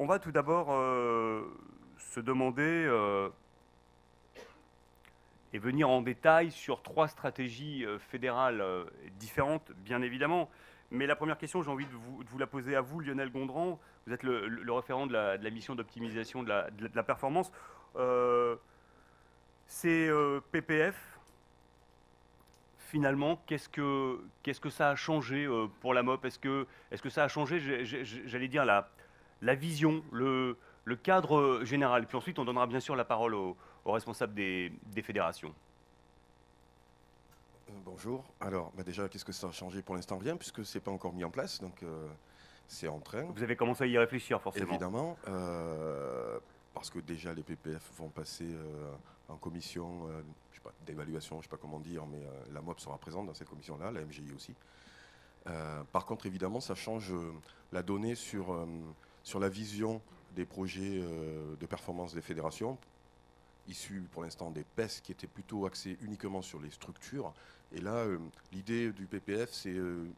On va tout d'abord euh, se demander euh, et venir en détail sur trois stratégies euh, fédérales différentes, bien évidemment. Mais la première question, j'ai envie de vous, la poser à vous, Lionel Gondran. Vous êtes le, référent de la, mission d'optimisation de, la, performance. C'est PPF, finalement, qu'est-ce que, que ça a changé pour la MOP Est-ce que, est-ce que ça a changé, j'allais dire, la, la vision, le, cadre général. Puis ensuite, on donnera bien sûr la parole aux, responsables des, fédérations. Euh, bonjour. Alors, bah déjà, qu'est-ce que ça a changé Pour l'instant, rien, puisque ce n'est pas encore mis en place, donc euh, c'est en train. Vous avez commencé à y réfléchir, forcément. Évidemment, euh, parce que déjà, les PPF vont passer en commission d'évaluation, je ne sais pas comment dire, mais la MOP sera présente dans cette commission-là, la MGI aussi. par contre, évidemment, ça change la donnée sur sur la vision des projets euh, de performance des fédérations, issus pour l'instant des PES qui étaient plutôt axés uniquement sur les structures. Et là, euh, l'idée du PPF, c'est euh,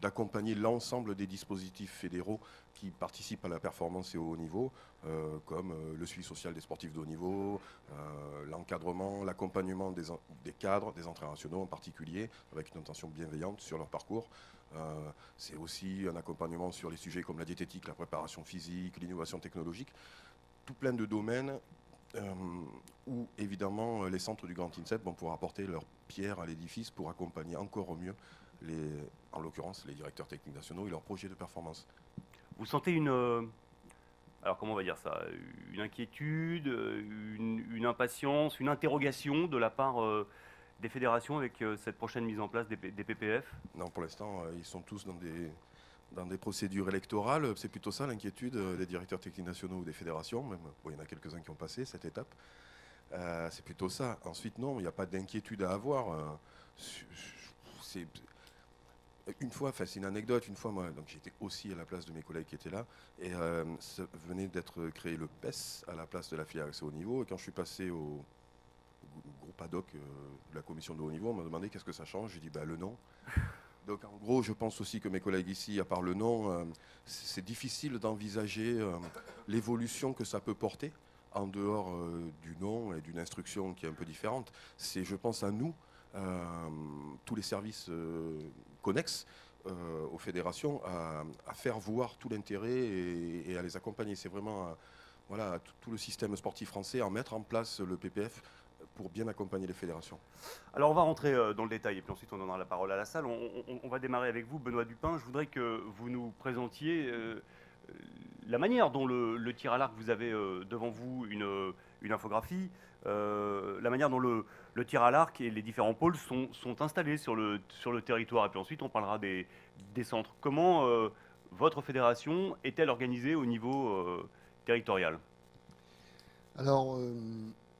d'accompagner l'ensemble des dispositifs fédéraux qui participent à la performance et au haut niveau, comme le suivi social des sportifs de haut niveau, l'encadrement, l'accompagnement des, des cadres, des entraîneurs nationaux en particulier, avec une intention bienveillante sur leur parcours. Euh, c'est aussi un accompagnement sur les sujets comme la diététique, la préparation physique, l'innovation technologique, tout plein de domaines euh, où évidemment euh, les centres du Grand INSEP vont pouvoir apporter leur pierre à l'édifice pour accompagner encore au mieux, les, en l'occurrence, les directeurs techniques nationaux et leurs projets de performance. Vous sentez une... alors comment on va dire ça Une inquiétude, une, impatience, une interrogation de la part des fédérations avec euh, cette prochaine mise en place des, PPF Non, pour l'instant, euh, ils sont tous dans des, dans des procédures électorales. C'est plutôt ça l'inquiétude euh, des directeurs techniques nationaux ou des fédérations, même. il y en a quelques-uns qui ont passé cette étape. c'est plutôt ça. Ensuite, non, il n'y a pas d'inquiétude à avoir. C'est une fois, enfin c'est une anecdote, une fois moi, donc j'étais aussi à la place de mes collègues qui étaient là, et venait d'être créé le PES à la place de la filière au niveau, et quand je suis passé au, groupe ad hoc euh, de la commission de haut niveau, on m'a demandé qu'est-ce que ça change. J'ai dit bah, le nom. Donc en gros, je pense aussi que mes collègues ici, à part le nom, euh, c'est difficile d'envisager euh, l'évolution que ça peut porter en dehors du nom et d'une instruction qui est un peu différente. C'est, je pense, à nous, tous les services connexes, aux fédérations, à, faire voir tout l'intérêt et, à les accompagner. C'est vraiment voilà, tout, le système sportif français, à mettre en place le PPF pour bien accompagner les fédérations. Alors on va rentrer euh, dans le détail et puis ensuite on donnera la parole à la salle. On, va démarrer avec vous, Benoît Dupin. Je voudrais que vous nous présentiez euh, la manière dont le, tir à l'arc, vous avez euh, devant vous une, une infographie, la manière dont le, le tir à l'arc et les différents pôles sont, sont, installés sur le, sur le territoire. Et puis ensuite on parlera des, centres. Comment votre fédération est-elle organisée au niveau territorial alors,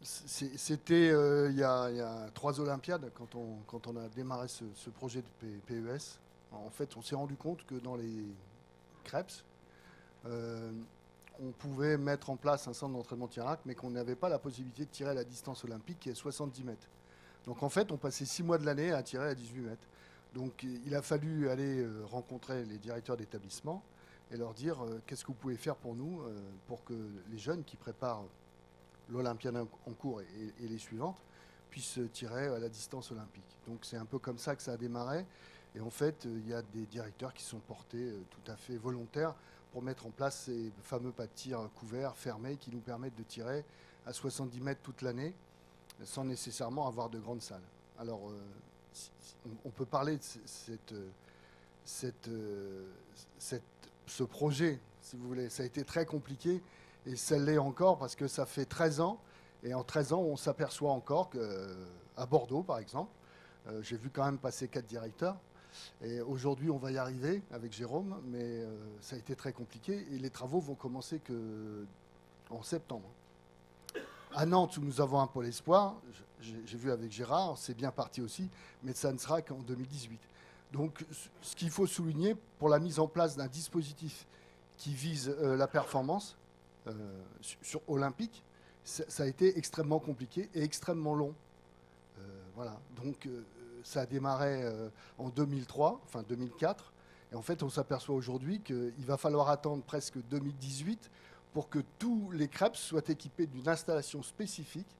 c'était euh, il, y a trois Olympiades quand on, a démarré ce, projet de PES. En fait, on s'est rendu compte que dans les crêpes, euh, on pouvait mettre en place un centre d'entraînement Tirac, mais qu'on n'avait pas la possibilité de tirer à la distance olympique qui est 70 mètres. Donc en fait, on passait six mois de l'année à tirer à 18 mètres. Donc il a fallu aller euh, rencontrer les directeurs d'établissement et leur dire qu'est-ce que vous pouvez faire pour nous, pour que les jeunes qui préparent l'Olympiade en cours et, les suivantes puissent tirer à la distance olympique. Donc c'est un peu comme ça que ça a démarré. Et en fait, euh, il y a des directeurs qui sont portés euh, tout à fait volontaires pour mettre en place ces fameux pas de tir couverts, fermés, qui nous permettent de tirer à 70 mètres toute l'année, sans nécessairement avoir de grandes salles. Alors, euh, on peut parler de ce projet, si vous voulez. Ça a été très compliqué et celle l'est encore parce que ça fait 13 ans, et en 13 ans, on s'aperçoit encore qu'à Bordeaux, par exemple, euh, j'ai vu quand même passer quatre directeurs. Et aujourd'hui, on va y arriver avec Jérôme, mais euh, ça a été très compliqué et les travaux vont commencer que en septembre. À Nantes, où nous avons un pôle espoir, j'ai vu avec Gérard, c'est bien parti aussi, mais ça ne sera qu'en 2018. Donc, ce qu'il faut souligner pour la mise en place d'un dispositif qui vise euh, la performance, euh, sur olympique, ça a été extrêmement compliqué et extrêmement long. Euh, voilà. Donc euh, ça a démarré en 2003, enfin 2004. Et en fait, on s'aperçoit aujourd'hui qu'il va falloir attendre presque 2018 pour que tous les crêpes soient équipés d'une installation spécifique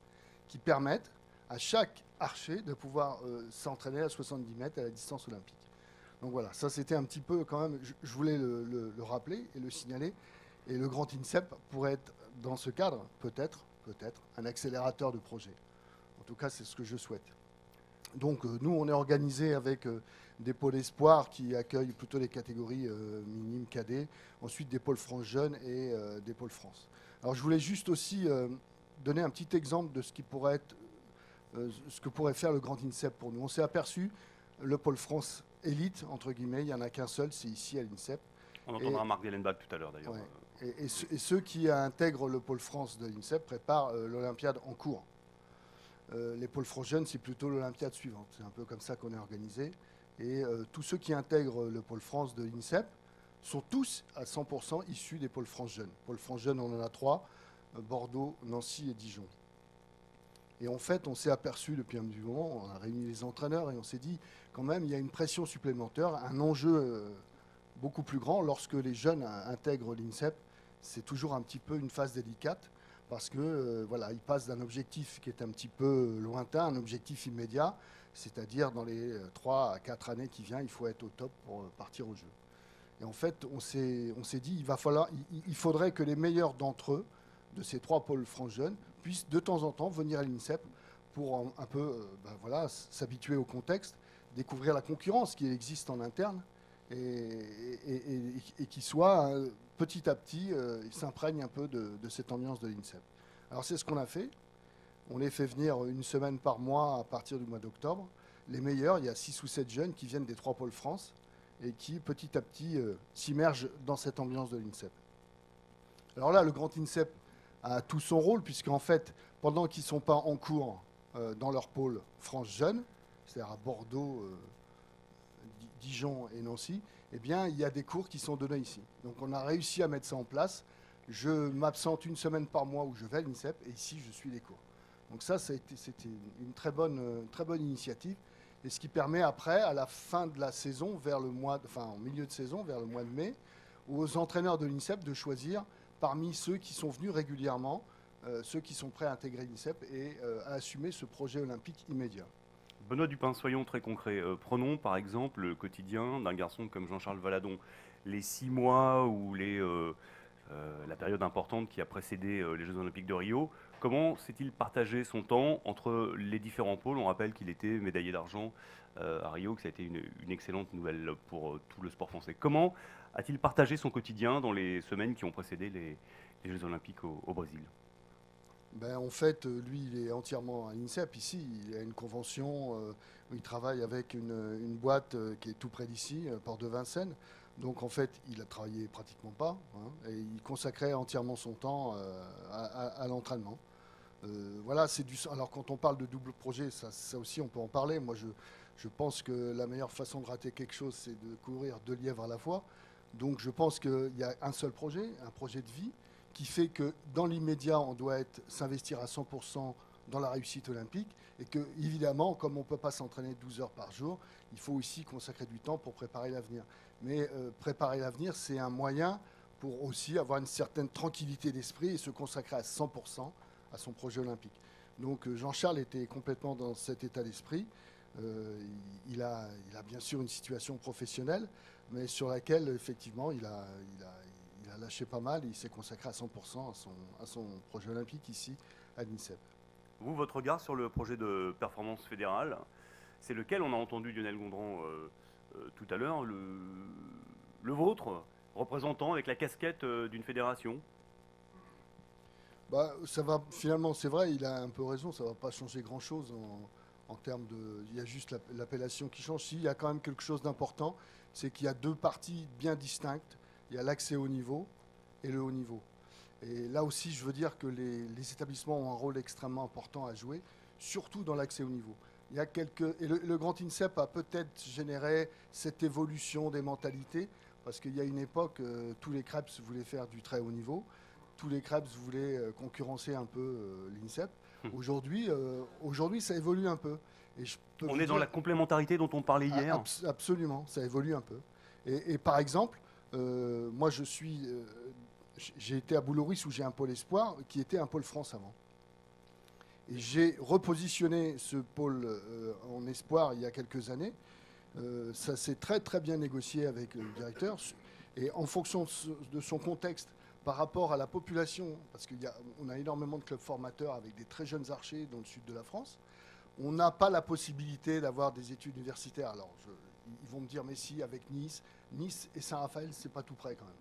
qui permette à chaque archer de pouvoir s'entraîner à 70 mètres à la distance olympique. Donc voilà, ça c'était un petit peu quand même, je, voulais le, rappeler et le signaler. Et le grand INSEP pourrait être, dans ce cadre, peut-être, peut-être, un accélérateur de projet. En tout cas, c'est ce que je souhaite. Donc, euh, nous, on est organisé avec euh, des pôles espoir qui accueillent plutôt les catégories euh, minimes, cadets, ensuite des pôles France jeunes et des pôles France. Alors, je voulais juste aussi donner un petit exemple de ce, qui pourrait être, ce que pourrait faire le grand INSEP pour nous. On s'est aperçu, le pôle France élite, entre guillemets, il n'y en a qu'un seul, c'est ici à l'INSEP. On entendra Marc Delenbach tout à l'heure d'ailleurs et, ceux qui intègrent le pôle France de l'INSEP préparent euh, l'Olympiade en cours. Euh, les pôles France jeunes, c'est plutôt l'Olympiade suivante. C'est un peu comme ça qu'on est organisé. Et euh, tous ceux qui intègrent le pôle France de l'INSEP sont tous à 100% issus des pôles France jeunes. Pôle France jeunes, on en a trois Bordeaux, Nancy et Dijon. Et en fait, on s'est aperçu depuis un moment, on a réuni les entraîneurs et on s'est dit, quand même, il y a une pression supplémentaire, un enjeu beaucoup plus grand lorsque les jeunes intègrent l'INSEP c'est toujours un petit peu une phase délicate parce que euh, voilà, il passe d'un objectif qui est un petit peu lointain, un objectif immédiat, c'est-à-dire dans les 3 euh, à 4 années qui viennent, il faut être au top pour euh, partir au jeu. Et en fait, on s'est dit, il, va falloir, il, faudrait que les meilleurs d'entre eux, de ces trois pôles France Jeunes, puissent de temps en temps venir à l'INSEP pour un, peu ben voilà, s'habituer au contexte, découvrir la concurrence qui existe en interne, et, et, qui soit hein, petit à petit, euh, il s'imprègne un peu de, de, cette ambiance de l'INSEP. Alors c'est ce qu'on a fait. On les fait venir une semaine par mois à partir du mois d'octobre. Les meilleurs, il y a 6 ou 7 jeunes qui viennent des trois pôles France et qui petit à petit euh, s'immergent dans cette ambiance de l'INSEP. Alors là, le grand INSEP a tout son rôle, puisqu'en fait, pendant qu'ils ne sont pas en cours euh, dans leur pôle France Jeune, c'est-à-dire à Bordeaux, Dijon et Nancy, eh bien, il y a des cours qui sont donnés ici. Donc on a réussi à mettre ça en place. Je m'absente une semaine par mois où je vais à l'INSEP et ici, je suis les cours. Donc ça, ça c'était une très bonne, euh, très bonne initiative. Et ce qui permet après, à la fin de la saison, vers le mois, enfin, en milieu de saison, vers le mois de mai, aux entraîneurs de l'INSEP de choisir parmi ceux qui sont venus régulièrement, euh, ceux qui sont prêts à intégrer l'INSEP et euh, à assumer ce projet olympique immédiat. Benoît Dupin-Soyons, très concrets. Euh, prenons par exemple le quotidien d'un garçon comme Jean-Charles Valadon. Les six mois ou les, euh, euh, la période importante qui a précédé les Jeux Olympiques de Rio, comment s'est-il partagé son temps entre les différents pôles On rappelle qu'il était médaillé d'argent à Rio, que ça a été une, excellente nouvelle pour tout le sport français. Comment a-t-il partagé son quotidien dans les semaines qui ont précédé les, Jeux Olympiques au Brésil ben, en fait, euh, lui, il est entièrement à l'INSEP ici. Il a une convention où euh, il travaille avec une, une boîte euh, qui est tout près d'ici, Porte de Vincennes. Donc, en fait, il a travaillé pratiquement pas. Hein, et il consacrait entièrement son temps à, l'entraînement. voilà, c'est du. Alors, quand on parle de double projet, ça, ça aussi, on peut en parler. Moi, je, je, pense que la meilleure façon de rater quelque chose, c'est de courir deux lièvres à la fois. Donc, je pense qu'il y a un seul projet, un projet de vie qui fait que dans l'immédiat, on doit s'investir à 100% dans la réussite olympique et que, évidemment, comme on ne peut pas s'entraîner 12 heures par jour, il faut aussi consacrer du temps pour préparer l'avenir. Mais euh, préparer l'avenir, c'est un moyen pour aussi avoir une certaine tranquillité d'esprit et se consacrer à 100% à son projet olympique. Donc euh, Jean-Charles était complètement dans cet état d'esprit. Euh, il, a, bien sûr une situation professionnelle, mais sur laquelle, effectivement, il a il a lâché pas mal, il s'est consacré à 100% à son, projet olympique ici à l'INSEP. Vous, votre regard sur le projet de performance fédérale, c'est lequel on a entendu Lionel Gondran euh, euh, tout à l'heure, le, vôtre, représentant avec la casquette euh, d'une fédération bah, ça va finalement, c'est vrai, il a un peu raison, ça ne va pas changer grand chose en, termes de. Il y a juste l'appellation qui change. S'il y a quand même quelque chose d'important, c'est qu'il y a deux parties bien distinctes il y a l'accès au niveau et le haut niveau. Et là aussi, je veux dire que les, établissements ont un rôle extrêmement important à jouer, surtout dans l'accès au niveau. Il y a quelques, et le, grand INSEP a peut-être généré cette évolution des mentalités, parce qu'il y a une époque, euh, tous les crêpes voulaient faire du très haut niveau, tous les crêpes voulaient euh, concurrencer un peu euh, l'INSEP. Hmm. Aujourd'hui, euh, aujourd'hui, ça évolue un peu. Et je on est dans la complémentarité dont on parlait ah, hier. absolument, ça évolue un peu. Et, et par exemple, euh, moi, je suis, euh, j'ai été à Boulouris où j'ai un pôle espoir qui était un pôle France avant. Et j'ai repositionné ce pôle euh, en espoir il y a quelques années. ça s'est très très bien négocié avec le directeur et en fonction de son contexte par rapport à la population, parce qu'on a, a, énormément de clubs formateurs avec des très jeunes archers dans le sud de la France, on n'a pas la possibilité d'avoir des études universitaires. Alors, ils vont me dire, mais si, avec Nice, Nice et Saint-Raphaël, c'est pas tout près quand même.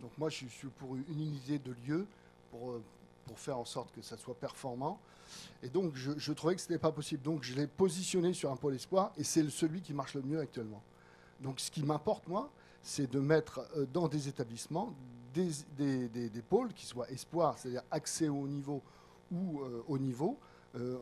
Donc moi, je suis pour une idée de lieu pour, euh, pour faire en sorte que ça soit performant. Et donc, je, je trouvais que ce n'était pas possible. Donc, je l'ai positionné sur un pôle espoir et c'est celui qui marche le mieux actuellement. Donc, ce qui m'importe, moi, c'est de mettre euh, dans des établissements des, des, des, pôles qui soient espoir, c'est-à-dire accès au niveau ou euh, au niveau,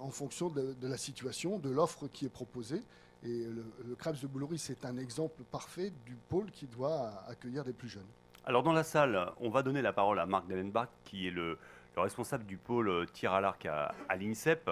en fonction de, de la situation, de l'offre qui est proposée et le, le Krebs de Boulory, c'est un exemple parfait du pôle qui doit accueillir les plus jeunes. Alors dans la salle, on va donner la parole à Marc Dellenbach, qui est le, responsable du pôle tir à l'arc à, l'INSEP.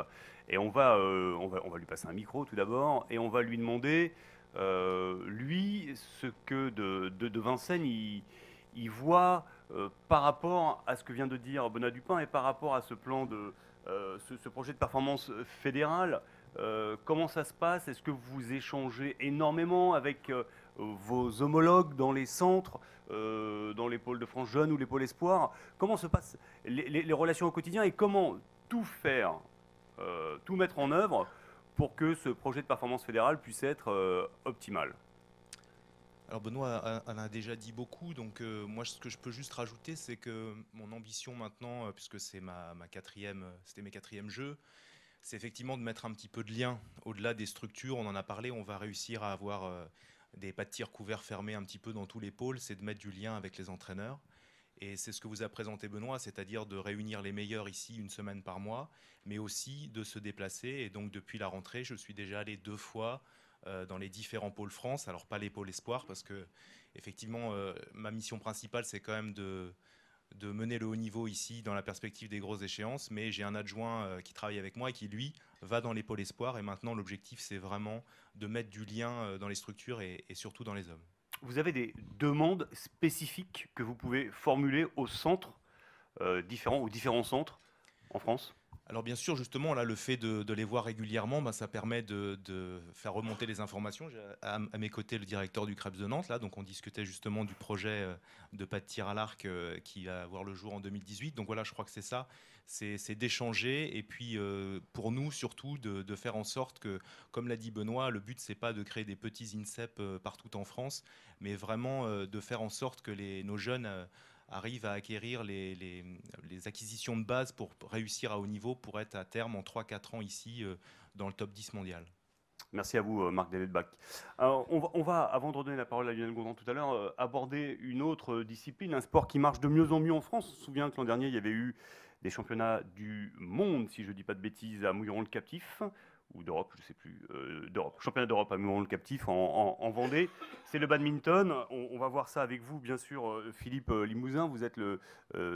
Et on va, euh, on, va, on va lui passer un micro tout d'abord, et on va lui demander, euh, lui, ce que de, de, Vincennes, il, voit euh, par rapport à ce que vient de dire Benoît Dupin et par rapport à ce plan de... ce, ce projet de performance fédérale, euh, comment ça se passe Est-ce que vous échangez énormément avec euh, vos homologues dans les centres, euh, dans les pôles de France Jeune ou les pôles Espoir Comment se passent les, relations au quotidien et comment tout faire, tout mettre en œuvre pour que ce projet de performance fédérale puisse être optimal alors Benoît en a déjà dit beaucoup, donc moi ce que je peux juste rajouter, c'est que mon ambition maintenant, puisque c'est ma, quatrième, c'était mes quatrièmes jeux, c'est effectivement de mettre un petit peu de lien au-delà des structures. On en a parlé, on va réussir à avoir euh, des pas de tir couverts fermés un petit peu dans tous les pôles. C'est de mettre du lien avec les entraîneurs. Et c'est ce que vous a présenté Benoît, c'est-à-dire de réunir les meilleurs ici une semaine par mois, mais aussi de se déplacer. Et donc depuis la rentrée, je suis déjà allé deux fois euh, dans les différents pôles France. Alors pas les pôles espoir, parce que effectivement, euh, ma mission principale, c'est quand même de, de mener le haut niveau ici dans la perspective des grosses échéances, mais j'ai un adjoint euh, qui travaille avec moi et qui, lui, va dans les pôles espoir. Et maintenant, l'objectif, c'est vraiment de mettre du lien euh, dans les structures et, surtout dans les hommes. Vous avez des demandes spécifiques que vous pouvez formuler au centre, euh, différents, aux différents centres en France alors bien sûr, justement, là, le fait de, les voir régulièrement, ben, ça permet de, faire remonter les informations. J'ai à, mes côtés le directeur du Krebs de Nantes, là, donc on discutait justement du projet euh, de pas de tir à l'arc euh, qui va avoir le jour en 2018. Donc voilà, je crois que c'est ça, c'est d'échanger et puis euh, pour nous surtout de, faire en sorte que, comme l'a dit Benoît, le but c'est pas de créer des petits INSEP partout en France, mais vraiment de faire en sorte que les, nos jeunes arrive à acquérir les, acquisitions de base pour réussir à haut niveau, pour être à terme en 3-4 ans ici euh, dans le top 10 mondial. Merci à vous, euh, Marc Delebach. On va, on va, avant de redonner la parole à Lionel Gondran tout à l'heure, euh, aborder une autre discipline, un sport qui marche de mieux en mieux en France. On se souvient que l'an dernier, il y avait eu des championnats du monde, si je ne dis pas de bêtises, à Mouilleron-le-Captif ou d'Europe, je ne sais plus, euh, d'Europe, championnat d'Europe à Moulin le Captif en, Vendée. C'est le badminton. On, va voir ça avec vous, bien sûr, euh, Philippe euh, Limousin. Vous êtes le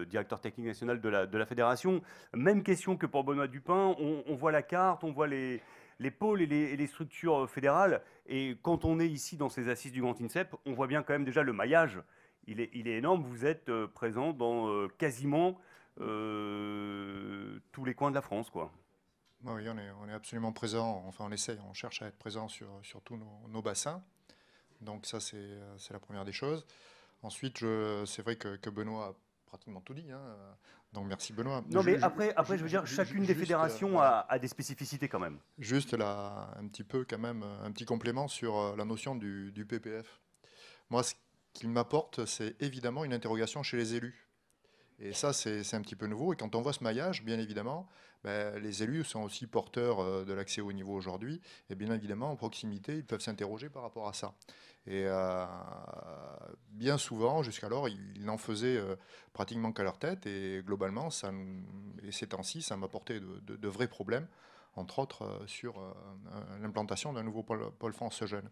directeur technique national de la, fédération. Même question que pour Benoît Dupin. On, voit la carte, on voit les, pôles et les, structures fédérales. Et quand on est ici dans ces assises du Grand INSEP, on voit bien quand même déjà le maillage. Il est, énorme. Vous êtes présent dans quasiment tous les coins de la France, quoi. Bah oui, on est, absolument présent, enfin on essaye, on cherche à être présent sur, tous nos, bassins. Donc ça, euh, c'est la première des choses. Ensuite, c'est vrai que, Benoît a pratiquement tout dit. Hein. Donc merci Benoît. Non, mais après, je, après je veux dire, chacune des fédérations a, des spécificités quand même. Juste là, un petit peu quand même, euh, un petit complément sur euh, la notion du, du PPF. Moi, ce qu'il m'apporte, c'est évidemment une interrogation chez les élus. Et ça, c'est un petit peu nouveau. Et quand on voit ce maillage, bien évidemment, ben, les élus sont aussi porteurs euh, de l'accès au niveau aujourd'hui. Et bien évidemment, en proximité, ils peuvent s'interroger par rapport à ça. Et euh, bien souvent, jusqu'alors, ils n'en faisaient euh, pratiquement qu'à leur tête. Et globalement, ça, et ces temps-ci, ça m'a porté de, vrais problèmes, entre autres sur l'implantation d'un nouveau pôle France jeune.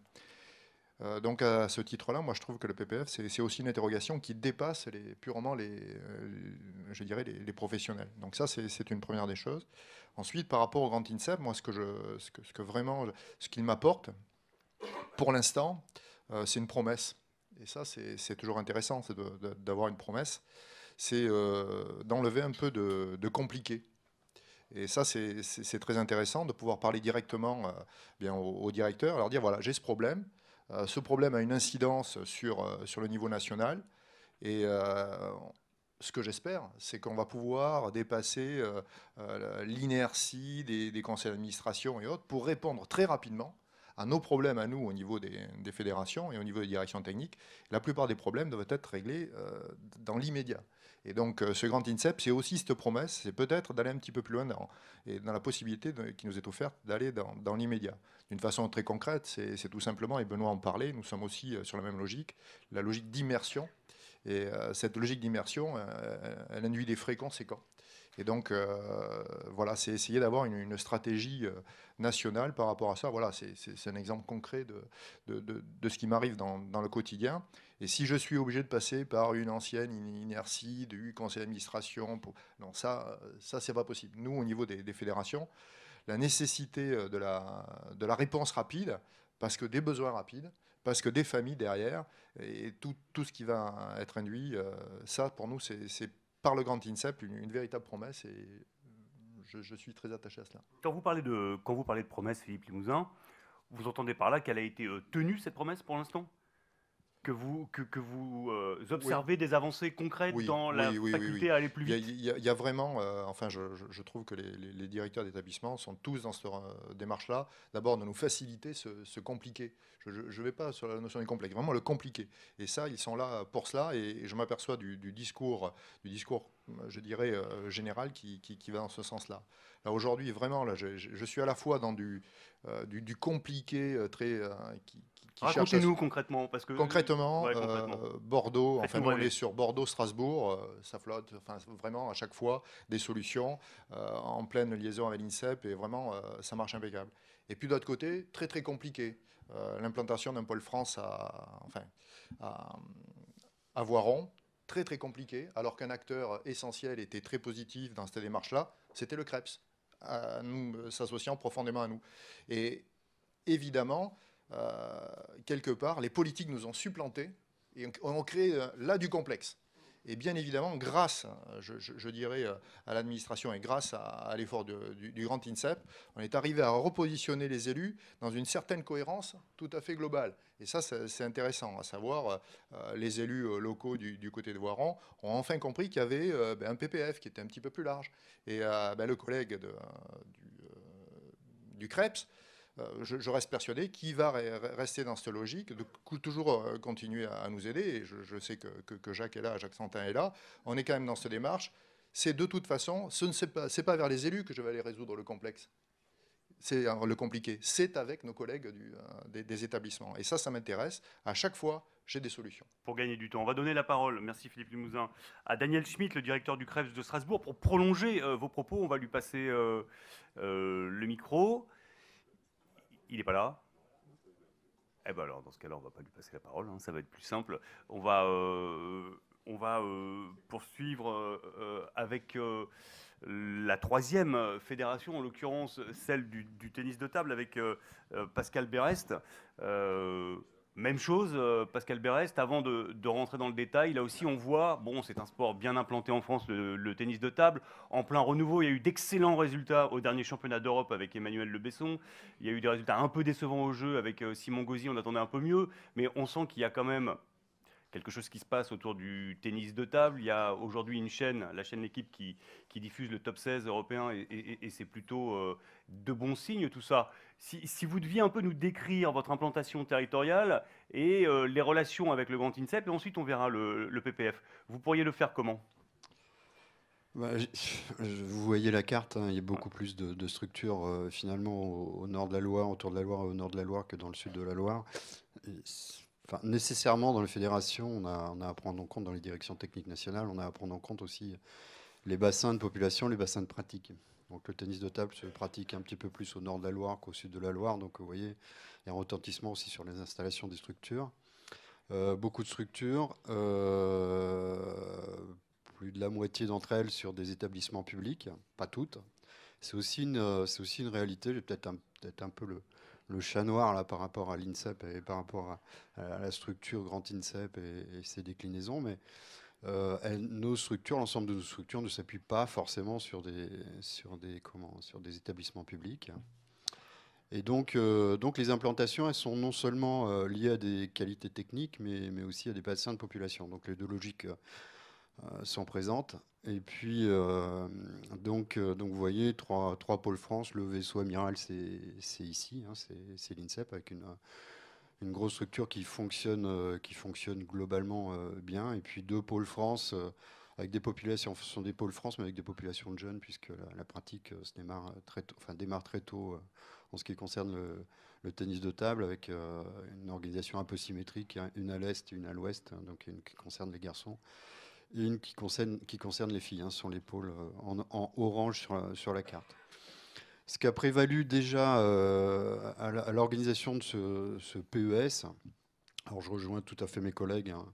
Euh, donc à ce titre-là, moi je trouve que le PPF, c'est aussi une interrogation qui dépasse purement les, euh, je dirais les, professionnels. Donc ça, c'est une première des choses. Ensuite, par rapport au grand INSEP, moi ce que, je, ce que, vraiment, ce qu'il m'apporte, pour l'instant, euh, c'est une promesse. Et ça, c'est toujours intéressant, c'est d'avoir une promesse. C'est d'enlever un peu de, compliqué. Et ça, c'est très intéressant de pouvoir parler directement bien au, au, directeur, leur dire voilà, j'ai ce problème, euh, ce problème a une incidence sur, euh, le niveau national. Et euh, ce que j'espère, c'est qu'on va pouvoir dépasser l'inertie des, conseils d'administration et autres pour répondre très rapidement à nos problèmes à nous au niveau des, fédérations et au niveau des directions techniques. La plupart des problèmes doivent être réglés dans l'immédiat. Et donc euh, ce grand INSEP, c'est aussi cette promesse, c'est peut-être d'aller un petit peu plus loin dans, et dans la possibilité qui nous est offerte d'aller dans, l'immédiat. D'une façon très concrète, c'est tout simplement, et Benoît en parlait, nous sommes aussi euh, sur la même logique, la logique d'immersion. Et euh, cette logique d'immersion, elle induit des frais conséquents. Et donc, voilà, c'est essayer d'avoir une, stratégie nationale par rapport à ça. Voilà, c'est un exemple concret de, ce qui m'arrive dans, dans, le quotidien. Et si je suis obligé de passer par une ancienne inertie du conseil d'administration, pour... non, ça, euh, ça c'est pas possible. Nous, au niveau des, fédérations, la nécessité euh, de la, de la réponse rapide, parce que des besoins rapides, parce que des familles derrière, et tout, ce qui va être induit, euh, ça, pour nous, c'est par le grand INSEP une, véritable promesse, et je, je, suis très attaché à cela. Quand vous parlez de, quand vous parlez de promesse, Philippe Limousin, vous entendez par là qu'elle a été tenue, cette promesse, pour l'instant que vous, que, vous euh, observez des avancées concrètes dans la faculté à aller plus vite Il y a, vraiment, euh, enfin, je, trouve que les, directeurs d'établissement sont tous dans cette euh, démarche-là. D'abord, de nous faciliter, ce compliqué. Je ne vais pas sur la notion du complexe, vraiment le compliqué. Et ça, ils sont là pour cela. Et, je m'aperçois du, discours, du discours, je dirais, général qui, va dans ce sens-là. Là, aujourd'hui, vraiment, là, je, suis à la fois dans du, du, du compliqué très, qui, Racontez-nous concrètement, parce que concrètement, euh, Bordeaux, enfin on est sur Bordeaux, Strasbourg, euh, ça flotte, enfin vraiment à chaque fois des solutions euh, en pleine liaison avec l'INSEP et vraiment ça marche impeccable. Et puis d'autre côté, très très compliqué, l'implantation d'un pôle France à, enfin, à, à Voiron, très très compliqué, alors qu'un acteur essentiel était très positif dans cette démarche-là, c'était le CREPS, s'associant profondément à nous. Et évidemment, euh, quelque part, les politiques nous ont supplantés et ont créé euh, là du complexe. Et bien évidemment, grâce, euh, je, dirais, à l'administration et grâce à, l'effort du, grand INSEP, on est arrivé à repositionner les élus dans une certaine cohérence tout à fait globale. Et ça, c'est intéressant, à savoir, les élus locaux du, côté de Voiron ont enfin compris qu'il y avait ben, un PPF qui était un petit peu plus large. Et ben, le collègue du, du, euh, je, reste persuadé qu'il va rester dans cette logique, de toujours euh, continuer à, nous aider, je, sais que, Jacques est là, Jacques Santin est là, on est quand même dans cette démarche, c'est de toute façon, ce n'est pas, vers les élus que je vais aller résoudre le complexe, c'est euh, le compliqué, c'est avec nos collègues des, établissements, et ça, ça m'intéresse, à chaque fois j'ai des solutions. Pour gagner du temps, on va donner la parole, merci Philippe Limousin, à Daniel Schmitt, le directeur du CREVS de Strasbourg. Pour prolonger vos propos, on va lui passer le micro. Il n'est pas là Eh bien alors, dans ce cas-là, on ne va pas lui passer la parole, hein, ça va être plus simple. On va, euh, on va euh, poursuivre euh, avec la troisième fédération, en l'occurrence celle du, du, tennis de table, avec Pascal Berest. Même chose, euh, Pascal Berest. avant de, rentrer dans le détail, là aussi on voit, bon c'est un sport bien implanté en France, le, le, tennis de table, en plein renouveau, il y a eu d'excellents résultats au dernier championnat d'Europe avec Emmanuel Le Besson, il y a eu des résultats un peu décevants au jeu avec euh, Simon Gauzy, on attendait un peu mieux, mais on sent qu'il y a quand même quelque chose qui se passe autour du tennis de table. Il y a aujourd'hui une chaîne, la chaîne L'équipe, qui, diffuse le top 16 européen et, c'est plutôt euh, de bons signes tout ça. Si, vous deviez un peu nous décrire votre implantation territoriale et euh, les relations avec le Grand INSEP, et ensuite on verra le, PPF, vous pourriez le faire comment bah, vous voyez la carte, hein, il y a beaucoup plus de, structures euh, finalement au, nord de la Loire, autour de la Loire et au nord de la Loire que dans le sud de la Loire nécessairement dans les fédérations, on a, à prendre en compte, dans les directions techniques nationales, on a à prendre en compte aussi les bassins de population, les bassins de pratique. Donc le tennis de table se pratique un petit peu plus au nord de la Loire qu'au sud de la Loire. Donc vous voyez, il y a un retentissement aussi sur les installations des structures. Euh, beaucoup de structures, euh, plus de la moitié d'entre elles sur des établissements publics, pas toutes. C'est aussi une, euh, aussi une réalité, j'ai peut-être un peu le, le chat noir là, par rapport à l'INSEP et par rapport à, la structure Grand INSEP et, ses déclinaisons, mais euh, elle, nos structures, l'ensemble de nos structures ne s'appuient pas forcément sur des, sur des, comment, sur des établissements publics. Et donc, euh, donc les implantations, elles sont non seulement euh, liées à des qualités techniques, mais, mais aussi à des bassins de population. Donc les deux logiques euh, sont présentes. Et puis, euh, euh, donc, vous voyez, trois, pôles France, le vaisseau amiral, c'est ici, hein, c'est l'INSEP, avec une, grosse structure qui fonctionne, qui fonctionne globalement bien. Et puis, deux pôles France, avec des populations, ce sont des pôles France, mais avec des populations de jeunes, puisque la, pratique démarre très tôt, très tôt en ce qui concerne le, tennis de table, avec une organisation un peu symétrique, hein, une à l'est et une à l'ouest, hein, donc une qui concerne les garçons une qui concerne, qui concerne les filles, hein, sur sont euh, en, orange sur la, carte. Ce qui a prévalu déjà euh, à l'organisation de ce, PES, alors je rejoins tout à fait mes collègues, hein,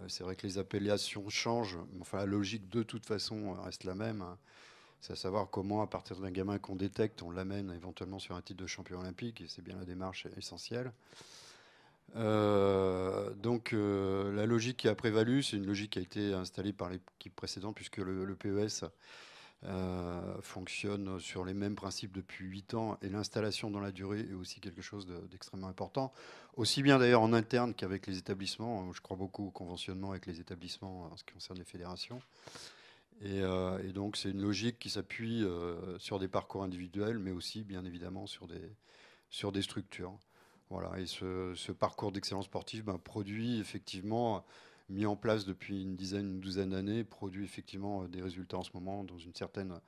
euh, c'est vrai que les appellations changent, mais enfin la logique de toute façon reste la même. Hein. c'est à savoir comment, à partir d'un gamin qu'on détecte, on l'amène éventuellement sur un titre de champion olympique, et c'est bien la démarche essentielle. Euh, donc euh, la logique qui a prévalu, c'est une logique qui a été installée par l'équipe précédente, puisque le, PES euh, fonctionne sur les mêmes principes depuis 8 ans, et l'installation dans la durée est aussi quelque chose d'extrêmement important, aussi bien d'ailleurs en interne qu'avec les établissements. Je crois beaucoup au conventionnement avec les établissements en ce qui concerne les fédérations. Et, donc c'est une logique qui s'appuie sur des parcours individuels, mais aussi bien évidemment sur des structures. Voilà, et ce, parcours d'excellence sportive ben, produit effectivement, mis en place depuis une dizaine, une douzaine d'années, produit effectivement euh, des résultats en ce moment dans une certaine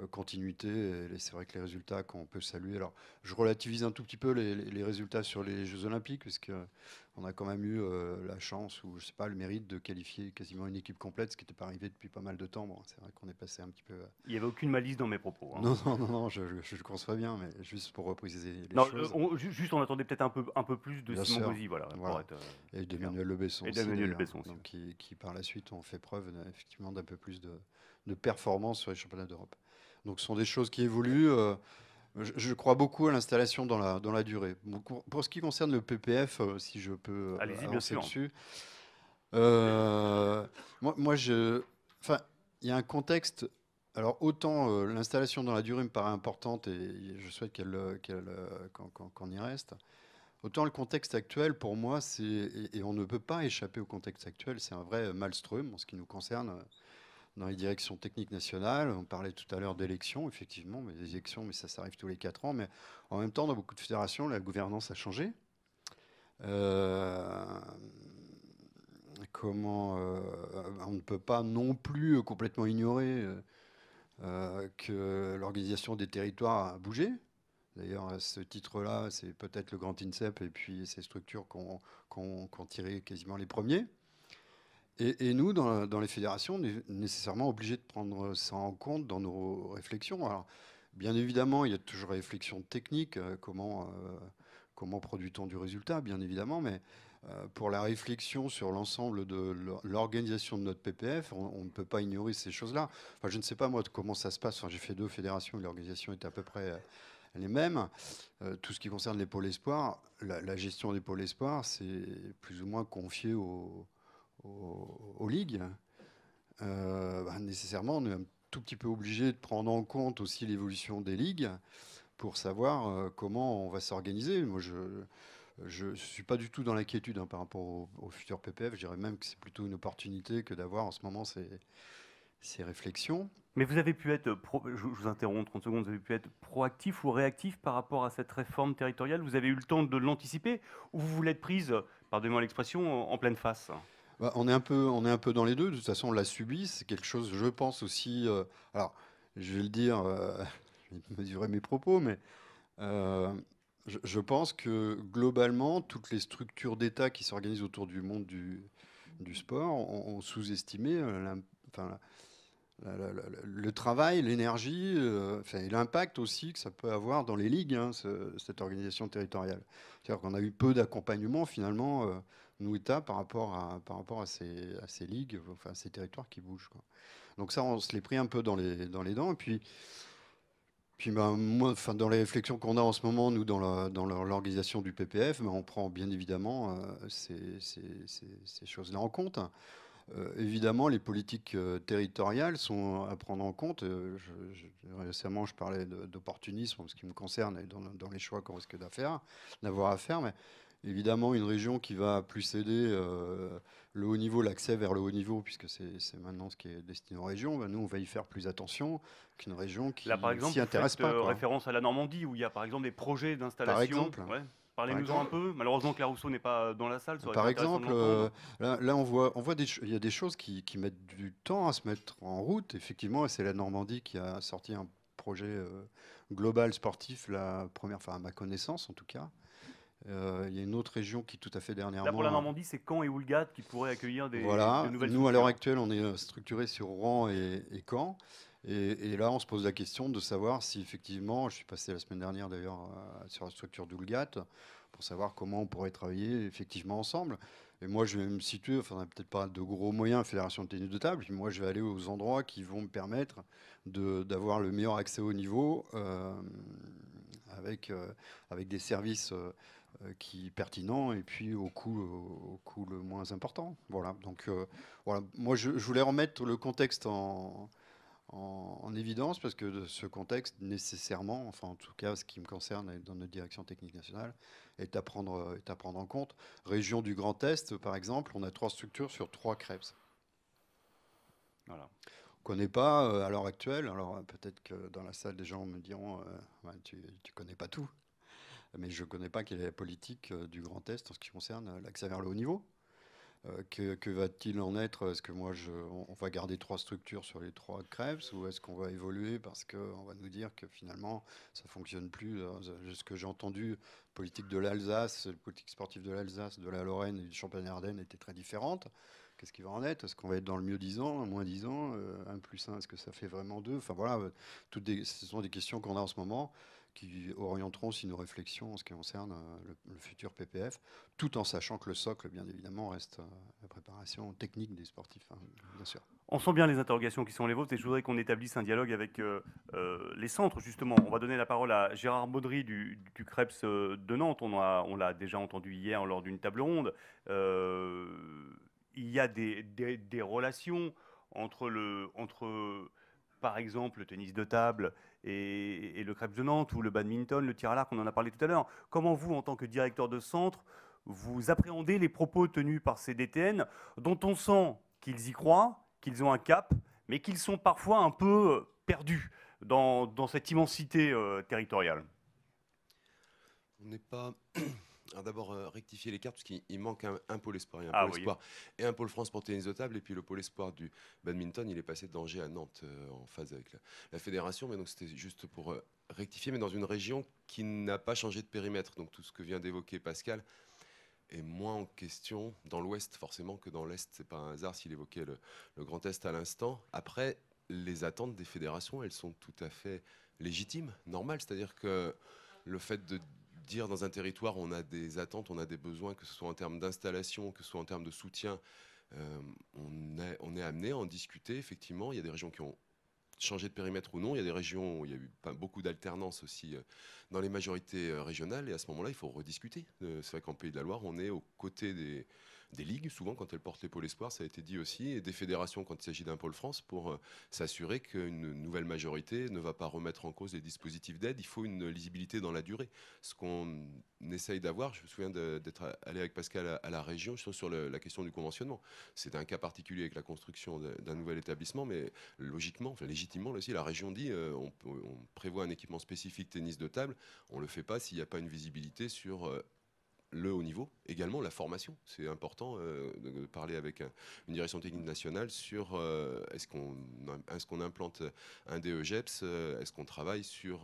euh, continuité. Et c'est vrai que les résultats qu'on peut saluer. Alors, je relativise un tout petit peu les, résultats sur les Jeux Olympiques, puisqu'on a quand même eu euh, la chance ou je sais pas le mérite de qualifier quasiment une équipe complète, ce qui n'était pas arrivé depuis pas mal de temps. c'est vrai qu'on est passé un petit peu. Euh, Il n'y avait aucune malice dans mes propos. Hein. Non, non, non, je, je, conçois bien, mais juste pour repréciser les choses. juste, on attendait peut-être un peu, un peu plus de Simon Bozy. voilà, voilà. Être, et d'Emmanuel Le Et qui, par la suite ont fait preuve effectivement d'un peu plus de performance sur les championnats d'Europe. Donc ce sont des choses qui évoluent. Euh, je crois beaucoup à l'installation dans la, dans la durée. Pour ce qui concerne le PPF, euh, si je peux euh, avancer dessus, euh, moi, moi, je, enfin, il y a un contexte. Alors autant l'installation dans la durée me paraît importante et je souhaite qu'elle qu'elle qu'on y reste. Autant le contexte actuel, pour moi, c'est et, on ne peut pas échapper au contexte actuel. C'est un vrai maelstrom en ce qui nous concerne dans les directions techniques nationales. On parlait tout à l'heure d'élections, effectivement, mais élections, mais ça arrive tous les quatre ans. Mais en même temps, dans beaucoup de fédérations, la gouvernance a changé. Euh, comment euh, on ne peut pas non plus complètement ignorer euh, que l'organisation des territoires a bougé. D'ailleurs, à ce titre-là, c'est peut-être le grand INSEP et puis ces structures qui ont quasiment les premiers. Et, nous, dans, les fédérations, on est nécessairement obligés de prendre ça en compte dans nos réflexions. Alors, bien évidemment, il y a toujours réflexion technique, euh, comment, euh, comment produit-on du résultat, bien évidemment, mais euh, pour la réflexion sur l'ensemble de l'organisation de notre PPF, on, ne peut pas ignorer ces choses-là. Enfin, je ne sais pas moi comment ça se passe. J'ai fait deux fédérations et l'organisation est à peu près les mêmes. tout ce qui concerne les pôles espoirs, la, la gestion des pôles espoirs, c'est plus ou moins confié aux, aux, ligues, euh, bah, nécessairement, on est un tout petit peu obligé de prendre en compte aussi l'évolution des ligues pour savoir euh, comment on va s'organiser. Moi, je ne suis pas du tout dans l'inquiétude hein, par rapport au, futur PPF. Je dirais même que c'est plutôt une opportunité que d'avoir en ce moment ces, réflexions. Mais vous avez pu être, je vous interromps 30 secondes, vous avez pu être proactif ou réactif par rapport à cette réforme territoriale Vous avez eu le temps de l'anticiper ou vous voulez être prise, pardonnez-moi l'expression, en pleine face bah, on, est un peu, on est un peu dans les deux. De toute façon, on l'a subi. C'est quelque chose, je pense aussi. Euh, alors, je vais le dire, je vais mesurer mes propos, mais euh, je, pense que globalement, toutes les structures d'État qui s'organisent autour du monde du, sport ont, sous-estimé euh, le travail, l'énergie et l'impact aussi que ça peut avoir dans les ligues, hein, cette organisation territoriale. C'est-à-dire qu'on a eu peu d'accompagnement finalement par rapport à, par rapport à, ces, à ces ligues, enfin, ces territoires qui bougent. Donc ça, on se les pris un peu dans les, dans les dents. Et puis, puis ben, moi, enfin, dans les réflexions qu'on a en ce moment, nous, dans, dans l'organisation du PPF, mais ben, on prend bien évidemment euh, ces, choses-là en compte. Euh, évidemment, les politiques euh, territoriales sont à prendre en compte. récemment, je parlais d'opportunisme d'opportunisme, ce qui me concerne, dans, les choix qu'on risque d'avoir à faire. Mais Évidemment, une région qui va plus céder euh, le haut niveau, l'accès vers le haut niveau, puisque c'est maintenant ce qui est destiné aux régions, ben, nous, on va y faire plus attention qu'une région qui s'y intéresse pas. par euh, exemple, référence à la Normandie, où il y a par exemple des projets d'installation. Par exemple. Parlez-nous un peu. Malheureusement, Claire Rousseau n'est pas dans la salle. Par exemple, euh, là, on voit, on voit des, il y a des choses qui, mettent du temps à se mettre en route. Effectivement, c'est la Normandie qui a sorti un projet global sportif, la première, enfin à ma connaissance en tout cas, euh, il y a une autre région qui, tout à fait dernièrement. Là, pour la Normandie, c'est Caen et Oulgat qui pourraient accueillir des, voilà, de nouvelles Nous, à l'heure actuelle, on est euh, structuré sur Rouen et, Caen. Et, là, on se pose la question de savoir si effectivement, je suis passé la semaine dernière d'ailleurs euh, sur la structure d'Oulgat, pour savoir comment on pourrait travailler effectivement ensemble. Et moi, je vais me situer, enfin, on n'a peut-être pas de gros moyens, Fédération de tennis de table, mais moi, je vais aller aux endroits qui vont me permettre d'avoir le meilleur accès au niveau avec, avec des services. Euh, qui est pertinent et puis au coût, euh, au coût le moins important. Voilà. Donc, euh, voilà. Moi, je, voulais remettre le contexte en, en, évidence parce que ce contexte, nécessairement, enfin, en tout cas, ce qui me concerne dans notre direction technique nationale, est à prendre, est à prendre en compte. Région du Grand Est, par exemple, on a trois structures sur trois crêpes. Voilà On connaît pas à l'heure actuelle. Alors peut-être que dans la salle, des gens me diront, tu, ne connais pas tout mais je ne connais pas quelle est la politique euh, du Grand Est en ce qui concerne euh, l'accès vers le haut niveau. Euh, que, va-t-il en être Est-ce que moi, on, va garder trois structures sur les trois crèves ou est-ce qu'on va évoluer parce qu'on va nous dire que finalement, ça fonctionne plus Ce que j'ai entendu, politique de l'Alsace, politique sportive de l'Alsace, de la Lorraine et du Champagne-Ardenne était très différente. Qu'est-ce qui va en être Est-ce qu'on va être dans le mieux 10 ans, un moins 10 ans, un plus un, est-ce que ça fait vraiment deux Enfin voilà, toutes ce sont des questions qu'on a en ce moment qui orienteront aussi nos réflexions en ce qui concerne euh, le, futur PPF, tout en sachant que le socle, bien évidemment, reste euh, la préparation technique des sportifs, hein, bien sûr. On sent bien les interrogations qui sont les vôtres et je voudrais qu'on établisse un dialogue avec euh, les centres, justement. On va donner la parole à Gérard Baudry du, du de Nantes. On l'a déjà entendu hier lors d'une table ronde. il y a des, relations entre, le, entre, par exemple, le tennis de table et, le crêpe de Nantes ou le badminton, le tir à l'arc, on en a parlé tout à l'heure. Comment vous, en tant que directeur de centre, vous appréhendez les propos tenus par ces DTN, dont on sent qu'ils y croient, qu'ils ont un cap, mais qu'ils sont parfois un peu euh, perdus dans, cette immensité euh, territoriale On n'est pas. Ah, d'abord, euh, rectifier les cartes, parce qu'il manque un, pôle espoir et un ah pôle espoir. Et un pôle France pour tennis de table. Et puis le pôle espoir du badminton, il est passé de danger à Nantes euh, en phase avec la, fédération. Mais donc c'était juste pour euh, rectifier, mais dans une région qui n'a pas changé de périmètre. Donc tout ce que vient d'évoquer Pascal est moins en question dans l'Ouest, forcément, que dans l'Est. C'est pas un hasard s'il évoquait le Grand Est à l'instant. Après, les attentes des fédérations, elles sont tout à fait légitimes, normales. C'est-à-dire que le fait de dire dans un territoire on a des attentes, on a des besoins, que ce soit en termes d'installation, que ce soit en termes de soutien, euh, on, est, amené à en discuter. Effectivement, il y a des régions qui ont changé de périmètre ou non. Il y a des régions où il y a eu beaucoup d'alternance aussi euh, dans les majorités euh, régionales. Et à ce moment-là, il faut rediscuter. C'est vrai qu'en Pays de la Loire, on est aux côtés des, des ligues, souvent quand elles portent les pôles espoirs, ça a été dit aussi, et des fédérations quand il s'agit d'un pôle France, pour euh, s'assurer qu'une nouvelle majorité ne va pas remettre en cause les dispositifs d'aide. Il faut une lisibilité dans la durée. Ce qu'on essaye d'avoir, je me souviens d'être allé avec Pascal à, la région sur la question du conventionnement. C'est un cas particulier avec la construction d'un nouvel établissement, mais logiquement, légitimement aussi, la région dit euh, on, prévoit un équipement spécifique tennis de table, on ne le fait pas s'il n'y a pas une visibilité sur... Euh, le haut niveau, également la formation. C'est important euh, de, parler avec une direction technique nationale sur euh, est-ce qu'on est implante un DEGEPS, euh, est-ce qu'on travaille sur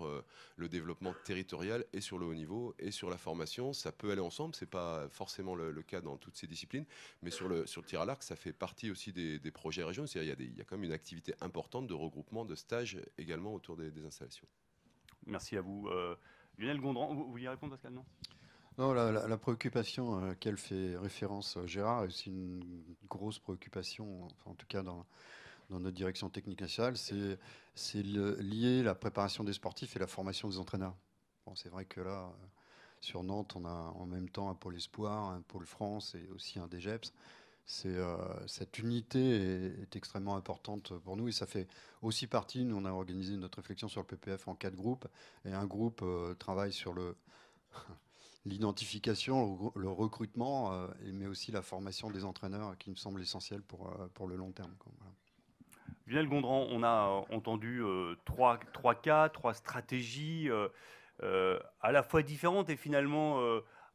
le développement territorial et sur le haut niveau et sur la formation. Ça peut aller ensemble, ce n'est pas forcément le, cas dans toutes ces disciplines, mais sur le, sur tir à l'arc, ça fait partie aussi des, projets régionaux. il, y, a quand même une activité importante de regroupement de stages également autour des, des installations. Merci à vous. Lionel Gondran, vous vouliez répondre Pascal Non non, la, préoccupation à euh, laquelle fait référence euh, Gérard, aussi une grosse préoccupation, en tout cas dans, notre direction technique nationale, c'est lié la préparation des sportifs et la formation des entraîneurs. Bon, c'est vrai que là, euh, sur Nantes, on a en même temps un pôle espoir, un pôle France et aussi un DGEPS. cette unité est, extrêmement importante pour nous et ça fait aussi partie. Nous, on a organisé notre réflexion sur le PPF en quatre groupes et un groupe travaille sur le l'identification, le recrutement, euh, mais aussi la formation des entraîneurs qui me semble essentielle pour, euh, pour le long terme. Voilà. Gondran, on a euh, entendu trois, trois cas, trois stratégies à la fois différentes et finalement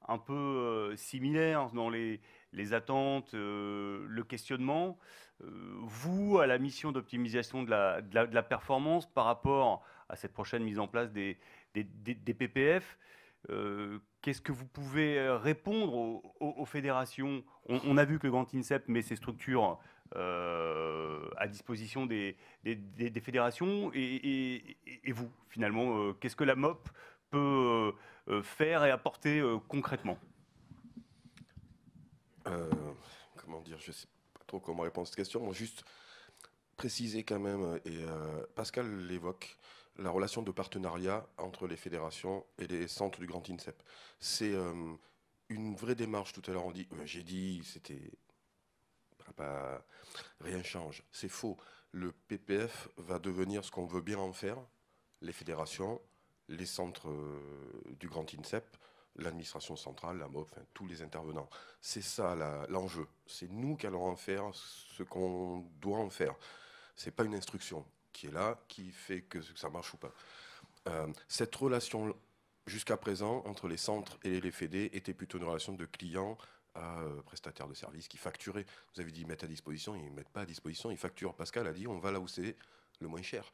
un peu similaires dans les, les attentes, le questionnement. vous, à la mission d'optimisation de, de, de la, performance par rapport à cette prochaine mise en place des, des, des PPF, euh, qu'est-ce que vous pouvez euh, répondre aux, fédérations on, a vu que le Grand INSEP met ses structures euh, à disposition des, fédérations. Et, vous, finalement, qu'est-ce que la MOP peut faire et apporter concrètement Comment dire Je ne sais pas trop comment répondre à cette question. juste préciser quand même, et Pascal l'évoque, la relation de partenariat entre les fédérations et les centres du Grand INSEP. C'est euh, une vraie démarche. Tout à l'heure, on dit, euh, j'ai dit, c'était. rien change. C'est faux. Le PPF va devenir ce qu'on veut bien en faire les fédérations, les centres euh, du Grand INSEP, l'administration centrale, la MOP, tous les intervenants. C'est ça l'enjeu. C'est nous qui allons en faire ce qu'on doit en faire. Ce n'est pas une instruction qui est là, qui fait que ça marche ou pas. Euh, cette relation, jusqu'à présent, entre les centres et les FED était plutôt une relation de client à euh, prestataire de services qui facturait. Vous avez dit mettre à disposition, ils ne mettent pas à disposition, ils facturent. Pascal a dit on va là où c'est le moins cher.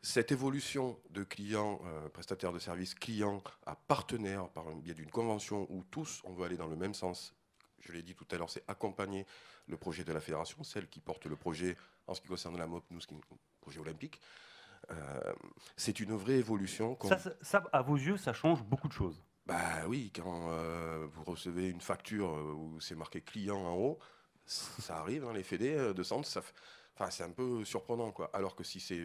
Cette évolution de client, euh, prestataire de services, client à partenaire par le biais d'une convention où tous on veut aller dans le même sens, je l'ai dit tout à l'heure, c'est accompagner le projet de la fédération, celle qui porte le projet en ce qui concerne la MOP, nous, ce qui projet olympique. Euh, c'est une vraie évolution. Ça, à vos yeux, ça change beaucoup de choses. Bah oui, quand euh, vous recevez une facture euh, où c'est marqué client en haut, ça arrive dans hein, les fédés de centre, ça, Enfin, c'est un peu surprenant, quoi. Alors que si c'est.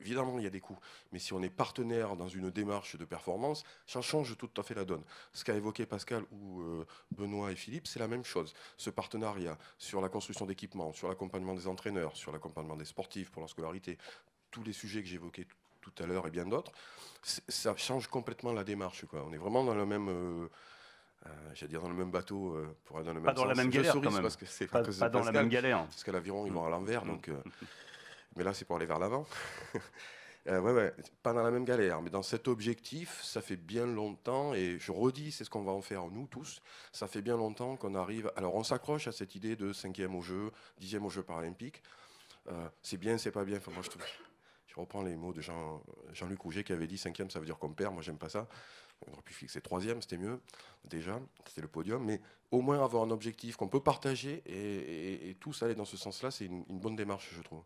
évidemment, il y a des coûts. Mais si on est partenaire dans une démarche de performance, ça change tout à fait la donne. Ce qu'a évoqué Pascal ou euh, Benoît et Philippe, c'est la même chose. Ce partenariat sur la construction d'équipements, sur l'accompagnement des entraîneurs, sur l'accompagnement des sportifs pour leur scolarité, tous les sujets que j'évoquais tout à l'heure et bien d'autres, ça change complètement la démarche. Quoi. On est vraiment dans le même. Euh, euh, j'allais dire dans le même bateau euh, pour aller dans le même pas dans la même galère parce que c'est pas, dans la même galère parce qu'à l'aviron ils vont à l'envers donc euh, mais là c'est pour aller vers l'avant ouais ouais pas dans la même galère mais dans cet objectif ça fait bien longtemps et je redis c'est ce qu'on va en faire nous tous ça fait bien longtemps qu'on arrive alors on s'accroche à cette idée de cinquième au jeu dixième au jeu paralympique c'est bien c'est pas bien enfin, moi je trouve je reprends les mots de Jean, Jean-Luc Rouget qui avait dit cinquième, ça veut dire qu'on perd. Moi, j'aime pas ça. On aurait pu fixer troisième, c'était mieux déjà, c'était le podium, mais au moins avoir un objectif qu'on peut partager et, et, tous aller dans ce sens-là, c'est une, bonne démarche, je trouve.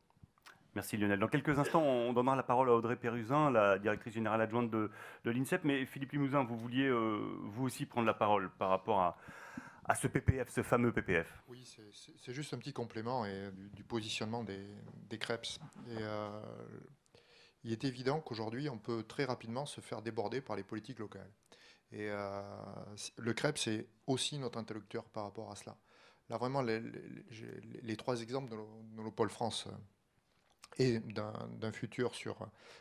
Merci Lionel. Dans quelques instants, on donnera la parole à Audrey Peruzin, la directrice générale adjointe de, l'INSEP. Mais Philippe Limousin, vous vouliez euh, vous aussi prendre la parole par rapport à, ce PPF, ce fameux PPF. Oui, c'est juste un petit complément du, positionnement des, des euh, il est évident qu'aujourd'hui, on peut très rapidement se faire déborder par les politiques locales. Et euh, le Crêpe c'est aussi notre interlocuteur par rapport à cela. Là, vraiment, les, trois exemples de le France euh, et d'un futur sur,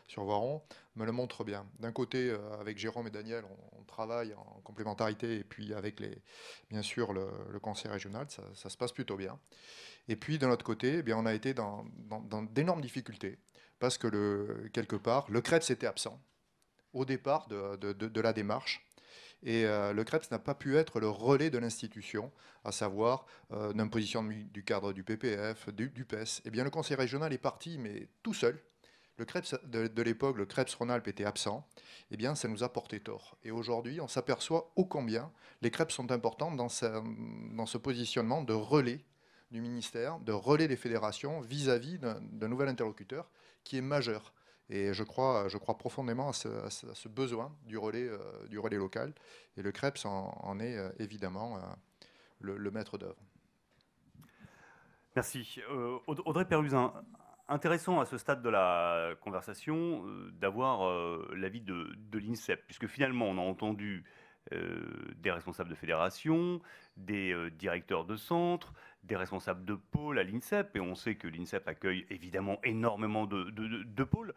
sur Voiron me le montre bien. D'un côté, euh, avec Jérôme et Daniel, on, travaille en complémentarité, et puis avec, les, bien sûr, le, le conseil régional, ça, se passe plutôt bien. Et puis, de l'autre côté, eh bien, on a été dans d'énormes difficultés parce que quelque part, le Krebs était absent au départ de, la démarche. Et euh, le Krebs n'a pas pu être le relais de l'institution, à savoir d'imposition euh, du cadre du PPF, du, PES. Eh bien, le conseil régional est parti, mais tout seul. Le Krebs de, l'époque, le Krebs Rhône-Alpes était absent. Eh bien, ça nous a porté tort. Et aujourd'hui, on s'aperçoit ô combien les Krebs sont importantes dans ce positionnement de relais du ministère, de relais des fédérations vis-à-vis d'un nouvel interlocuteur qui est majeur. Et je crois, je crois profondément à ce, besoin du relais, euh, du relais local. Et le CREPS en, est euh, évidemment euh, le, maître d'œuvre. Merci. Audrey Peruzin, intéressant à ce stade de la conversation d'avoir l'avis de, de l'INSEP, puisque finalement on a entendu euh, des responsables de fédération, des euh, directeurs de centre, des responsables de pôle à l'INSEP, et on sait que l'INSEP accueille évidemment énormément de, de, pôles.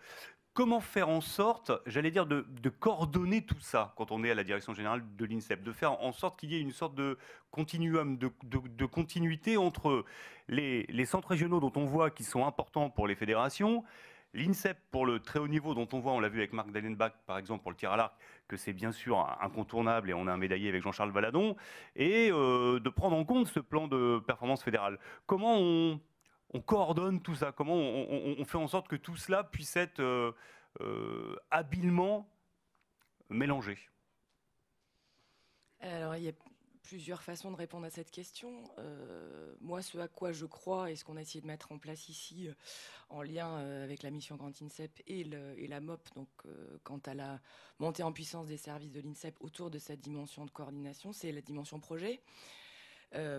Comment faire en sorte, j'allais dire, de, coordonner tout ça quand on est à la direction générale de l'INSEP, de faire en sorte qu'il y ait une sorte de continuum, de, continuité entre les, les centres régionaux dont on voit qu'ils sont importants pour les fédérations, L'INSEP pour le très haut niveau dont on voit, on l'a vu avec Marc Dallenbach par exemple pour le tir à l'arc, que c'est bien sûr incontournable et on a un médaillé avec Jean-Charles Valadon, et euh, de prendre en compte ce plan de performance fédérale. Comment on, coordonne tout ça Comment on, fait en sorte que tout cela puisse être euh, euh, habilement mélangé alors, il y a plusieurs façons de répondre à cette question. Euh, moi, ce à quoi je crois et ce qu'on a essayé de mettre en place ici, euh, en lien euh, avec la mission Grand INSEP et, la MOP, donc quant à la montée en puissance des services de l'INSEP autour de cette dimension de coordination, c'est la dimension projet.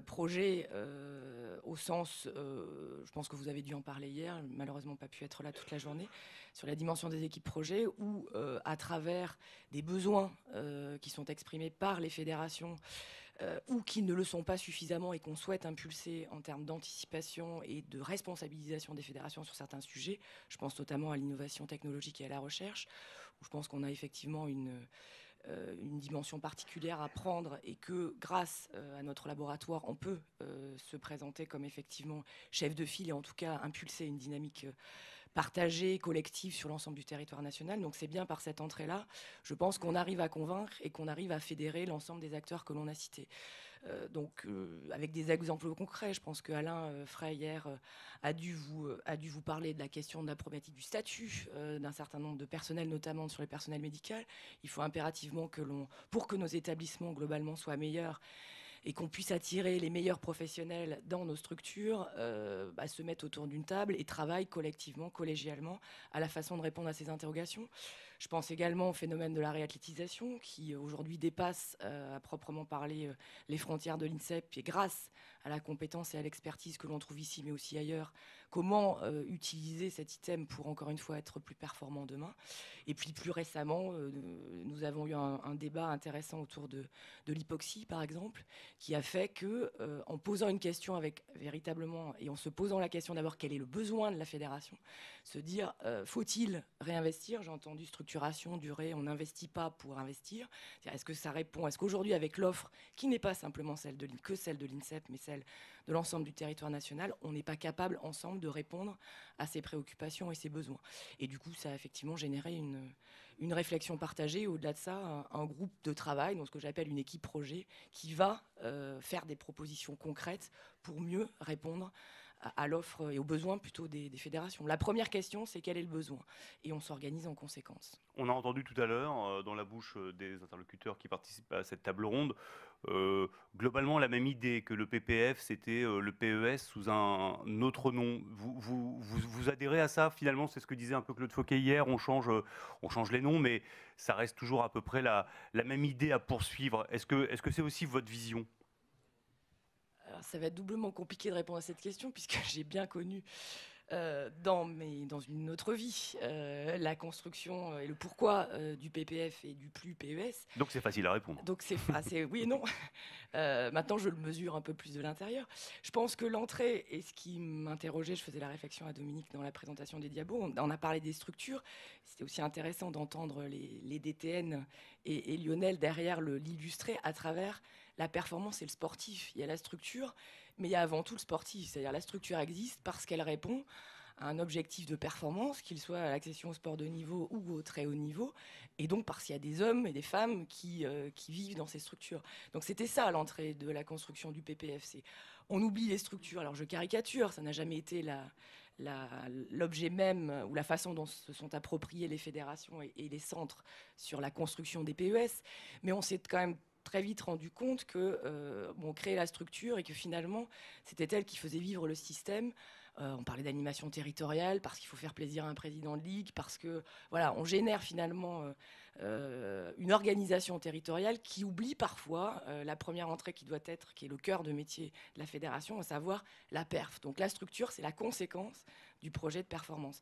projet au sens, je pense que vous avez dû en parler hier, malheureusement pas pu être là toute la journée, sur la dimension des équipes projet ou à travers des besoins qui sont exprimés par les fédérations, euh, ou qui ne le sont pas suffisamment et qu'on souhaite impulser en termes d'anticipation et de responsabilisation des fédérations sur certains sujets. Je pense notamment à l'innovation technologique et à la recherche, où je pense qu'on a effectivement une, euh, dimension particulière à prendre et que grâce euh, à notre laboratoire, on peut se présenter comme effectivement chef de file et en tout cas impulser une dynamique partagé collectif sur l'ensemble du territoire national. Donc c'est bien par cette entrée-là, je pense qu'on arrive à convaincre et qu'on arrive à fédérer l'ensemble des acteurs que l'on a cités. Euh, donc euh, avec des exemples concrets, je pense que Alain euh, Frey a dû vous a dû vous parler de la question de la problématique du statut d'un certain nombre de personnels, notamment sur les personnels médicaux. Il faut impérativement que l'on pour que nos établissements globalement soient meilleurs et qu'on puisse attirer les meilleurs professionnels dans nos structures, euh, bah, se mettre autour d'une table et travailler collectivement, collégialement, à la façon de répondre à ces interrogations. Je pense également au phénomène de la réathlétisation qui euh, aujourd'hui dépasse euh, à proprement parler euh, les frontières de l'INSEP et grâce à la compétence et à l'expertise que l'on trouve ici mais aussi ailleurs, comment utiliser cet item pour encore une fois être plus performant demain. Et puis plus récemment, nous avons eu un, débat intéressant autour de, l'hypoxie par exemple, qui a fait que en posant une question avec véritablement et en se posant la question d'abord quel est le besoin de la fédération, se dire faut-il réinvestir J'ai entendu structure durée, on n'investit pas pour investir. Est-ce que ça répond Est-ce qu'aujourd'hui, avec l'offre qui n'est pas simplement celle de que celle de l'INSEP, mais celle de l'ensemble du territoire national, on n'est pas capable ensemble de répondre à ces préoccupations et ces besoins Et du coup, ça a effectivement généré une, réflexion partagée. Au-delà de ça, un, groupe de travail, donc ce que j'appelle une équipe projet, qui va euh, faire des propositions concrètes pour mieux répondre à, l'offre et aux besoins plutôt des, fédérations. La première question, c'est quel est le besoin Et on s'organise en conséquence. On a entendu tout à l'heure, euh, dans la bouche des interlocuteurs qui participent à cette table ronde, euh, globalement la même idée que le PPF, c'était euh, le PES sous un, autre nom. Vous, vous, vous, adhérez à ça finalement C'est ce que disait un peu Claude Fauquet hier, on change, on change les noms, mais ça reste toujours à peu près la, la même idée à poursuivre. Est-ce que c'est -ce que aussi votre vision ça va être doublement compliqué de répondre à cette question, puisque j'ai bien connu euh, dans, mes, dans une autre vie euh, la construction euh, et le pourquoi du PPF et du plus PES. Donc c'est facile à répondre. Donc c'est oui et non. maintenant je le mesure un peu plus de l'intérieur. Je pense que l'entrée et ce qui m'interrogeait, je faisais la réflexion à Dominique dans la présentation des diabos, on, a parlé des structures. C'était aussi intéressant d'entendre les, DTN et, et Lionel derrière l'illustrer à travers la performance et le sportif. Il y a la structure, mais il y a avant tout le sportif. C'est-à-dire la structure existe parce qu'elle répond à un objectif de performance, qu'il soit à l'accession au sport de niveau ou au très haut niveau, et donc parce qu'il y a des hommes et des femmes qui, euh, qui vivent dans ces structures. Donc c'était ça l'entrée de la construction du PPFC. On oublie les structures. Alors je caricature, ça n'a jamais été l'objet même euh, ou la façon dont se sont appropriées les fédérations et, et, les centres sur la construction des PES, mais on s'est quand même très vite rendu compte que euh, bon, on créait la structure et que finalement c'était elle qui faisait vivre le système. Euh, on parlait d'animation territoriale parce qu'il faut faire plaisir à un président de ligue, parce que voilà, on génère finalement euh, une organisation territoriale qui oublie parfois la première entrée qui doit être, qui est le cœur de métier de la fédération, à savoir la perf. Donc la structure, c'est la conséquence du projet de performance.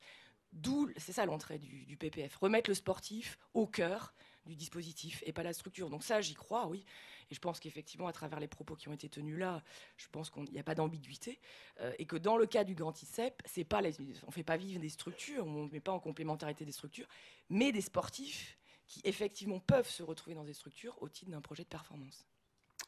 D'où, c'est ça l'entrée du, du PPF, remettre le sportif au cœur du dispositif et pas la structure. Donc ça, j'y crois, oui. Et je pense qu'effectivement, à travers les propos qui ont été tenus là, je pense qu'il n'y a pas d'ambiguïté. Euh, et que dans le cas du grand ICEP, c'est pas on fait pas vivre des structures, on ne met pas en complémentarité des structures, mais des sportifs qui effectivement peuvent se retrouver dans des structures au titre d'un projet de performance.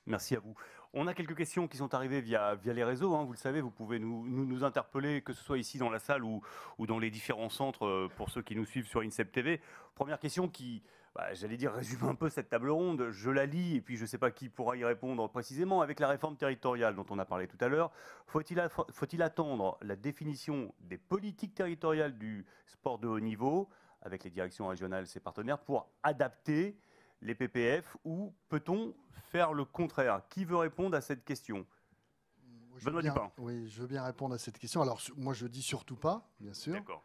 Merci à vous. On a quelques questions qui sont arrivées via, via les réseaux. Hein, vous le savez, vous pouvez nous, nous, interpeller, que ce soit ici dans la salle ou, ou dans les différents centres euh, pour ceux qui nous suivent sur INSEP TV. Première question qui, bah, j'allais dire, résume un peu cette table ronde. Je la lis et puis je ne sais pas qui pourra y répondre précisément. Avec la réforme territoriale dont on a parlé tout à l'heure, faut-il attendre la définition des politiques territoriales du sport de haut niveau avec les directions régionales, ses partenaires, pour adapter les PPF ou peut-on faire le contraire Qui veut répondre à cette question je veux, bien, oui, je veux bien répondre à cette question. Alors, moi, je dis surtout pas, bien sûr. D'accord.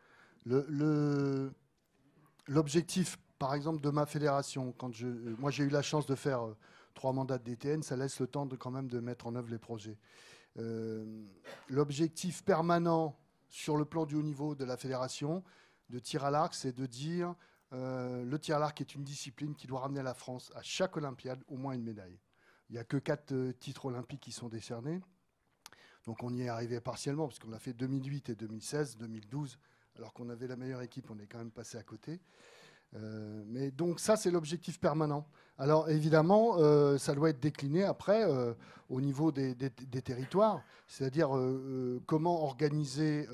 L'objectif par exemple, de ma fédération. Quand je, euh, moi, j'ai eu la chance de faire euh, trois mandats de DTN, ça laisse le temps de, quand même de mettre en œuvre les projets. Euh, l'objectif permanent sur le plan du haut niveau de la fédération de tir à l'arc, c'est de dire le tir à l'arc est une discipline qui doit ramener à la France, à chaque Olympiade, au moins une médaille. Il n'y a que quatre titres olympiques qui sont décernés. Donc on y est arrivé partiellement, parce qu'on a fait 2008 et 2016, 2012, alors qu'on avait la meilleure équipe, on est quand même passé à côté. Euh, mais donc ça, c'est l'objectif permanent. Alors évidemment, euh, ça doit être décliné après euh, au niveau des territoires, c'est-à-dire comment organiser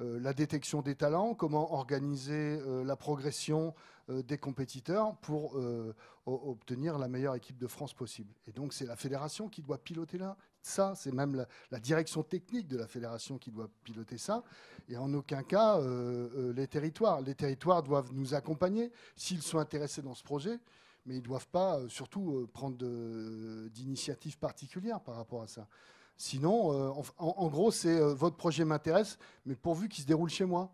la détection des talents, comment organiser la progression des compétiteurs pour obtenir la meilleure équipe de France possible. Et donc c'est la fédération qui doit piloter là, ça, c'est même la, direction technique de la fédération qui doit piloter ça, et en aucun cas euh, euh, les territoires. Les territoires doivent nous accompagner s'ils sont intéressés dans ce projet, mais ils ne doivent pas euh, surtout prendre d'initiatives particulières par rapport à ça. Sinon, en, gros, c'est votre projet m'intéresse, mais pourvu qu'il se déroule chez moi.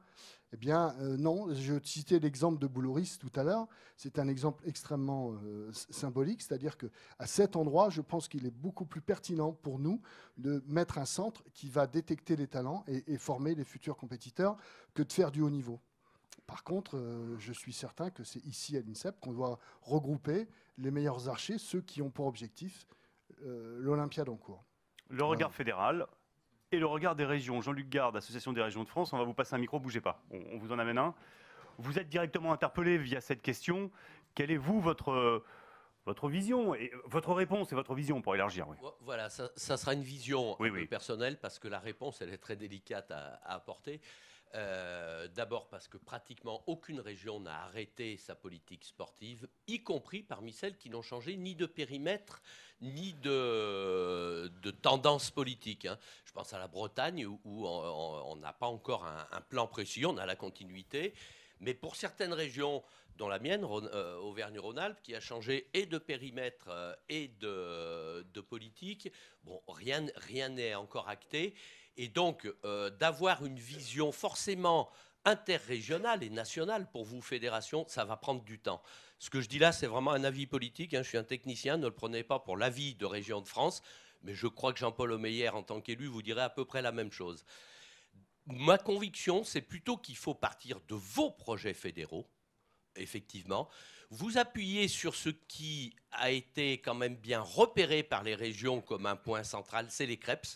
Eh bien, euh, non, je citais l'exemple de Boulouris tout à l'heure. C'est un exemple extrêmement euh, symbolique, c'est-à-dire qu'à cet endroit, je pense qu'il est beaucoup plus pertinent pour nous de mettre un centre qui va détecter les talents et, former les futurs compétiteurs que de faire du haut niveau. Par contre, euh, je suis certain que c'est ici à l'INSEP qu'on doit regrouper les meilleurs archers, ceux qui ont pour objectif l'Olympiade en cours. Le regard fédéral, le regard des régions. Jean-Luc Garde, Association des régions de France, on va vous passer un micro, bougez pas, on, vous en amène un. Vous êtes directement interpellé via cette question. Quelle est, vous, votre, votre vision et Votre réponse et votre vision, pour élargir. Voilà, ça, sera une vision personnelle, parce que la réponse, elle est très délicate à, à apporter. Euh, d'abord parce que pratiquement aucune région n'a arrêté sa politique sportive, y compris parmi celles qui n'ont changé ni de périmètre, ni de, tendance politique. Hein. Je pense à la Bretagne, où, on n'a pas encore un, plan précis, on a la continuité. Mais pour certaines régions, dont la mienne, euh, Auvergne-Rhône-Alpes, qui a changé et de périmètre euh, et de, politique, bon, rien n'est encore acté. Et donc, euh, d'avoir une vision forcément interrégionale et nationale pour vous, fédération, ça va prendre du temps. Ce que je dis là, c'est vraiment un avis politique. Hein. Je suis un technicien, ne le prenez pas pour l'avis de Région de France, mais je crois que Jean-Paul Omeyer, en tant qu'élu, vous dirait à peu près la même chose. Ma conviction, c'est plutôt qu'il faut partir de vos projets fédéraux, effectivement. Vous appuyez sur ce qui a été quand même bien repéré par les régions comme un point central, c'est les crêpes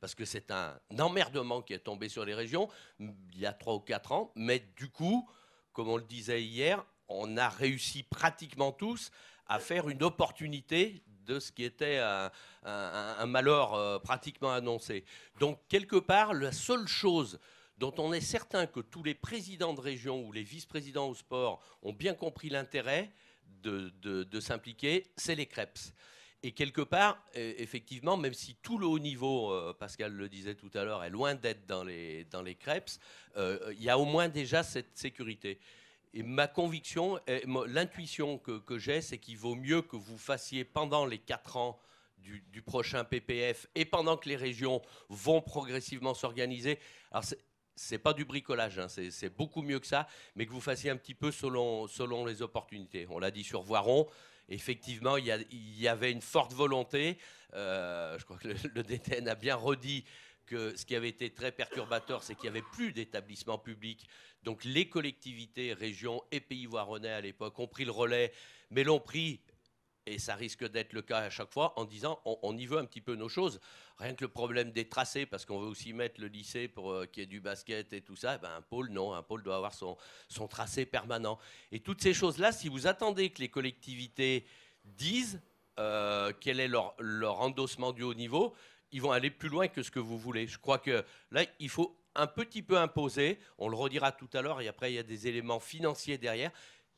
parce que c'est un emmerdement qui est tombé sur les régions il y a trois ou quatre ans. Mais du coup, comme on le disait hier, on a réussi pratiquement tous à faire une opportunité de ce qui était un, malheur euh, pratiquement annoncé. Donc, quelque part, la seule chose dont on est certain que tous les présidents de région ou les vice-présidents au sport ont bien compris l'intérêt de, de s'impliquer, c'est les crêpes. Et quelque part, e, effectivement, même si tout le haut niveau, euh, Pascal le disait tout à l'heure, est loin d'être dans les, dans les crêpes, euh, euh, il y a au moins déjà cette sécurité. Et ma conviction, l'intuition que, j'ai, c'est qu'il vaut mieux que vous fassiez pendant les 4 ans du, prochain PPF et pendant que les régions vont progressivement s'organiser. Alors, c'est pas du bricolage, hein, c'est beaucoup mieux que ça, mais que vous fassiez un petit peu selon, selon les opportunités. On l'a dit sur Voiron, effectivement, il y, avait une forte volonté. Euh, je crois que le, le, DTN a bien redit que ce qui avait été très perturbateur, c'est qu'il n'y avait plus d'établissement public. Donc les collectivités, régions et pays voironnais à l'époque ont pris le relais, mais l'ont pris et ça risque d'être le cas à chaque fois, en disant on, y veut un petit peu nos choses. Rien que le problème des tracés, parce qu'on veut aussi mettre le lycée pour euh, qu'il y ait du basket et tout ça, ben un pôle, non, un pôle doit avoir son, son tracé permanent. Et toutes ces choses-là, si vous attendez que les collectivités disent euh, quel est leur, leur endossement du haut niveau, ils vont aller plus loin que ce que vous voulez. Je crois que là, il faut un petit peu imposer, on le redira tout à l'heure, et après, il y a des éléments financiers derrière,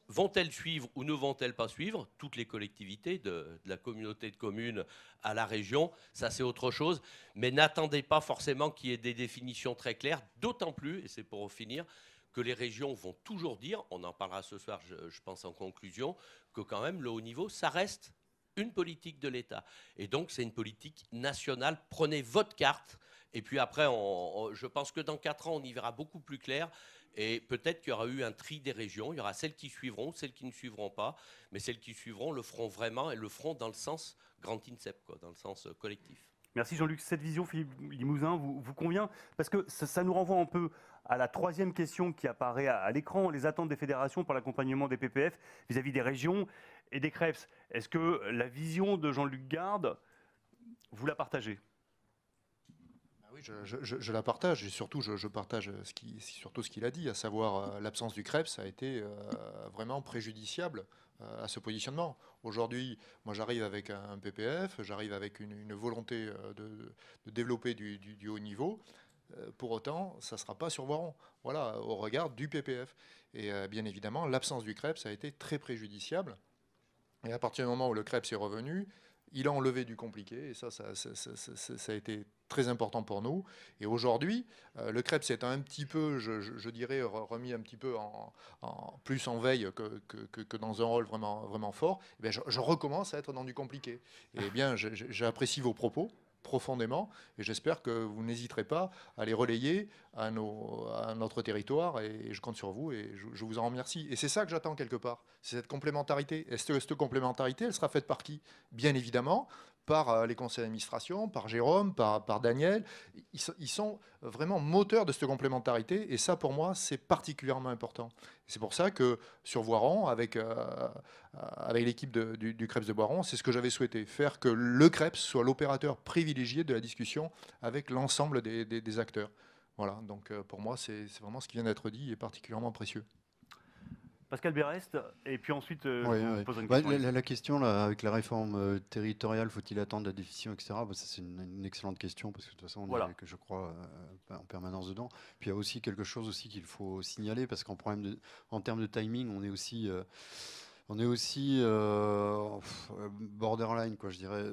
Vont-elles suivre ou ne vont-elles pas suivre toutes les collectivités de, la communauté de communes à la région Ça, c'est autre chose. Mais n'attendez pas forcément qu'il y ait des définitions très claires, d'autant plus, et c'est pour finir, que les régions vont toujours dire, on en parlera ce soir, je, pense, en conclusion, que quand même, le haut niveau, ça reste une politique de l'État. Et donc, c'est une politique nationale. Prenez votre carte. Et puis après, je pense que dans 4 ans, on y verra beaucoup plus clair. Et peut-être qu'il y aura eu un tri des régions. Il y aura celles qui suivront, celles qui ne suivront pas. Mais celles qui suivront le feront vraiment et le feront dans le sens grand INSEP, quoi, dans le sens euh, collectif. Merci Jean-Luc. Cette vision, Philippe Limousin, vous, convient Parce que ça, nous renvoie un peu à la troisième question qui apparaît à, l'écran, les attentes des fédérations pour l'accompagnement des PPF vis-à-vis des régions et des CREPS. Est-ce que la vision de Jean-Luc Garde, vous la partagez je, la partage et surtout je, partage euh, ce surtout ce qu'il a dit, à savoir euh, l'absence du ça a été euh, vraiment préjudiciable à ce positionnement. Aujourd'hui, moi j'arrive avec un PPF, j'arrive avec une, volonté de, développer du, haut niveau. Pour autant, ça ne sera pas sur Voiron, voilà, au regard du PPF. Et bien évidemment, l'absence du ça a été très préjudiciable. Et à partir du moment où le Krebs est revenu, il a enlevé du compliqué, et ça, ça, a été très important pour nous. Et aujourd'hui, euh, le crêpe s'est un petit peu, je, dirais, remis un petit peu en, plus en veille que, dans un rôle vraiment, vraiment fort. Eh je, recommence à être dans du compliqué. eh bien, j'apprécie vos propos profondément. Et j'espère que vous n'hésiterez pas à les relayer à, notre territoire. Et je compte sur vous et je, vous en remercie. Et c'est ça que j'attends quelque part. C'est cette complémentarité. Et cette, complémentarité, elle sera faite par qui Bien évidemment, par euh, les conseils d'administration, par Jérôme, par, Daniel. Ils, sont vraiment moteurs de cette complémentarité et ça, pour moi, c'est particulièrement important. C'est pour ça que sur Voiron, avec, euh, avec l'équipe du, CREPS de Boiron, c'est ce que j'avais souhaité, faire que le CREPS soit l'opérateur privilégié de la discussion avec l'ensemble des, des acteurs. Voilà, donc euh, pour moi, c'est vraiment ce qui vient d'être dit et particulièrement précieux. Pascal Bérest, et puis ensuite, euh, la, question, là, avec la réforme euh, territoriale, faut-il attendre la définition, etc. Bah, ça c'est une, excellente question, parce que de toute façon, on est, que je crois, euh, en permanence dedans. Puis il y a aussi quelque chose aussi qu'il faut signaler, parce qu'en en termes de timing, on est aussi... on est aussi borderline, quoi, je dirais.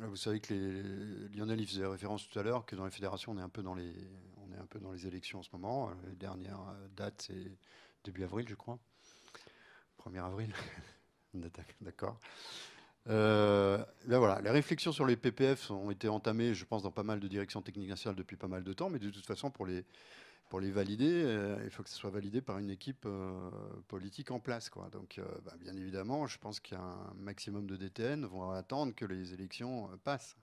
vous savez que les, Lionel, il faisait référence tout à l'heure que dans les fédérations, on est un peu dans les, on est un peu dans les élections en ce moment. Les dernière date, c'est début avril, je crois. 1er avril, d'accord. Euh, ben voilà, les réflexions sur les PPF ont été entamées, je pense, dans pas mal de directions techniques nationales depuis pas mal de temps, mais de toute façon, pour les, pour les valider, euh, il faut que ce soit validé par une équipe euh, politique en place. Quoi. Donc, ben, bien évidemment, je pense qu'il y un maximum de DTN vont attendre que les élections passent.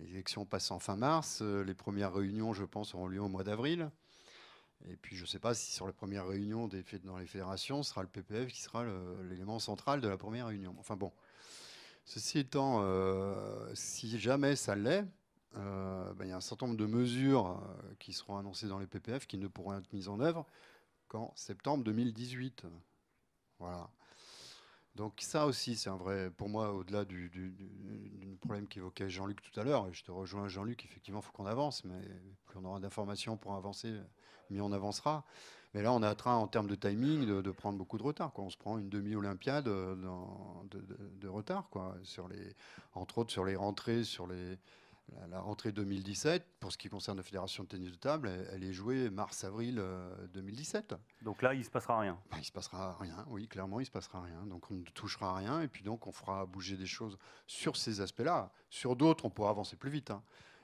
Les élections passent en fin mars, les premières réunions, je pense, auront lieu au mois d'avril. Et puis je ne sais pas si sur la première réunion des, dans les fédérations, ce sera le PPF qui sera l'élément central de la première réunion. Enfin bon, ceci étant, euh, si jamais ça l'est, euh, ben, il y a un certain nombre de mesures euh, qui seront annoncées dans les PPF qui ne pourront être mises en œuvre qu'en septembre 2018. Voilà. Donc ça aussi, c'est un vrai, pour moi, au-delà du, du, problème qu'évoquait Jean-Luc tout à l'heure, et je te rejoins Jean-Luc, effectivement, il faut qu'on avance, mais plus on aura d'informations pour avancer, mais on avancera. Mais là, on est en train, en termes de timing, de, prendre beaucoup de retard. On se prend une demi-olympiade euh, de, de, retard, quoi. Sur les, entre autres sur les rentrées, sur les, la, rentrée 2017, pour ce qui concerne la Fédération de tennis de table, elle, est jouée mars-avril 2017. Euh, donc là, il ne se passera rien ben, Il ne se passera rien, oui, clairement, il ne se passera rien. Donc on ne touchera rien, et puis donc on fera bouger des choses sur ces aspects-là. Sur d'autres, on pourra avancer plus vite. Hein.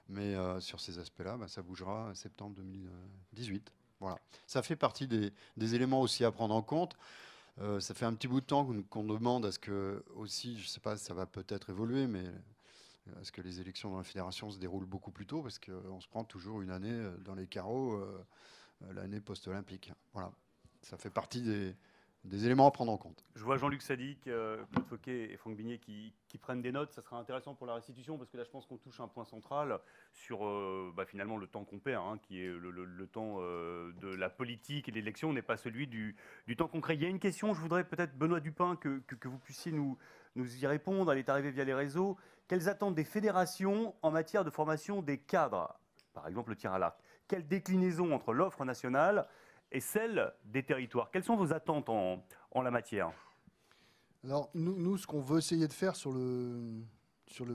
Mais euh, sur ces aspects-là, bah, ça bougera en septembre 2018. Voilà. Ça fait partie des, éléments aussi à prendre en compte. Euh, ça fait un petit bout de temps qu'on demande à ce que, aussi, je ne sais pas, ça va peut-être évoluer, mais euh, à ce que les élections dans la fédération se déroulent beaucoup plus tôt, parce qu'on se prend toujours une année dans les carreaux, l'année post-olympique. Voilà. Ça fait partie des, des éléments à prendre en compte. Je vois Jean-Luc Sadik, euh, Claude Fouquet et Franck Binet qui, prennent des notes. Ça sera intéressant pour la restitution parce que là, je pense qu'on touche un point central sur euh, bah, finalement le temps qu'on perd, hein, qui est le, temps euh, de la politique et l'élection, n'est pas celui du, temps concret. Il y a une question, je voudrais peut-être, Benoît Dupin, que, vous puissiez nous, nous y répondre. Elle est arrivée via les réseaux. Quelles attentes des fédérations en matière de formation des cadres Par exemple, le tir à l'arc. Quelle déclinaison entre l'offre nationale et celle des territoires. Quelles sont vos attentes en, la matière Alors, nous, ce qu'on veut essayer de faire sur le,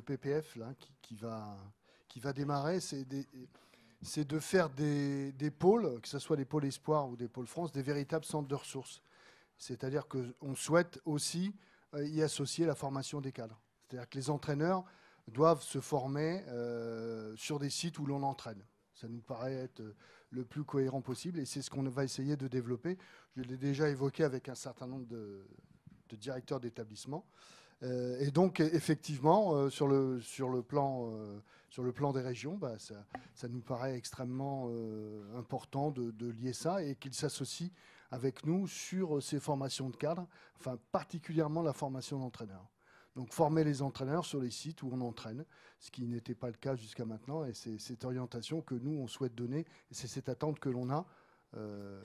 PPF, qui, va, démarrer, c'est de faire des, pôles, que ce soit des pôles espoir ou des pôles France, des véritables centres de ressources. C'est-à-dire qu'on souhaite aussi euh, y associer la formation des cadres. C'est-à-dire que les entraîneurs doivent se former euh, sur des sites où l'on entraîne. Ça nous paraît être le plus cohérent possible. Et c'est ce qu'on va essayer de développer. Je l'ai déjà évoqué avec un certain nombre de, directeurs d'établissement. Euh, et donc, effectivement, euh, sur, le, sur, le plan, euh, sur le plan des régions, bah, ça, ça, nous paraît extrêmement important de, de, lier ça et qu'ils s'associent avec nous sur ces formations de cadres, enfin particulièrement la formation d'entraîneurs. Donc former les entraîneurs sur les sites où on entraîne, ce qui n'était pas le cas jusqu'à maintenant. Et c'est cette orientation que nous, on souhaite donner, c'est cette attente que l'on a. Euh,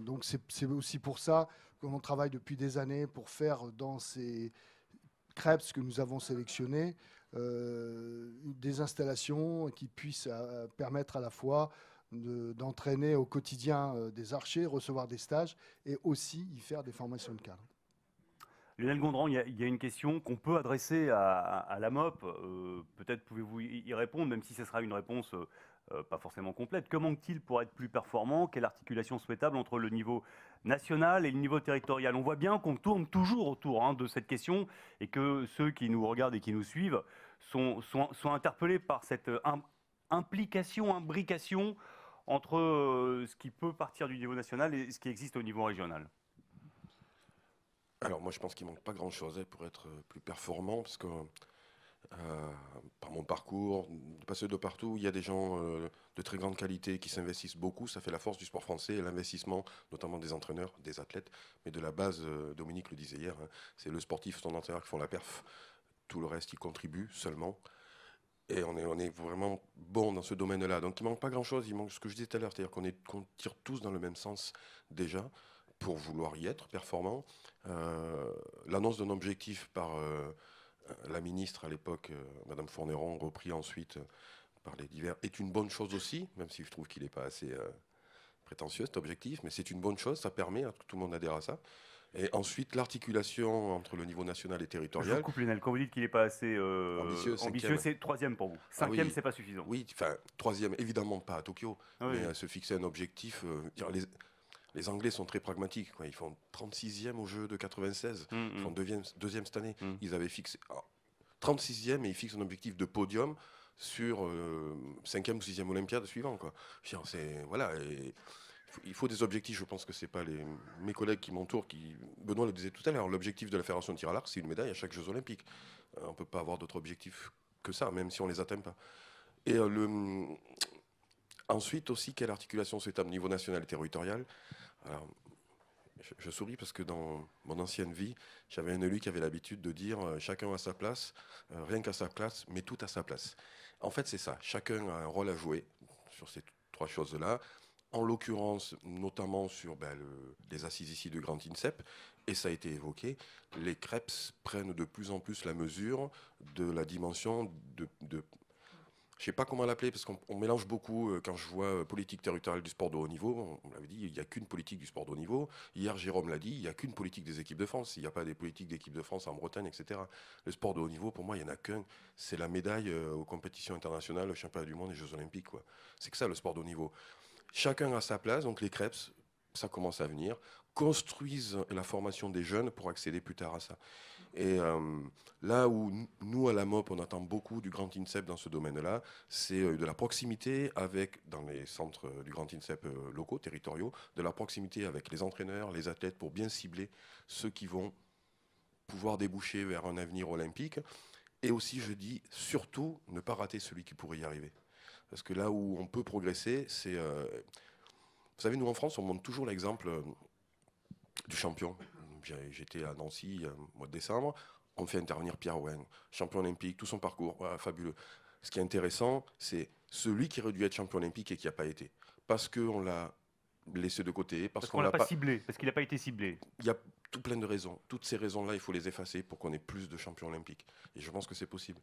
Donc c'est aussi pour ça qu'on travaille depuis des années pour faire dans ces crêpes que nous avons sélectionnées euh, des installations qui puissent euh, permettre à la fois d'entraîner au quotidien des archers, recevoir des stages et aussi y faire des formations de cadre. Lionel Gondran, il y, a, une question qu'on peut adresser à, la MOP. Euh, peut-être pouvez-vous y répondre, même si ce sera une réponse euh, euh, pas forcément complète. Que manque-t-il pour être plus performant Quelle articulation souhaitable entre le niveau national et le niveau territorial On voit bien qu'on tourne toujours autour hein, de cette question et que ceux qui nous regardent et qui nous suivent sont, interpellés par cette implication, imbrication entre ce qui peut partir du niveau national et ce qui existe au niveau régional. Alors moi je pense qu'il manque pas grand-chose hein, pour être euh, plus performant, parce que euh, par mon parcours, de passer de partout, il y a des gens euh, de très grande qualité qui s'investissent beaucoup, ça fait la force du sport français et l'investissement notamment des entraîneurs, des athlètes, mais de la base, Dominique le disait hier, hein, c'est le sportif, son entraîneur qui font la perf, tout le reste il contribue seulement. Et on est, vraiment bon dans ce domaine-là. Donc il manque pas grand-chose, il manque ce que je disais tout à l'heure, c'est-à-dire qu'on tire tous dans le même sens déjà pour vouloir y être performant. Euh, l'annonce d'un objectif par euh, la ministre à l'époque, euh, Madame Fourneron, repris ensuite par les divers, est une bonne chose aussi, même si je trouve qu'il n'est pas assez prétentieux cet objectif, mais c'est une bonne chose, ça permet à tout le monde d'adhérer à ça. Et ensuite, l'articulation entre le niveau national et territorial. Je vous coupe, Lénel, quand vous dites qu'il n'est pas assez ambitieux, c'est troisième pour vous. Ah cinquième, ce n'est c'est pas suffisant. Oui, enfin, troisième, évidemment pas à Tokyo, ah mais à se fixer un objectif les Anglais sont très pragmatiques. Ils font 36e au jeu de 96. Mm, ils mm. font deuxième, deuxième cette année. Mm. Ils avaient fixé 36e ah, et ils fixent un objectif de podium sur 5e euh, ou 6e Olympiade suivant. Quoi. voilà, il faut des objectifs. Je pense que ce c'est pas les, mes collègues qui m'entourent qui. Benoît le disait tout à l'heure. L'objectif de la fédération de tir à l'arc, c'est une médaille à chaque Jeux Olympiques. Euh, on ne peut pas avoir d'autres objectifs que ça, même si on ne les atteint pas. Et euh, le, Ensuite aussi, quelle articulation souhaitable au niveau national et territorial je, souris parce que dans mon ancienne vie, j'avais un élu qui avait l'habitude de dire euh, chacun à sa place, euh, rien qu'à sa place, mais tout à sa place. En fait, c'est ça. Chacun a un rôle à jouer sur ces trois choses-là. En l'occurrence, notamment sur ben, les assises ici de Grand INSEP, et ça a été évoqué, les CREPS prennent de plus en plus la mesure de la dimension de, je sais pas comment l'appeler parce qu'on mélange beaucoup euh, quand je vois euh, politique territoriale du sport de haut niveau. On, m'avait l'avait dit, il n'y a qu'une politique du sport de haut niveau. Hier, Jérôme l'a dit, il n'y a qu'une politique des équipes de France. Il n'y a pas des politiques d'équipe de France en Bretagne, etc. Le sport de haut niveau, pour moi, il n'y en a qu'un. C'est la médaille euh, aux compétitions internationales, aux championnats du monde et Jeux olympiques. C'est que ça, le sport de haut niveau. Chacun a sa place, donc les crêpes, ça commence à venir, construisent la formation des jeunes pour accéder plus tard à ça. Et euh, là où nous, à la MOP, on attend beaucoup du Grand INSEP dans ce domaine-là, c'est euh, de la proximité avec, dans les centres euh, du Grand INSEP locaux, territoriaux, de la proximité avec les entraîneurs, les athlètes, pour bien cibler ceux qui vont pouvoir déboucher vers un avenir olympique. Et aussi, je dis, surtout, ne pas rater celui qui pourrait y arriver. Parce que là où on peut progresser, c'est... vous savez, nous, en France, on montre toujours l'exemple du champion j'étais à Nancy au euh, mois de décembre, on fait intervenir Pierre Owen, champion olympique, tout son parcours, fabuleux. Ce qui est intéressant, c'est celui qui aurait dû être champion olympique et qui n'a pas été. Parce qu'on l'a laissé de côté. Parce, qu'on ne l'a pas, ciblé, parce qu'il n'a pas été ciblé. Il y a tout plein de raisons. Toutes ces raisons-là, il faut les effacer pour qu'on ait plus de champions olympiques. Et je pense que c'est possible.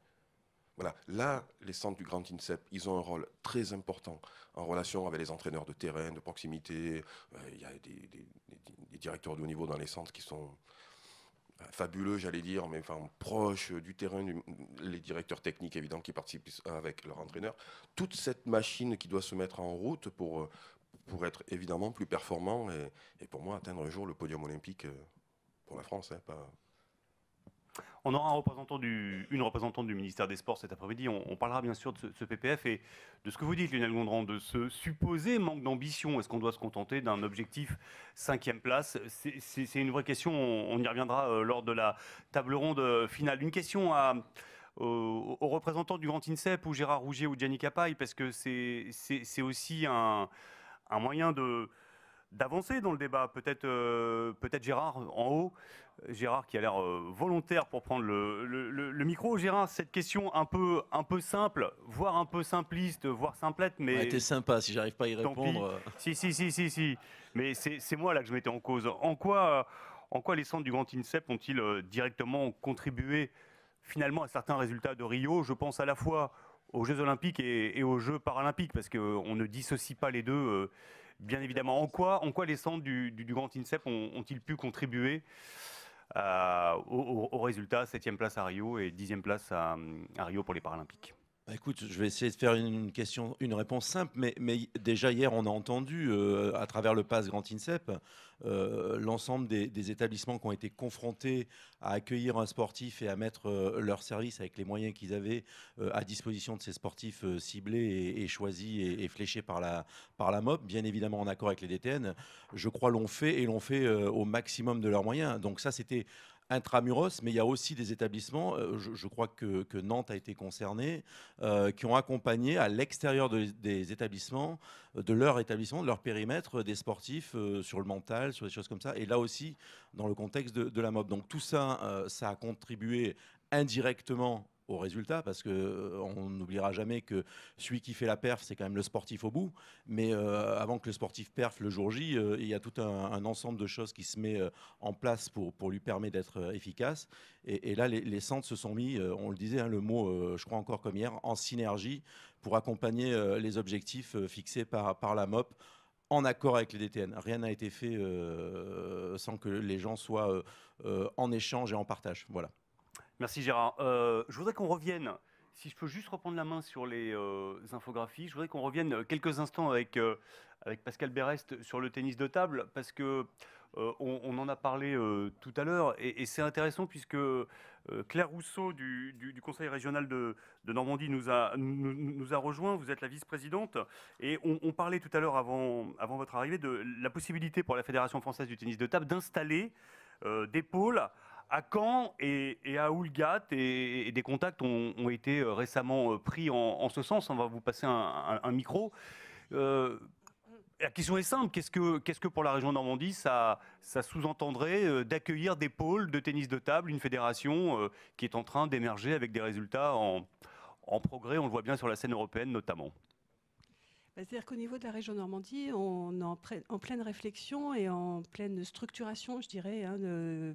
Voilà. Là, les centres du Grand INSEP, ils ont un rôle très important en relation avec les entraîneurs de terrain, de proximité. Euh, il y a des, directeurs de haut niveau dans les centres qui sont euh, fabuleux, j'allais dire, mais enfin du terrain, les directeurs techniques évidemment qui participent avec leur entraîneur. Toute cette machine qui doit se mettre en route pour, euh, pour être évidemment plus performant et, pour moi atteindre un jour le podium olympique pour la France, hein, pas, on aura une représentante du ministère des Sports cet après-midi. On, parlera bien sûr de ce, PPF et de ce que vous dites, Lionel Gondran, de ce supposé manque d'ambition. Est-ce qu'on doit se contenter d'un objectif cinquième place C'est une vraie question. On, y reviendra euh, lors de la table ronde euh, finale. Une question à, aux, représentants du Grand INSEP ou Gérard Rougier ou Gianni Capaille, parce que c'est aussi un, moyen d'avancer dans le débat. Peut-être euh, peut-être Gérard en haut. Gérard qui a l'air euh, volontaire pour prendre le, micro. Gérard, cette question un peu, un peu simple, voire un peu simpliste, voire simplette, mais... a été sympa si j'arrive pas à y répondre. Si, si, si, si, si. Mais c'est moi là que je mettais en cause. En quoi, en quoi les centres du Grand INSEP ont-ils euh, directement contribué finalement à certains résultats de Rio Je pense à la fois aux Jeux Olympiques et, aux Jeux Paralympiques, parce qu'on euh, ne dissocie pas les deux bien évidemment. En quoi, en quoi les centres du, Grand INSEP ont-ils pu contribuer euh, au, résultat, 7e place à Rio et 10e place à Rio pour les Paralympiques. Bah, écoute, je vais essayer de faire une question, une réponse simple, mais, déjà hier, on a entendu euh, à travers le pass Grand INSEP euh, l'ensemble des, établissements qui ont été confrontés à accueillir un sportif et à mettre euh, leur service avec les moyens qu'ils avaient à disposition de ces sportifs ciblés et, choisis et, fléchés par la, par la MOB, bien évidemment en accord avec les DTN. Je crois l'ont fait et l'ont fait au maximum de leurs moyens. Donc ça, c'était intramuros, mais il y a aussi des établissements, euh, je, crois que, Nantes a été concerné, euh, qui ont accompagné à l'extérieur des établissements, euh, de leur établissement, de leur périmètre, des sportifs sur le mental, sur des choses comme ça, et là aussi dans le contexte de, la MOB. Donc tout ça, ça a contribué indirectement au résultat, parce que euh, on n'oubliera jamais que celui qui fait la perf, c'est quand même le sportif au bout. Mais euh, avant que le sportif perf le jour J, euh, il y a tout un, ensemble de choses qui se met en place pour, pour lui permettre d'être efficace. Et, là, les, centres se sont mis, on le disait, hein, le mot, je crois encore comme hier, en synergie pour accompagner les objectifs fixés par, par la MOP en accord avec les DTN. Rien n'a été fait sans que les gens soient en échange et en partage. Voilà. Merci Gérard. Euh, je voudrais qu'on revienne, si je peux juste reprendre la main sur les euh, infographies, je voudrais qu'on revienne euh, quelques instants avec, avec Pascal Berest sur le tennis de table, parce que on, en a parlé tout à l'heure, et, c'est intéressant puisque Claire Rousseau du, Conseil régional de, Normandie nous a, nous, a rejoint, vous êtes la vice-présidente, et on, parlait tout à l'heure avant, avant votre arrivée de la possibilité pour la Fédération française du tennis de table d'installer des pôles à Caen et, à Oulgat, et, des contacts ont, été euh, récemment euh, pris en, ce sens. On va vous passer un, micro. Euh, la question est simple qu'est-ce que, pour la région Normandie ça, sous-entendrait d'accueillir des pôles de tennis de table, une fédération qui est en train d'émerger avec des résultats en progrès On le voit bien sur la scène européenne notamment. Bah, c'est-à-dire qu'au niveau de la région Normandie, on est en, pleine réflexion et en pleine structuration, je dirais, hein,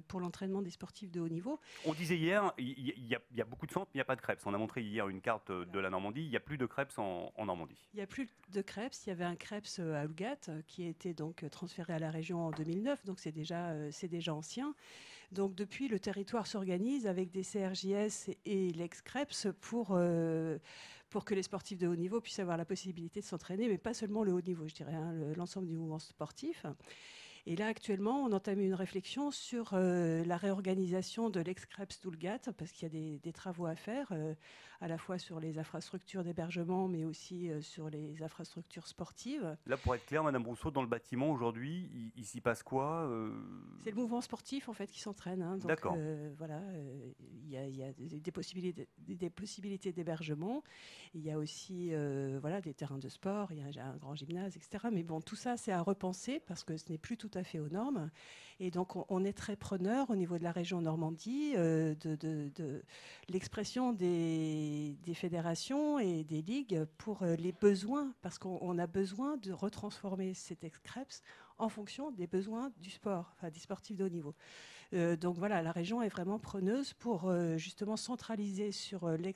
pour l'entraînement des sportifs de haut niveau. On disait hier, il y, a beaucoup de centres, mais il n'y a pas de crêpes. On a montré hier une carte de la Normandie, il n'y a plus de crêpes en, Normandie. Il n'y a plus de crêpes. Il y avait un crêpes euh, à Ougat euh, qui a été donc euh, transféré à la région en 2009, donc c'est déjà, c'est déjà ancien. Donc depuis, le territoire s'organise avec des CRJS et l'ex-crêpes pour pour que les sportifs de haut niveau puissent avoir la possibilité de s'entraîner, mais pas seulement le haut niveau, je dirais, hein, l'ensemble du mouvement sportif. Et là, actuellement, on entame une réflexion sur euh, la réorganisation de l'ex-CREPS-Toulgat, parce qu'il y a des, travaux à faire, euh, à la fois sur les infrastructures d'hébergement, mais aussi euh, sur les infrastructures sportives. Là, pour être clair, Madame Rousseau, dans le bâtiment aujourd'hui, il, s'y passe quoi C'est le mouvement sportif, en fait, qui s'entraîne. Hein. D'accord. voilà, il y, a des possibilités, des possibilités d'hébergement. Il y a aussi voilà, des terrains de sport, il y a un grand gymnase, etc. Mais bon, tout ça, c'est à repenser, parce que ce n'est plus tout à fait aux normes. Et donc, on, est très preneur au niveau de la région Normandie euh, de, l'expression des, fédérations et des ligues pour euh, les besoins, parce qu'on a besoin de retransformer cet excreps en fonction des besoins du sport, enfin des sportifs de haut niveau. Euh, donc voilà, la région est vraiment preneuse pour justement centraliser sur euh, le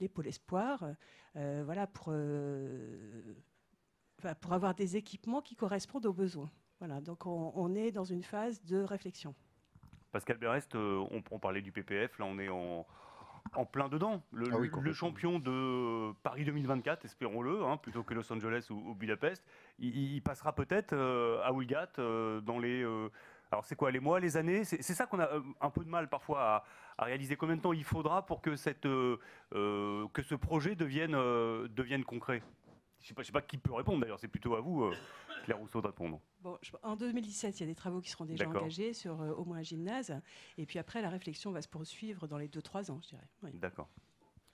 les pôles espoirs, voilà, pour bah, pour avoir des équipements qui correspondent aux besoins. Voilà, donc on, est dans une phase de réflexion. Pascal Berest, euh, on, parlait du PPF, là on est en, plein dedans. Le, ah champion de Paris 2024, espérons-le, hein, plutôt que Los Angeles ou, Budapest, il, passera peut-être euh, à Wilgat euh, dans les. alors c'est quoi les mois, les années C'est ça qu'on a un peu de mal parfois à, à, réaliser. Combien de temps il faudra pour que, cette, que ce projet devienne, devienne concret je ne sais, pas qui peut répondre d'ailleurs, c'est plutôt à vous, euh, Claire Rousseau, de répondre. en 2017, il y a des travaux qui seront déjà engagés sur euh, au moins un gymnase. Et puis après, la réflexion va se poursuivre dans les 2-3 ans, je dirais. D'accord.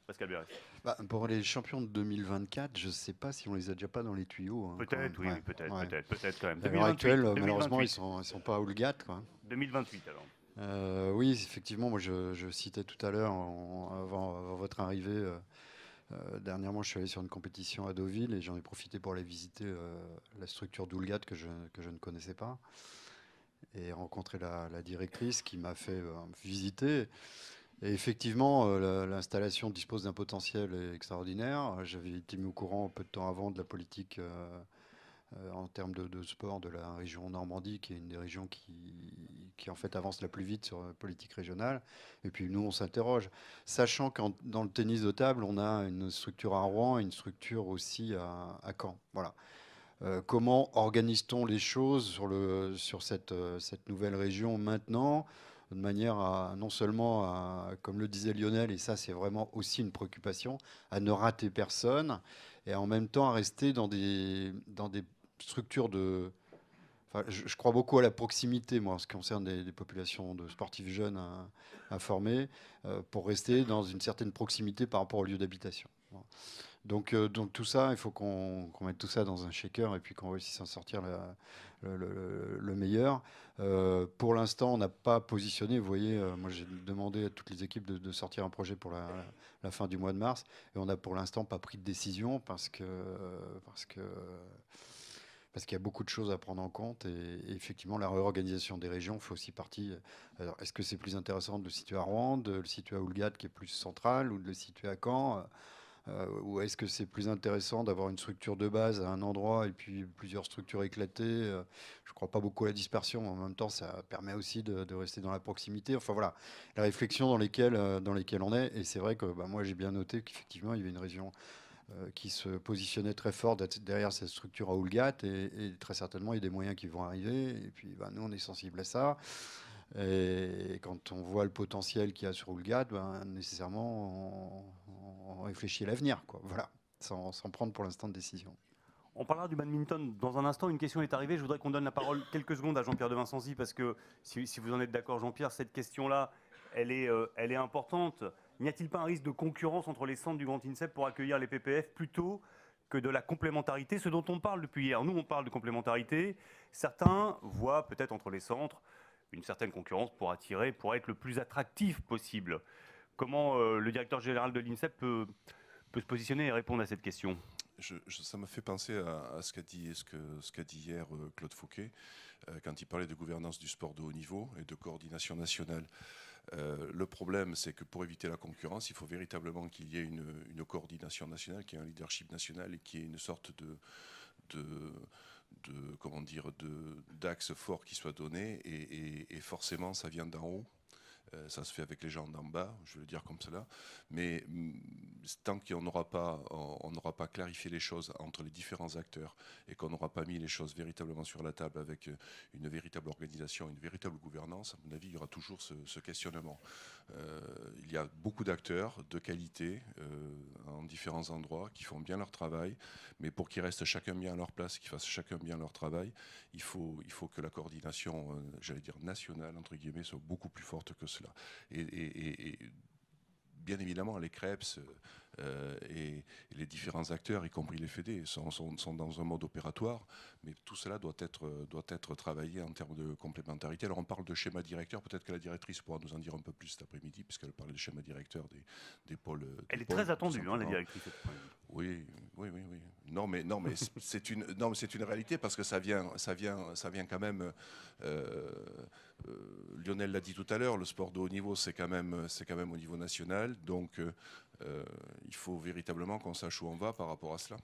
Pascal Béret. Bah, pour les champions de 2024, je ne sais pas si on les a déjà pas dans les tuyaux. Hein, peut-être, oui, peut-être, peut-être, peut-être quand même. À l'heure actuelle, malheureusement, ils ne sont, pas à Oulgat. 2028 alors. Euh, oui, effectivement, moi je, citais tout à l'heure, avant, avant, votre arrivée, euh, dernièrement, je suis allé sur une compétition à Deauville et j'en ai profité pour aller visiter euh, la structure d'Oulgat que je, ne connaissais pas et rencontrer la, directrice qui m'a fait euh, visiter. Et effectivement, l'installation dispose d'un potentiel extraordinaire. J'avais été mis au courant peu de temps avant de la politique euh, en termes de, sport de la région Normandie, qui est une des régions qui, qui en fait avance la plus vite sur la euh, politique régionale. Et puis nous, on s'interroge, sachant que dans le tennis de table, on a une structure à Rouen et une structure aussi à, Caen. Voilà. Euh, comment organise-t-on les choses sur, le, sur cette, cette nouvelle région maintenant de manière à non seulement, comme le disait Lionel, et ça c'est vraiment aussi une préoccupation, à ne rater personne et en même temps à rester dans des, dans des structure de. je, crois beaucoup à la proximité, moi, en ce qui concerne des populations de sportifs jeunes à, former, euh, pour rester dans une certaine proximité par rapport au lieu d'habitation. Donc, euh, donc tout ça, il faut qu'on mette tout ça dans un shaker et puis qu'on réussisse à en sortir le, meilleur. Euh, pour l'instant, on n'a pas positionné. Vous voyez, moi j'ai demandé à toutes les équipes de, sortir un projet pour la, fin du mois de mars et on n'a pour l'instant pas pris de décision parce que parce que parce qu'il y a beaucoup de choses à prendre en compte. Et, effectivement, la réorganisation des régions fait aussi partie. Euh, alors, est-ce que c'est plus intéressant de le situer à Rouen, de le situer à Oulgate, qui est plus central, ou de le situer à Caen euh, euh, ou est-ce que c'est plus intéressant d'avoir une structure de base à un endroit et puis plusieurs structures éclatées Je ne crois pas beaucoup à la dispersion. mais En même temps, ça permet aussi de, rester dans la proximité. Enfin voilà, la réflexion dans laquelle dans lesquelles on est. Et c'est vrai que bah, moi, j'ai bien noté qu'effectivement, il y avait une région euh, qui se positionnait très fort derrière cette structure à Oulgat. Et, très certainement, il y a des moyens qui vont arriver. Et puis, ben, nous, on est sensible à ça. Et, quand on voit le potentiel qu'il y a sur Oulgat, ben, nécessairement, on, réfléchit à l'avenir, quoi. Voilà, sans, prendre pour l'instant de décision. On parlera du badminton dans un instant. Une question est arrivée. Je voudrais qu'on donne la parole quelques secondes à Jean-Pierre de Vincenzi parce que si, si vous en êtes d'accord, Jean-Pierre, cette question-là, euh, elle est, importante. N'y a-t-il pas un risque de concurrence entre les centres du Grand INSEP pour accueillir les PPF plutôt que de la complémentarité, ce dont on parle depuis hier Nous, on parle de complémentarité. Certains voient peut-être entre les centres une certaine concurrence pour attirer, pour être le plus attractif possible. Comment euh, le directeur général de l'INSEP peut, se positionner et répondre à cette question ça me fait penser à, ce qu'a dit, hier euh, Claude Fouquet quand il parlait de gouvernance du sport de haut niveau et de coordination nationale. Euh, le problème, c'est que pour éviter la concurrence, il faut véritablement qu'il y ait une, coordination nationale, qu'il y ait un leadership national et qu'il y ait une sorte de, comment dire, d'axe fort qui soit donné. et forcément, ça vient d'en haut. Euh, ça se fait avec les gens d'en bas, je vais le dire comme cela. Mais mm, tant qu'on n'aura pas, on n'aura pas clarifié les choses entre les différents acteurs et qu'on n'aura pas mis les choses véritablement sur la table avec euh, une véritable organisation, une véritable gouvernance, à mon avis, il y aura toujours ce, questionnement. Euh, il y a beaucoup d'acteurs de qualité en différents endroits qui font bien leur travail, mais pour qu'ils restent chacun bien à leur place, qu'ils fassent chacun bien leur travail, il faut, il faut que la coordination, j'allais dire nationale, entre guillemets, soit beaucoup plus forte que cela. Et, et bien évidemment, les crêpes euh, euh, et, les différents acteurs, y compris les fédés, sont, dans un mode opératoire, mais tout cela doit être, doit être travaillé en termes de complémentarité. Alors on parle de schéma directeur, peut-être que la directrice pourra nous en dire un peu plus cet après-midi, puisqu'elle parle de schéma directeur des, des pôles. Elle est très attendue, hein, la directrice. Oui, oui, oui, oui. Non, mais, non, mais c'est une, non, c'est une réalité parce que ça vient, ça vient, ça vient quand même. Euh, euh, Lionel l'a dit tout à l'heure, le sport de haut niveau, c'est quand même, c'est quand même au niveau national. Donc, euh, il faut véritablement qu'on sache où on va par rapport à cela.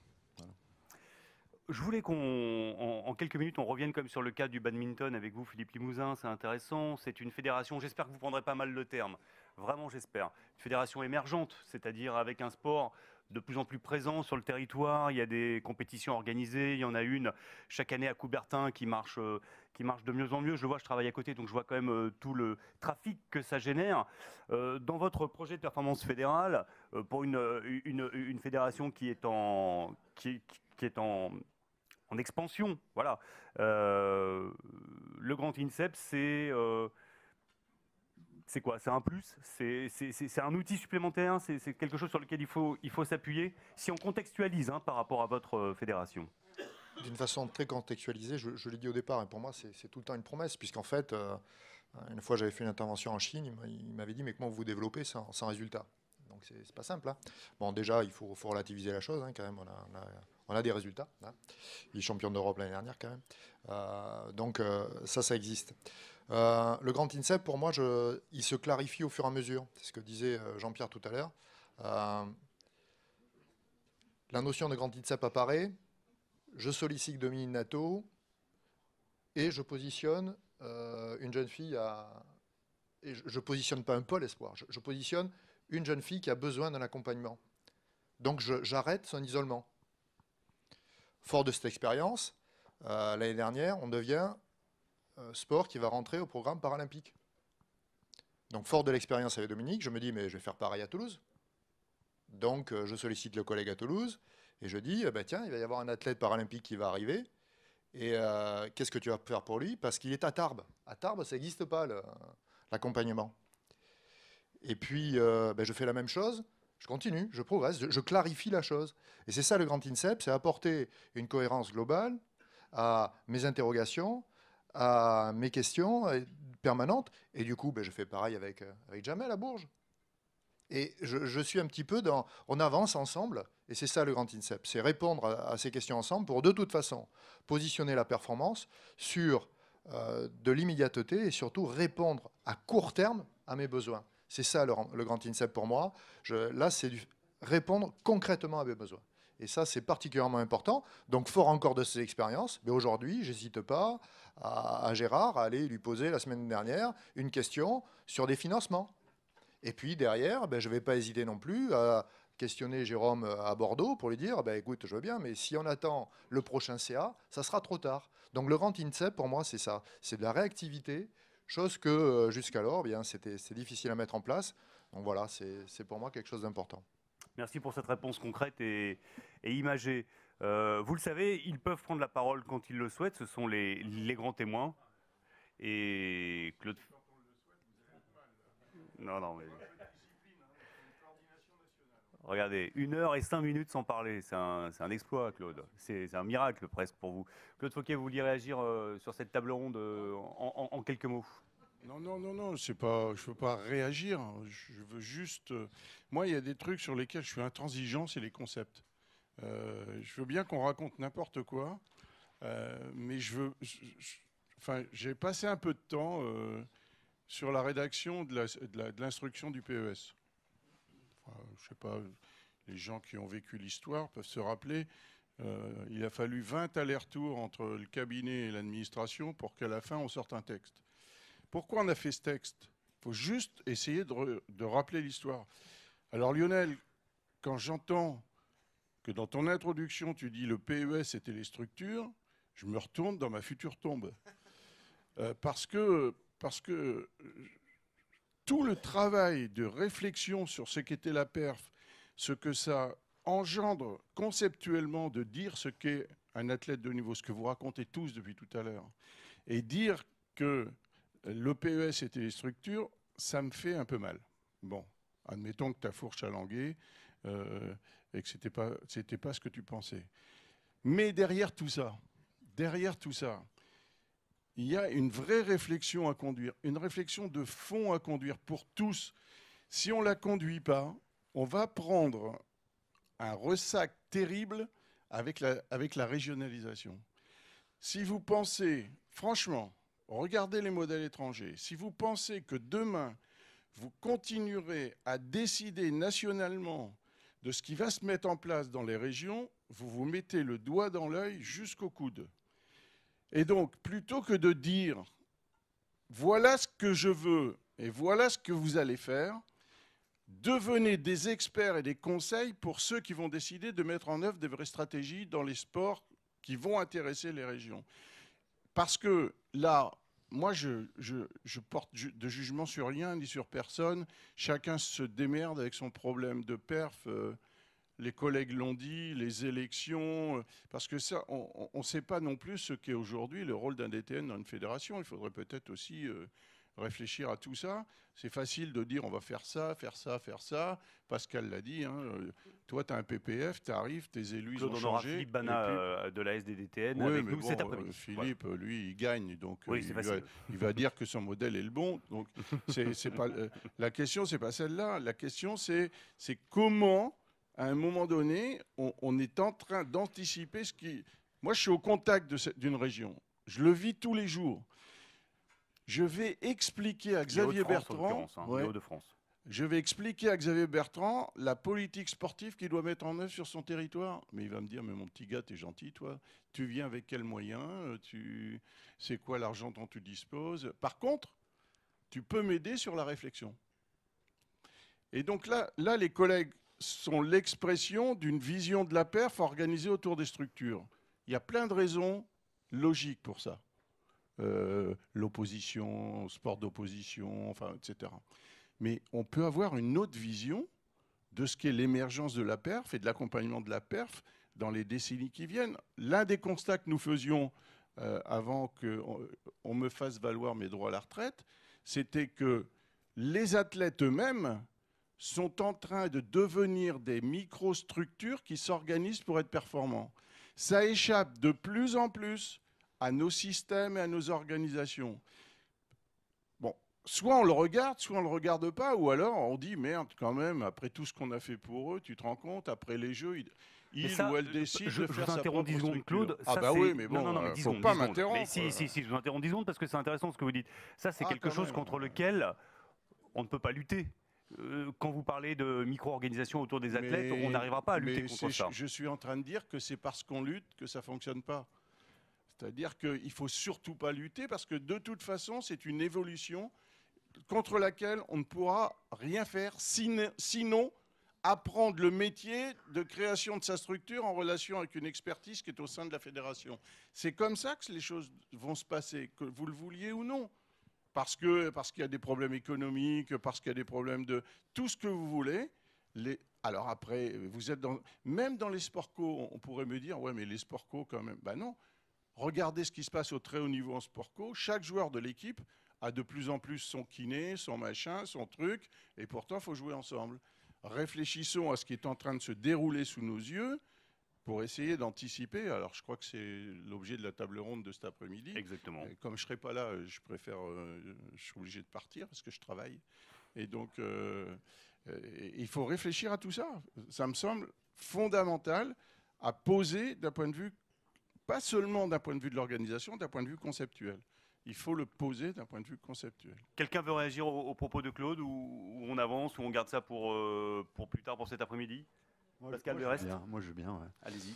Je voulais qu'on, en, quelques minutes, on revienne comme sur le cas du badminton avec vous, Philippe Limousin. C'est intéressant. C'est une fédération. J'espère que vous prendrez pas mal le terme. Vraiment, j'espère. Une fédération émergente, c'est-à-dire avec un sport de plus en plus présent sur le territoire. Il y a des compétitions organisées. Il y en a une chaque année à Coubertin qui marche, euh, qui marche de mieux en mieux. Je le vois, je travaille à côté, donc je vois quand même euh, tout le trafic que ça génère. Euh, dans votre projet de performance fédérale, pour une, une, fédération qui est en, qui, est en, expansion, voilà, le grand INSEP, c'est c'est quoi C'est un plus C'est un outil supplémentaire C'est quelque chose sur lequel il faut, s'appuyer Si on contextualise hein, par rapport à votre euh, fédération D'une façon très contextualisée, je, l'ai dit au départ, et pour moi c'est tout le temps une promesse, puisqu'en fait, euh, une fois j'avais fait une intervention en Chine, il m'avait dit, mais comment vous développez sans, résultat donc c'est pas simple. Hein. Bon, déjà, il faut, relativiser la chose hein, quand même. On a, des résultats. Il est champion d'Europe l'année dernière quand même. Euh, donc ça, ça existe. Euh, le grand INSEP, pour moi, il se clarifie au fur et à mesure. C'est ce que disait euh, Jean-Pierre tout à l'heure. Euh, la notion de grand INSEP apparaît. Je sollicite Dominique Nato et je positionne une jeune fille à. Et je, ne positionne pas un pôle espoir. je, positionne une jeune fille qui a besoin d'un accompagnement. Donc j'arrête son isolement. Fort de cette expérience, l'année dernière, on devient euh, sport qui va rentrer au programme paralympique. Donc, fort de l'expérience avec Dominique, je me dis, mais je vais faire pareil à Toulouse. Donc, euh, je sollicite le collègue à Toulouse et je dis, euh, bah, tiens, il va y avoir un athlète paralympique qui va arriver. Et qu'est-ce que tu vas faire pour lui Parce qu'il est à Tarbes. À Tarbes, ça n'existe pas, l'accompagnement. Et puis, bah, je fais la même chose. Je continue, je progresse, je clarifie la chose. Et c'est ça le grand INSEP, c'est apporter une cohérence globale à mes interrogations, à mes questions euh, permanentes. Et du coup, ben, je fais pareil avec, euh, avec Jamel à Bourges. Et je, suis un petit peu dans. On avance ensemble, et c'est ça le grand INSEP c'est répondre à, ces questions ensemble pour, de toute façon, positionner la performance sur euh, de l'immédiateté et surtout répondre à court terme à mes besoins. C'est ça le, grand INSEP pour moi. Je, là, c'est répondre concrètement à mes besoins. Et ça, c'est particulièrement important. Donc, fort encore de ces expériences, mais aujourd'hui, j'hésite pas à, Gérard à aller lui poser la semaine dernière une question sur des financements. Et puis derrière, ben, je ne vais pas hésiter non plus à questionner Jérôme à Bordeaux pour lui dire, ben, écoute, je veux bien, mais si on attend le prochain CA, ça sera trop tard. Donc le grand INSEP, pour moi, c'est ça. C'est de la réactivité, chose que euh, jusqu'alors, eh bien, c'était difficile à mettre en place. Donc voilà, c'est pour moi quelque chose d'important. Merci pour cette réponse concrète et, imagée. Euh, vous le savez, ils peuvent prendre la parole quand ils le souhaitent. Ce sont les, grands témoins. Et Claude. Non, non, Regardez, une heure et cinq minutes sans parler, c'est un, exploit, Claude. C'est un miracle presque pour vous. Claude Fouquet, vous vouliez réagir euh, sur cette table ronde euh, en quelques mots non, non, non, non, c'est pas, je ne veux pas réagir. Je veux juste. Euh, moi, il y a des trucs sur lesquels je suis intransigeant, c'est les concepts. Euh, je veux bien qu'on raconte n'importe quoi, euh, mais je veux. enfin, j'ai passé un peu de temps sur la rédaction de l'instruction du PES. Je je sais pas, les gens qui ont vécu l'histoire peuvent se rappeler. il a fallu 20 allers-retours entre le cabinet et l'administration pour qu'à la fin on sorte un texte. Pourquoi on a fait ce texte Il faut juste essayer de, rappeler l'histoire. Alors Lionel, quand j'entends que dans ton introduction, tu dis le PES c'était les structures, je me retourne dans ma future tombe. Euh, parce que, parce que tout le travail de réflexion sur ce qu'était la perf, ce que ça engendre conceptuellement de dire ce qu'est un athlète de niveau, ce que vous racontez tous depuis tout à l'heure, et dire que le PES les structures, ça me fait un peu mal. Bon, admettons que ta fourche a langué euh, et que ce n'était pas, ce que tu pensais. Mais derrière tout ça, derrière tout ça, il y a une vraie réflexion à conduire, une réflexion de fond à conduire pour tous. Si on ne la conduit pas, on va prendre un ressac terrible avec la, avec la régionalisation. Si vous pensez, franchement, regardez les modèles étrangers. Si vous pensez que demain, vous continuerez à décider nationalement de ce qui va se mettre en place dans les régions, vous vous mettez le doigt dans l'œil jusqu'au coude. Et donc, plutôt que de dire, voilà ce que je veux et voilà ce que vous allez faire, devenez des experts et des conseils pour ceux qui vont décider de mettre en œuvre des vraies stratégies dans les sports qui vont intéresser les régions. Parce que là, moi, je, porte de jugement sur rien ni sur personne. Chacun se démerde avec son problème de perf. Euh, les collègues l'ont dit, les élections. Euh, parce que ça, on ne sait pas non plus ce qu'est aujourd'hui le rôle d'un DTN dans une fédération. Il faudrait peut-être aussi euh, réfléchir à tout ça. C'est facile de dire on va faire ça, faire ça, faire ça. Pascal l'a dit, hein, euh, toi tu as un PPF, tu arrives, tes élus ont changé. Philippe Bana euh, de la SDDTN oui, avec bon, euh, après Philippe, lui, il gagne, donc il, va, dire que son modèle est le bon. Donc c'est pas, la question, c'est pas celle-là. La question, c'est comment, à un moment donné, on, on est en train d'anticiper ce qui... Moi, je suis au contact d'une région. Je le vis tous les jours. Hein. Je vais expliquer à Xavier Bertrand. Je vais expliquer à Bertrand la politique sportive qu'il doit mettre en œuvre sur son territoire. Mais il va me dire, mais mon petit gars, t'es gentil, toi. Tu viens avec quels moyens euh, tu... C'est quoi l'argent dont tu disposes Par contre, tu peux m'aider sur la réflexion. Et donc là, là les collègues sont l'expression d'une vision de la perf organisée autour des structures. Il y a plein de raisons logiques pour ça. Euh, l'opposition, sport d'opposition, enfin, etc. Mais on peut avoir une autre vision de ce qu'est l'émergence de la perf et de l'accompagnement de la perf dans les décennies qui viennent. L'un des constats que nous faisions euh, avant qu'on me fasse valoir mes droits à la retraite, c'était que les athlètes eux-mêmes sont en train de devenir des microstructures qui s'organisent pour être performants. Ça échappe de plus en plus à nos systèmes et à nos organisations. Bon, soit on le regarde, soit on ne le regarde pas, ou alors on dit merde quand même, après tout ce qu'on a fait pour eux, tu te rends compte, après les jeux, ils, ou elle décide je, de faire je vous interromps 10 secondes, Claude. ah bah oui, mais bon, non, non, euh, mais faut pas m'interrompre. Si, si, si, je vous interromps 10 parce que c'est intéressant ce que vous dites. Ça, c'est ah, quelque chose contre lequel on ne peut pas lutter. Euh, quand vous parlez de micro-organisation autour des athlètes, on n'arrivera pas à lutter contre ça. Je suis en train de dire que c'est parce qu'on lutte que ça fonctionne pas. C'est-à-dire qu'il ne faut surtout pas lutter parce que de toute façon, c'est une évolution contre laquelle on ne pourra rien faire, sinon apprendre le métier de création de sa structure en relation avec une expertise qui est au sein de la fédération. C'est comme ça que les choses vont se passer, que vous le vouliez ou non. Parce qu'il y a des problèmes économiques, parce qu'il y a des problèmes de tout ce que vous voulez. alors après, vous êtes Même dans les sports co, on pourrait me dire, ouais, mais les sports co quand même. Ben non, Regardez ce qui se passe au très haut niveau en sport co. Chaque joueur de l'équipe a de plus en plus son kiné, son machin, son truc, et pourtant, il faut jouer ensemble. Réfléchissons à ce qui est en train de se dérouler sous nos yeux pour essayer d'anticiper. Alors, je crois que c'est l'objet de la table ronde de cet après-midi. Exactement. Comme je ne serai pas là, je préfère. Euh, je suis obligé de partir parce que je travaille. Et donc, euh, il faut réfléchir à tout ça. Ça me semble fondamental à poser d'un point de vue pas seulement d'un point de vue de l'organisation, d'un point de vue conceptuel. Il faut le poser d'un point de vue conceptuel. Quelqu'un veut réagir aux, au propos de Claude ou, on avance ou on garde ça pour, euh, pour plus tard, pour cet après-midi Pascal le reste moi, je veux bien. Allez-y.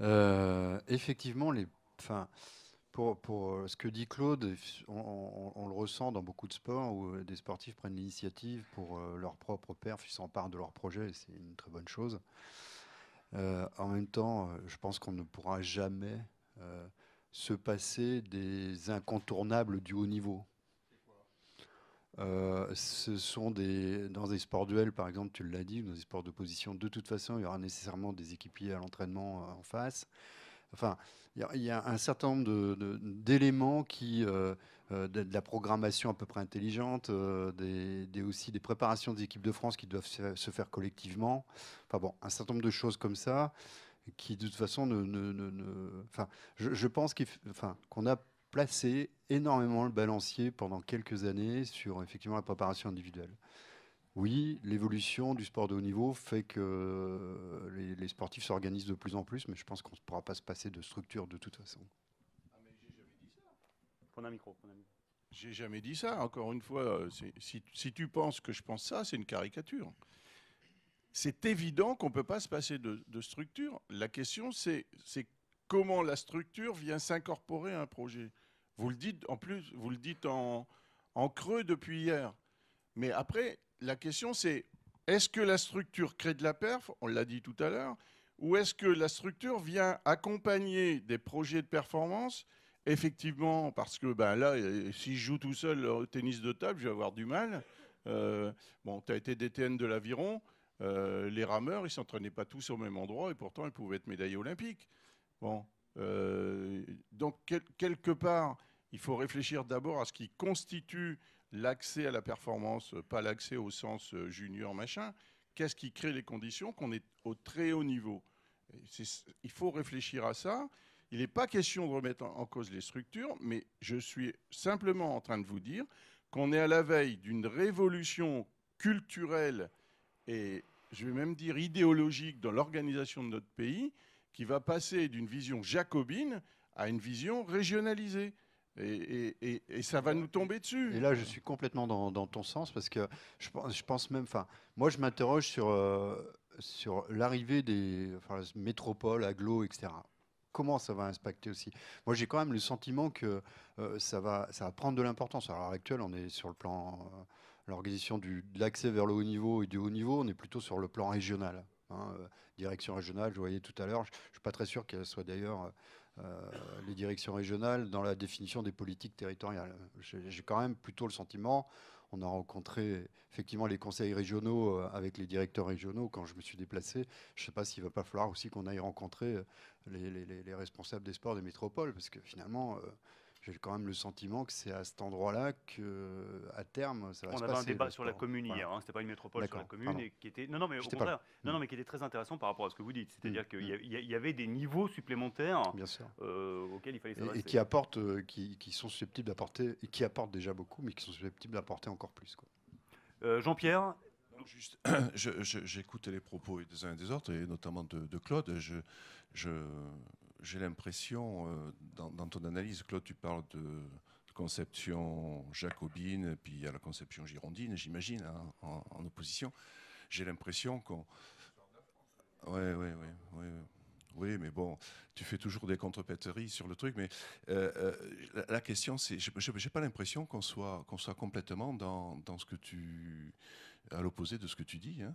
Euh, effectivement, les, fin, pour, pour, euh, ce que dit Claude, on, le ressent dans beaucoup de sports où des sportifs prennent l'initiative pour leur propre perf, ils s'emparent de leur projet, et c'est une très bonne chose. Euh, en même temps, euh, je pense qu'on ne pourra jamais euh, se passer des incontournables du haut niveau. ce sont des, dans des sports duels, par exemple, tu l'as dit, dans des sports de position, de toute façon, il y aura nécessairement des équipiers à l'entraînement en face. Enfin, il y, a un certain nombre d'éléments qui, euh, de, la programmation à peu près intelligente, euh, des, aussi des préparations des équipes de France qui doivent se, faire collectivement. Enfin bon, un certain nombre de choses comme ça qui de toute façon ne, enfin, je, pense qu'on a placé énormément le balancier pendant quelques années sur effectivement la préparation individuelle. Oui, l'évolution du sport de haut niveau fait que euh, les, les sportifs s'organisent de plus en plus, mais je pense qu'on ne pourra pas se passer de structure de toute façon micro. J'ai jamais dit ça. Encore une fois, euh, si, tu penses que je pense ça, c'est une caricature. C'est évident qu'on ne peut pas se passer de, structure. La question, c'est comment la structure vient s'incorporer à un projet. Vous le dites en plus, vous le dites en, en creux depuis hier. Mais après, la question, c'est est-ce que la structure crée de la perf On l'a dit tout à l'heure. Ou est-ce que la structure vient accompagner des projets de performance Effectivement, parce que ben là, euh, si je joue tout seul au tennis de table, je vais avoir du mal. Euh, bon, tu as été DTN de l'aviron. Euh, les rameurs, ils ne s'entraînaient pas tous au même endroit et pourtant ils pouvaient être médaillés olympiques. Bon, donc quelque part, il faut réfléchir d'abord à ce qui constitue l'accès à la performance, pas l'accès au sens junior machin. Qu'est-ce qui crée les conditions qu'on est au très haut niveau Il faut réfléchir à ça. Il n'est pas question de remettre en cause les structures, mais je suis simplement en train de vous dire qu'on est à la veille d'une révolution culturelle et, je vais même dire, idéologique dans l'organisation de notre pays, qui va passer d'une vision jacobine à une vision régionalisée. Et, et, ça va nous tomber dessus. Et là, je suis complètement dans, ton sens parce que je, je pense même. Enfin, moi, je m'interroge sur, euh, sur l'arrivée des métropoles, agglos, etc comment ça va impacter aussi. Moi, j'ai quand même le sentiment que euh, ça, va, ça va prendre de l'importance. à l'heure actuelle, on est sur le plan, euh, l'organisation de l'accès vers le haut niveau et du haut niveau, on est plutôt sur le plan régional. Hein, euh, direction régionale, je voyais tout à l'heure, je ne suis pas très sûr qu'elle soit d'ailleurs les directions régionales dans la définition des politiques territoriales. J'ai quand même plutôt le sentiment, on a rencontré effectivement les conseils régionaux avec les directeurs régionaux quand je me suis déplacé. Je ne sais pas s'il ne va pas falloir aussi qu'on aille rencontrer les, responsables des sports des métropoles parce que finalement, euh, j'ai quand même le sentiment que c'est à cet endroit-là que, euh, à terme, ça va On avait un débat sur la commune hier, hein, c'était pas une métropole sur la commune, et qui était, non, non, mais non, non, mais qui était très intéressant par rapport à ce que vous dites, c'est-à-dire mm, qu'il mm. y, avait des niveaux supplémentaires euh, auxquels il fallait s'adresser. Et, qui apportent, qui, sont susceptibles d'apporter, et qui apportent déjà beaucoup, mais qui sont susceptibles d'apporter encore plus. Jean-Pierre, J'écoutais les propos des uns et des autres, et notamment de, de Claude. Je, j'ai l'impression, euh, dans, dans, ton analyse, Claude, tu parles de conception jacobine, puis il y a la conception girondine, j'imagine, hein, en, opposition. J'ai l'impression qu'on... Oui, Ouais. Oui, mais bon, tu fais toujours des contrepéteries sur le truc, mais euh, euh, la, question, c'est, je n'ai pas l'impression qu'on soit, qu'on soit complètement dans, dans, ce que tu, à l'opposé de ce que tu dis. Hein.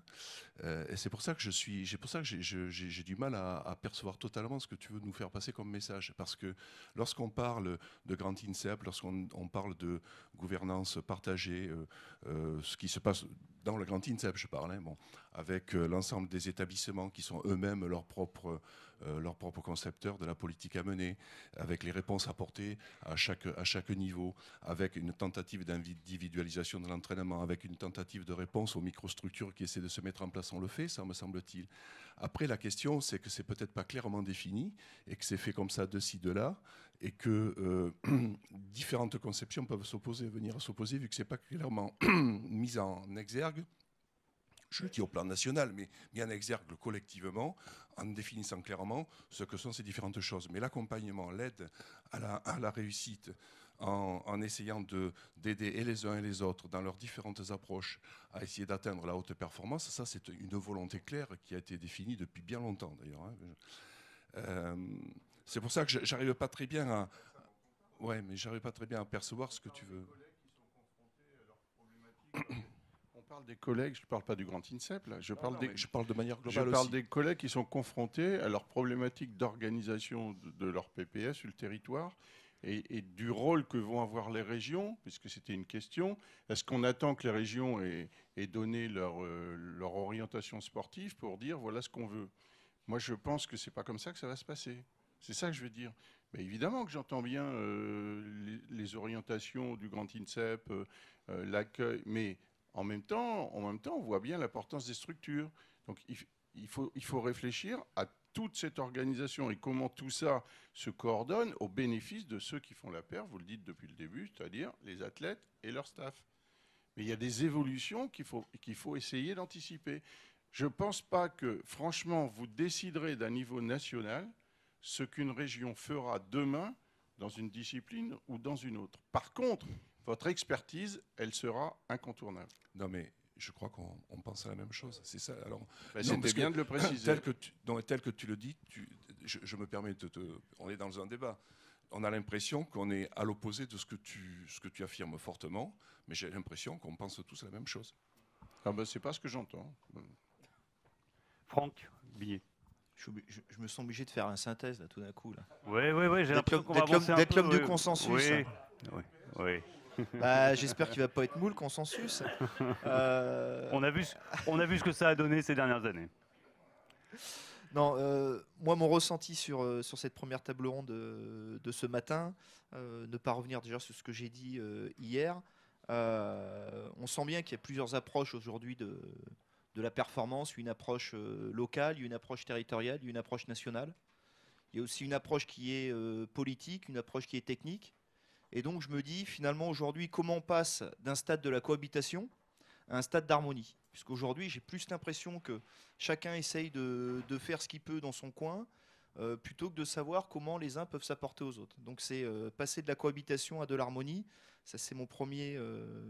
Euh, et c'est pour ça que je suis, j'ai pour ça que j'ai du mal à, percevoir totalement ce que tu veux nous faire passer comme message, parce que lorsqu'on parle de grand INSEP, lorsqu'on parle de gouvernance partagée, euh, euh, ce qui se passe dans le grand INSEP, je parle, hein, bon, avec l'ensemble des établissements qui sont eux-mêmes leurs propres euh, leur propre concepteur de la politique à mener, avec les réponses apportées à chaque, à chaque niveau, avec une tentative d'individualisation de l'entraînement, avec une tentative de réponse aux microstructures qui essaient de se mettre en place. On le fait, ça me semble-t-il. Après, la question, c'est que c'est peut-être pas clairement défini et que c'est fait comme ça de ci, de là, et que euh, différentes conceptions peuvent s'opposer, venir s'opposer, vu que c'est pas clairement mis en exergue je le dis au plan national, mais bien exergue collectivement, en définissant clairement ce que sont ces différentes choses. Mais l'accompagnement, l'aide à la, la, réussite, en, en essayant d'aider les uns et les autres dans leurs différentes approches à essayer d'atteindre la haute performance, ça c'est une volonté claire qui a été définie depuis bien longtemps d'ailleurs. Hein. Euh, c'est pour ça que j'arrive pas très bien à, ouais, mais j'arrive pas très bien à percevoir ce que tu veux des collègues, je ne parle pas du grand INSEP, là. Je, parle des, je parle de manière globale. Je parle des collègues qui sont confrontés à leur problématique d'organisation de, leur PPS sur le territoire et, du rôle que vont avoir les régions, puisque c'était une question. Est-ce qu'on attend que les régions aient, donné leur, euh, leur orientation sportive pour dire voilà ce qu'on veut Moi, je pense que ce n'est pas comme ça que ça va se passer. C'est ça que je veux dire. Mais évidemment que j'entends bien euh, les, orientations du grand INSEP, euh, l'accueil, mais en même temps, en même temps on voit bien l'importance des structures. Donc il, faut, réfléchir à toute cette organisation et comment tout ça se coordonne au bénéfice de ceux qui font la paire, vous le dites depuis le début, c'est-à-dire les athlètes et leur staff. Mais il y a des évolutions qu'il faut, qu'il faut essayer d'anticiper. Je ne pense pas que, franchement, vous déciderez d'un niveau national ce qu'une région fera demain dans une discipline ou dans une autre. Par contre, votre expertise, elle sera incontournable. Non, mais je crois qu'on pense à la même chose. C'est ça. Alors, bah, c'était bien de le préciser. Tel que tu, tel que tu le dis, je, me permets de te. On est dans un débat. On a l'impression qu'on est à l'opposé de ce que, tu, ce que tu affirmes fortement, mais j'ai l'impression qu'on pense tous à la même chose. Ah ben, c'est pas ce que j'entends. Franck Billet. Je, me sens obligé de faire une synthèse là, tout d'un coup. Oui, oui, oui, j'ai l'impression qu'on va D'être l'homme du euh, consensus. oui. Hein. oui. Bah, j'espère qu'il va pas être moule, consensus. Euh, on, a vu ce, on a vu ce que ça a donné ces dernières années. Non, euh, moi, mon ressenti sur, euh, sur cette première table ronde de, ce matin, ne pas revenir déjà sur ce que j'ai dit hier, on sent bien qu'il y a plusieurs approches aujourd'hui de, de la performance, une approche locale, une approche territoriale, une approche nationale. Il y a aussi une approche qui est politique, une approche qui est technique. Et donc je me dis finalement aujourd'hui comment on passe d'un stade de la cohabitation à un stade d'harmonie. Puisqu'aujourd'hui j'ai plus l'impression que chacun essaye de, faire ce qu'il peut dans son coin euh, plutôt que de savoir comment les uns peuvent s'apporter aux autres. Donc c'est euh, passer de la cohabitation à de l'harmonie. Ça c'est mon premier... Euh,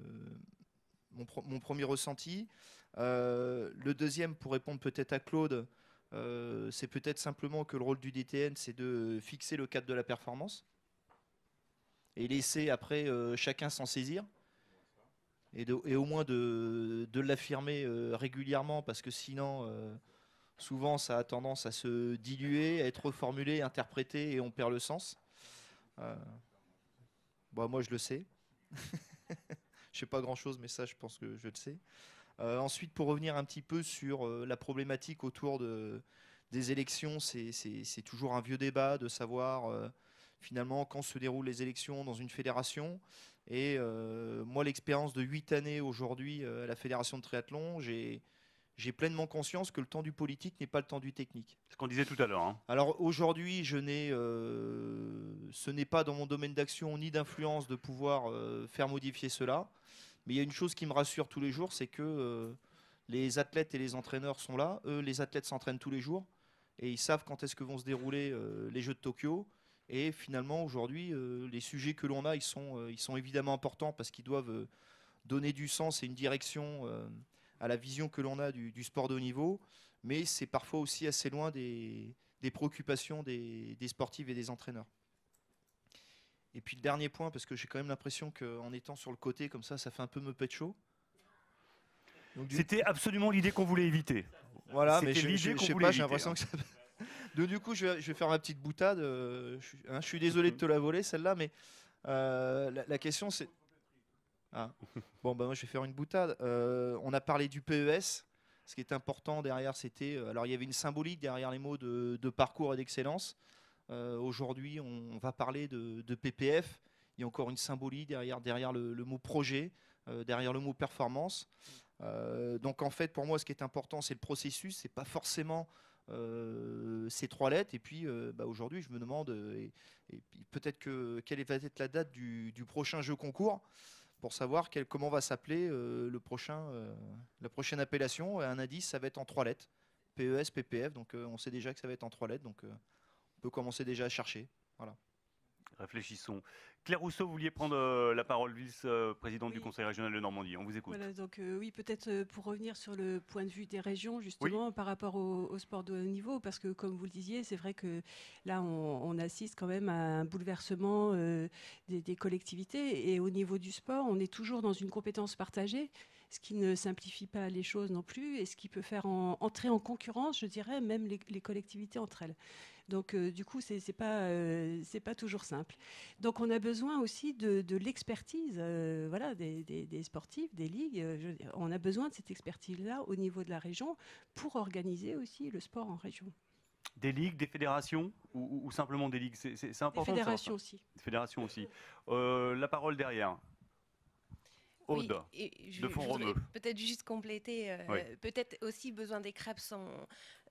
mon, premier ressenti. le deuxième, pour répondre peut-être à Claude, c'est peut-être simplement que le rôle du DTN, c'est de fixer le cadre de la performance et laisser après euh, chacun s'en saisir. Et, au moins de, l'affirmer euh, régulièrement, parce que sinon, euh, souvent, ça a tendance à se diluer, à être reformulé, interprété, et on perd le sens. Bah, moi, je le sais. je sais pas grand-chose, mais ça, je pense que je le sais. ensuite, pour revenir un petit peu sur la problématique autour des élections, c'est toujours un vieux débat de savoir finalement quand se déroulent les élections dans une fédération. Et euh, moi, l'expérience de 8 années aujourd'hui euh, à la fédération de triathlon, j'ai pleinement conscience que le temps du politique n'est pas le temps du technique. Ce qu'on disait tout à l'heure. Hein. Alors aujourd'hui, je n'ai, euh, ce n'est pas dans mon domaine d'action ni d'influence de pouvoir faire modifier cela. Mais il y a une chose qui me rassure tous les jours, c'est que les athlètes et les entraîneurs sont là. Eux, les athlètes s'entraînent tous les jours et ils savent quand est-ce que vont se dérouler les Jeux de Tokyo. Et finalement, aujourd'hui, euh, les sujets que l'on a, ils sont, euh, ils sont évidemment importants parce qu'ils doivent euh, donner du sens et une direction à la vision que l'on a du, sport de haut niveau, mais c'est parfois aussi assez loin des, préoccupations des, des sportifs et des entraîneurs. Et puis le dernier point, parce que j'ai quand même l'impression qu'en étant sur le côté comme ça, ça fait un peu me pète chaud. C'était absolument l'idée qu'on voulait éviter. Voilà, mais je, je, sais pas, j'ai l'impression hein. que ça du coup, je vais, faire ma petite boutade. Euh, hein, je, suis, désolé de mhm. te la voler, celle-là, mais euh, la, question, c'est. Ah. Bon, ben, moi, je vais faire une boutade. Euh, on a parlé du PES. Ce qui est important derrière, c'était. Alors, il y avait une symbolique derrière les mots de, parcours et d'excellence. Aujourd'hui, on va parler de, PPF. Il y a encore une symbolique derrière, derrière le, mot projet, derrière le mot performance. donc, en fait, pour moi, ce qui est important, c'est le processus. C'est pas forcément euh, ces trois lettres. Et puis euh, bah, aujourd'hui, je me demande, euh, et, peut-être que quelle va être la date du, prochain jeu concours pour savoir quel, comment va s'appeler le prochain, la prochaine appellation. Un indice, ça va être en trois lettres. PES, PPF, donc on sait déjà que ça va être en trois lettres, donc on peut commencer déjà à chercher. Voilà réfléchissons. Claire Rousseau, vous vouliez prendre euh, la parole, vice-présidente euh, du Conseil régional de Normandie. On vous écoute. donc euh, oui, peut-être pour revenir sur le point de vue des régions, justement, par rapport au, sport de haut niveau, parce que comme vous le disiez, c'est vrai que là, on, assiste quand même à un bouleversement des, collectivités. Et au niveau du sport, on est toujours dans une compétence partagée ce qui ne simplifie pas les choses non plus et ce qui peut faire entrer en concurrence, je dirais, même les, les collectivités entre elles. Donc, euh, du coup, c'est pas euh, c'est pas toujours simple. Donc, on a besoin aussi de, l'expertise, euh, voilà, des, des, sportifs, des ligues. on a besoin de cette expertise-là au niveau de la région pour organiser aussi le sport en région. Des ligues, des fédérations ou, simplement des ligues, c'est important. Des fédérations aussi. Des fédérations aussi. la parole derrière je, Peut-être juste compléter, euh, peut-être aussi besoin des crêpes. sont.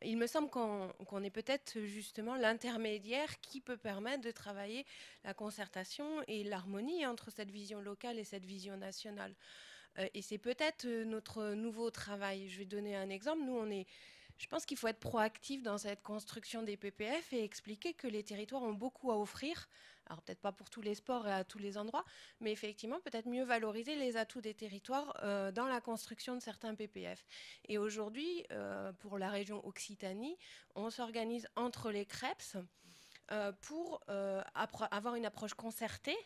Il me semble qu'on est peut-être justement l'intermédiaire qui peut permettre de travailler la concertation et l'harmonie entre cette vision locale et cette vision nationale. Euh, et c'est peut-être euh, notre nouveau travail. Je vais donner un exemple. Nous, on est je pense qu'il faut être proactif dans cette construction des PPF et expliquer que les territoires ont beaucoup à offrir alors peut-être pas pour tous les sports et à tous les endroits, mais effectivement peut-être mieux valoriser les atouts des territoires euh, dans la construction de certains PPF. Et aujourd'hui, euh, pour la région Occitanie, on s'organise entre les CREPS euh, pour avoir une approche concertée,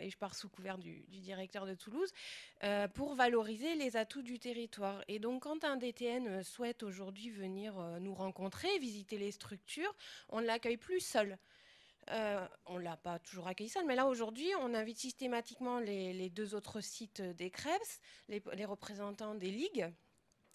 et je pars sous couvert du, directeur de Toulouse, pour valoriser les atouts du territoire. Et donc quand un DTN souhaite aujourd'hui venir nous rencontrer, visiter les structures, on ne l'accueille plus seul. Euh, on ne l'a pas toujours accueilli ça, mais là aujourd'hui, on invite systématiquement les, deux autres sites des Krebs, les représentants des ligues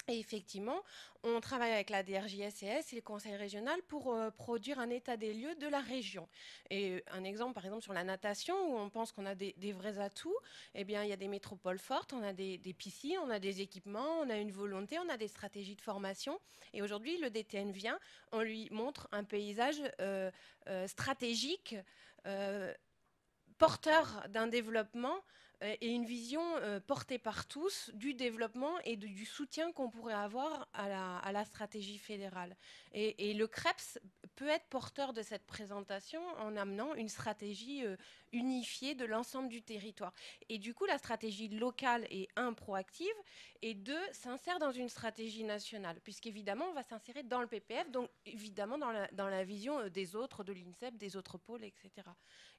et effectivement, on travaille avec la DRJSS et le Conseil régional pour euh, produire un état des lieux de la région. Et euh, un exemple, par exemple, sur la natation, où on pense qu'on a des, vrais atouts, eh bien, il y a des métropoles fortes, on a des, des, piscines, on a des équipements, on a une volonté, on a des stratégies de formation. Et aujourd'hui, le DTN vient, on lui montre un paysage euh, stratégique, porteur d'un développement euh, et une vision euh, portée par tous du développement et du soutien qu'on pourrait avoir à la, stratégie fédérale. Et, et, le CREPS peut être porteur de cette présentation en amenant une stratégie euh, unifié de l'ensemble du territoire. Et du coup, la stratégie locale est, un, proactive, et deux, s'insère dans une stratégie nationale, puisqu'évidemment, on va s'insérer dans le PPF, donc évidemment dans la, vision euh, des autres, de l'INSEP, des autres pôles, etc.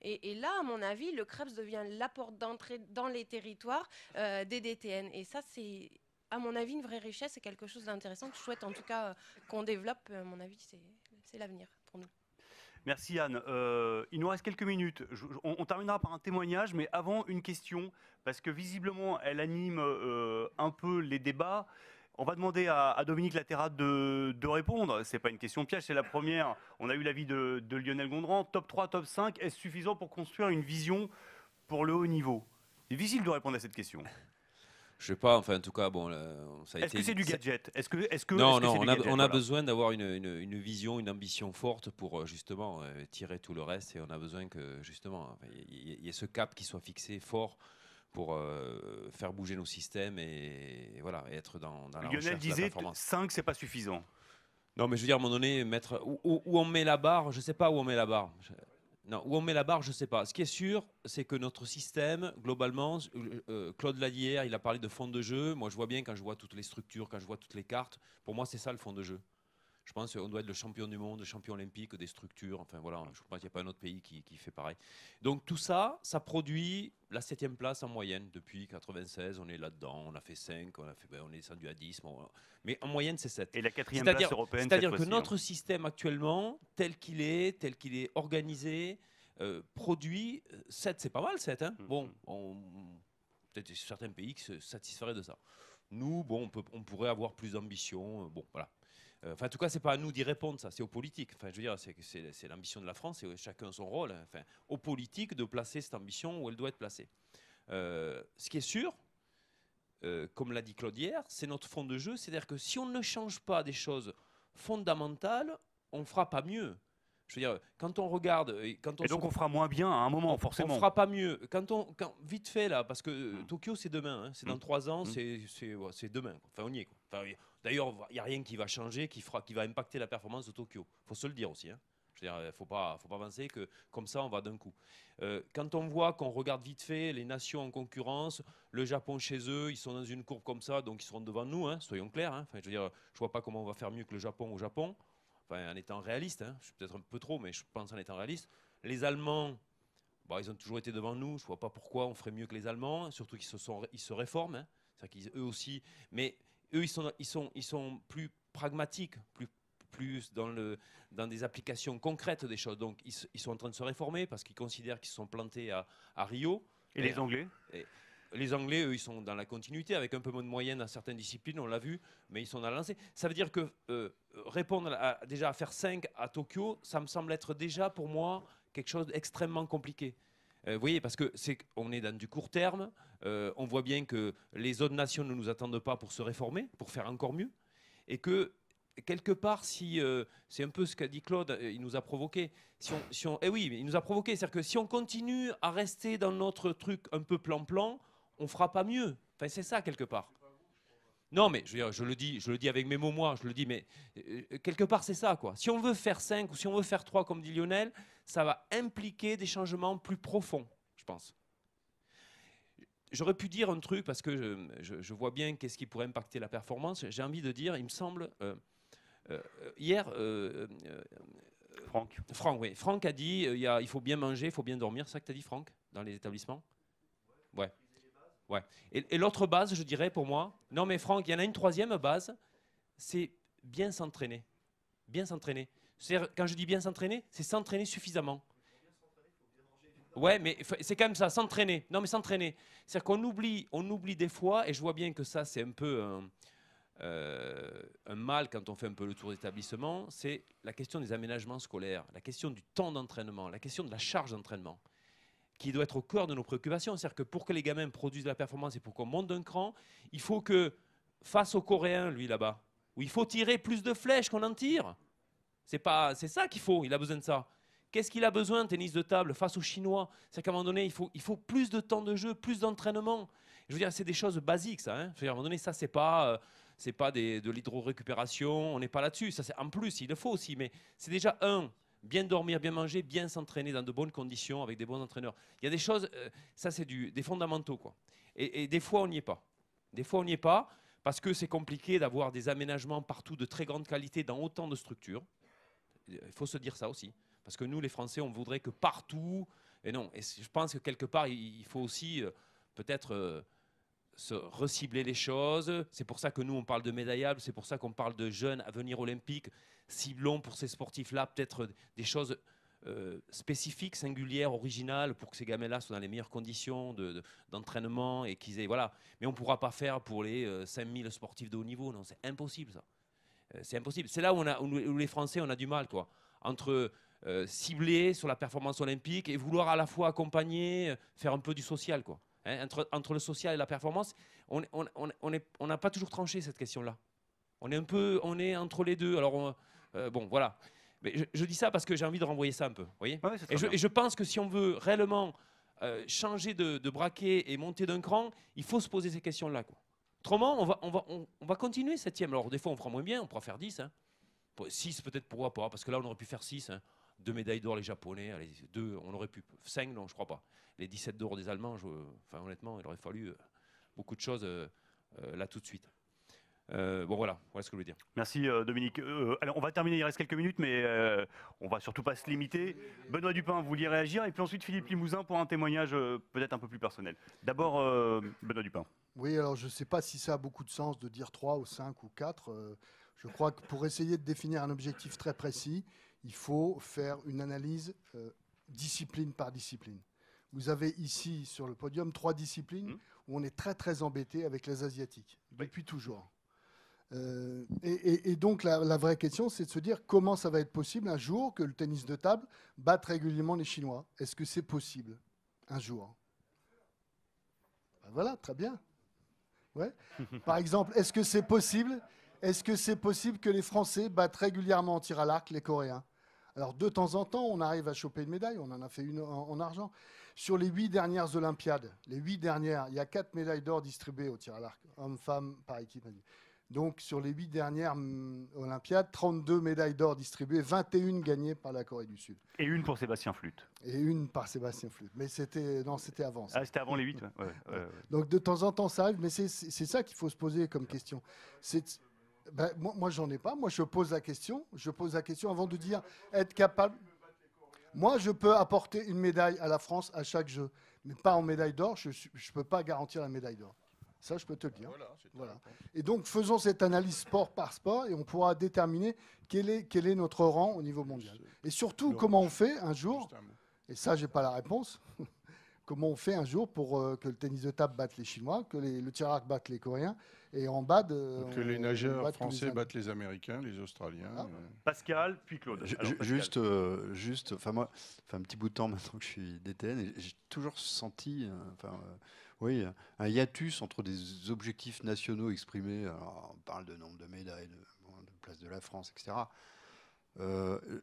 Et, là, à mon avis, le CREPS devient la porte d'entrée dans les territoires euh, des DTN. Et ça, c'est à mon avis, une vraie richesse et quelque chose d'intéressant que je souhaite en tout cas euh, qu'on développe. À mon avis, c'est l'avenir pour nous. Merci Anne. Euh, il nous reste quelques minutes. on, terminera par un témoignage, mais avant une question, parce que visiblement elle anime euh, un peu les débats. On va demander à, Dominique Laterade de, répondre. Ce n'est pas une question piège, c'est la première. On a eu l'avis de, Lionel Gondran. Top 3, top 5, est-ce suffisant pour construire une vision pour le haut niveau Difficile de répondre à cette question. Je sais pas, enfin en tout cas, bon, ça a Est-ce que c'est du gadget est que, Non, non, on, a, besoin d'avoir une, vision, une ambition forte pour euh, justement euh, tirer tout le reste et on a besoin que justement il y, ait ce cap qui soit fixé fort pour euh, faire bouger nos systèmes et, voilà, et être dans, la Lionel disait cinq, 5, c'est pas suffisant. Non, mais je veux dire, à un moment donné, mettre où, on met la barre, je sais pas où on met la barre où on met la barre, je ne sais pas. Ce qui est sûr, c'est que notre système, globalement, euh, euh, Claude Ladière, il a parlé de fond de jeu. Moi, je vois bien quand je vois toutes les structures, quand je vois toutes les cartes. Pour moi, c'est ça le fond de jeu je pense qu'on doit être le champion du monde, le champion olympique des structures. Enfin voilà, je pense qu'il n'y a pas un autre pays qui, fait pareil. Donc tout ça, ça produit la septième place en moyenne depuis 96. On est là-dedans, on a fait 5, on, ben, on est descendu à 10, mais en moyenne c'est 7. Et la quatrième place européenne. C'est-à-dire que hein. notre système actuellement, tel qu'il est, tel qu'il est organisé, euh, produit 7, euh, c'est pas mal 7. Hein. Mm. Bon, on, peut-être certains pays qui se satisferaient de ça. Nous, bon, on, on pourrait avoir plus d'ambition. Euh, bon, voilà. Euh, enfin, en tout cas, c'est pas à nous d'y répondre, ça, c'est aux politiques. Enfin, je veux dire, c'est l'ambition de la France et chacun son rôle. Hein. Enfin, aux politiques de placer cette ambition où elle doit être placée. Euh, ce qui est sûr, euh, comme l'a dit Claude hier, c'est notre fond de jeu. C'est-à-dire que si on ne change pas des choses fondamentales, on ne fera pas mieux. Je veux dire, quand on regarde, quand on et donc on fera moins bien à un moment, forcément. On fera pas mieux. Quand on, quand, vite fait là, parce que hmm. Tokyo c'est demain, hein. c'est dans hmm. trois ans, hmm. c'est demain. Enfin, on y est. Quoi. D'ailleurs, il n'y a rien qui va changer, qui, qui va impacter la performance de Tokyo. Il faut se le dire aussi. il hein. ne euh, faut pas, faut pas que comme ça, on va d'un coup. Euh, quand on voit qu'on regarde vite fait les nations en concurrence, le Japon chez eux, ils sont dans une courbe comme ça, donc ils seront devant nous, hein, soyons clairs. Hein. Enfin, je ne vois pas comment on va faire mieux que le Japon au Japon, enfin, en étant réaliste. Je suis peut-être un peu trop, mais je pense en étant réaliste. Les Allemands, bah, ils ont toujours été devant nous, je ne vois pas pourquoi on ferait mieux que les Allemands, surtout qu'ils se, se réforment, c'est-à-dire aussi. Mais eux, ils sont, plus pragmatiques, plus dans, le, dans des applications concrètes des choses. Donc, ils, sont en train de se réformer parce qu'ils considèrent qu'ils se sont plantés à, Rio. Et, les Anglais et, les Anglais, eux, ils sont dans la continuité, avec un peu moins de moyenne dans certaines disciplines, on l'a vu, mais ils sont à la Ça veut dire que euh, répondre déjà à faire 5 à Tokyo, ça me semble être déjà pour moi quelque chose d'extrêmement compliqué. Euh, vous voyez, parce que c'est on est dans du court terme. Euh, on voit bien que les autres nations ne nous attendent pas pour se réformer, pour faire encore mieux, et que quelque part, si euh, c'est un peu ce qu'a dit Claude, il nous a provoqué. Si si on, eh oui, il nous a provoqué. C'est-à-dire que si on continue à rester dans notre truc un peu plan-plan, on fera pas mieux. Enfin, c'est ça quelque part. Non, mais je, le dis, je le dis avec mes mots, moi, je le dis, mais euh, quelque part, c'est ça, quoi. Si on veut faire 5 ou si on veut faire 3, comme dit Lionel, ça va impliquer des changements plus profonds, je pense. J'aurais pu dire un truc, parce que je, vois bien qu'est-ce qui pourrait impacter la performance. J'ai envie de dire, il me semble, euh, euh, hier... Franck. Franck, oui. Franck a dit, il faut bien manger, il faut bien dormir. C'est ça que tu as dit, Franck, dans les établissements Ouais. Et, l'autre base, je dirais pour moi, non mais Franck, il y en a une troisième base, c'est bien s'entraîner. Bien s'entraîner. Quand je dis bien s'entraîner, c'est s'entraîner suffisamment. Ouais, mais c'est quand même ça, s'entraîner. Non, mais s'entraîner. C'est-à-dire qu'on oublie, on oublie des fois, et je vois bien que ça, c'est un peu euh, un, mal quand on fait un peu le tour d'établissement, c'est la question des aménagements scolaires, la question du temps d'entraînement, la question de la charge d'entraînement qui doit être au cœur de nos préoccupations. C'est-à-dire que pour que les gamins produisent de la performance et pour qu'on monte d'un cran, il faut que, face au Coréens, lui là-bas, où il faut tirer plus de flèches qu'on en tire, c'est pas, c'est ça qu'il faut, il a besoin de ça. Qu'est-ce qu'il a besoin, tennis de table, face aux Chinois C'est qu'à un moment donné, il faut, il faut plus de temps de jeu, plus d'entraînement. Je veux dire, c'est des choses basiques, ça. Hein. je veux dire, à un moment donné, ça, c'est pas, euh, c'est pas des, de l'hydro-récupération, on n'est pas là-dessus. Ça, c'est en plus, il le faut aussi, mais c'est déjà un, bien dormir, bien manger, bien s'entraîner dans de bonnes conditions avec des bons entraîneurs. Il y a des choses, euh, ça c'est des fondamentaux quoi. Et, des fois on n'y est pas. Des fois on n'y est pas parce que c'est compliqué d'avoir des aménagements partout de très grande qualité dans autant de structures. Euh, il faut se dire ça aussi. Parce que nous, les Français, on voudrait que partout. Et non, et je pense que quelque part, il faut aussi euh, peut-être se recibler les choses. C'est pour ça que nous, on parle de médaillables, c'est pour ça qu'on parle de jeunes à venir olympiques. Ciblons pour ces sportifs-là peut-être des choses euh, spécifiques, singulières, originales, pour que ces gamins-là soient dans les meilleures conditions d'entraînement de, et qu'ils aient... Voilà. Mais on ne pourra pas faire pour les 5000 euh, sportifs de haut niveau. Non, c'est impossible, ça. Euh, c'est impossible. C'est là où, on a, les Français, on a du mal, quoi. Entre... cibler sur la performance olympique et vouloir à la fois accompagner, faire un peu du social, quoi. Hein, entre, entre, le social et la performance, on n'a on, on, pas toujours tranché cette question-là. On est un peu, on est entre les deux. Alors euh, euh, bon, voilà. Mais je, dis ça parce que j'ai envie de renvoyer ça un peu, voyez. et, je, pense que si on veut réellement euh, changer de, de, braquet et monter d'un cran, il faut se poser ces questions-là. Autrement, on va, on, va, on, va continuer septième. Alors des fois, on fera moins bien, on pourra faire dix hein. six peut-être, pourquoi pas Parce que là, on aurait pu faire six hein deux médailles d'or les Japonais, deux, on aurait pu, cinq, non, je crois pas. Les 17 d'or des Allemands, je, enfin, honnêtement, il aurait fallu euh, beaucoup de choses euh, euh, là tout de suite. bon voilà, voilà ce que je voulais dire. Merci Dominique. alors on va terminer, il reste quelques minutes, mais on va surtout pas se limiter. Benoît Dupin, vous vouliez réagir, et puis ensuite Philippe Limousin pour un témoignage peut-être un peu plus personnel. D'abord Benoît Dupin. Oui, alors je ne sais pas si ça a beaucoup de sens de dire trois ou cinq ou quatre. je crois que pour essayer de définir un objectif très précis, il faut faire une analyse euh, discipline par discipline. Vous avez ici sur le podium trois disciplines mmh. où on est très très embêté avec les Asiatiques, depuis toujours. Euh, et, donc la, vraie question, c'est de se dire comment ça va être possible un jour que le tennis de table batte régulièrement les Chinois. Est-ce que c'est possible un jour ben Voilà, très bien. Ouais. Par exemple, est-ce que c'est possible Est-ce que c'est possible que les Français battent régulièrement en tir à l'arc les Coréens alors de temps en temps, on arrive à choper une médaille, on en a fait une en, argent. Sur les huit dernières Olympiades, les huit dernières, il y a quatre médailles d'or distribuées au tir à l'arc, hommes-femmes par équipe. Donc sur les huit dernières hum, Olympiades, 32 médailles d'or distribuées, 21 gagnées par la Corée du Sud. Et une pour Sébastien Flute. Et une par Sébastien Flute. Mais c'était avant. Ah, c'était avant les huit. Donc de temps en temps, ça arrive, mais c'est ça qu'il faut se poser comme question. C'est ben, moi, je j'en ai pas. Moi, je pose la question. Je pose la question avant de dire être capable. Moi, je peux apporter une médaille à la France à chaque jeu, mais pas en médaille d'or. Je ne peux pas garantir la médaille d'or. Ça, je peux te le dire. Et donc, faisons cette analyse sport par sport et on pourra déterminer quel est, notre rang au niveau mondial. Et surtout, comment on fait un jour, et ça, je n'ai pas la réponse, comment on fait un jour pour euh, que le tennis de table batte les Chinois, que le tir batte les Coréens, et en bas de. Que les nageurs français battent les Américains, les Australiens. Ah. Euh. Pascal, puis Claude. Juste, euh, juste, enfin moi, enfin un petit bout de temps maintenant que je suis DTN, j'ai toujours senti, euh, enfin. oui, un hiatus entre des objectifs nationaux exprimés, alors on parle de nombre de médailles, de, de place de la France, etc.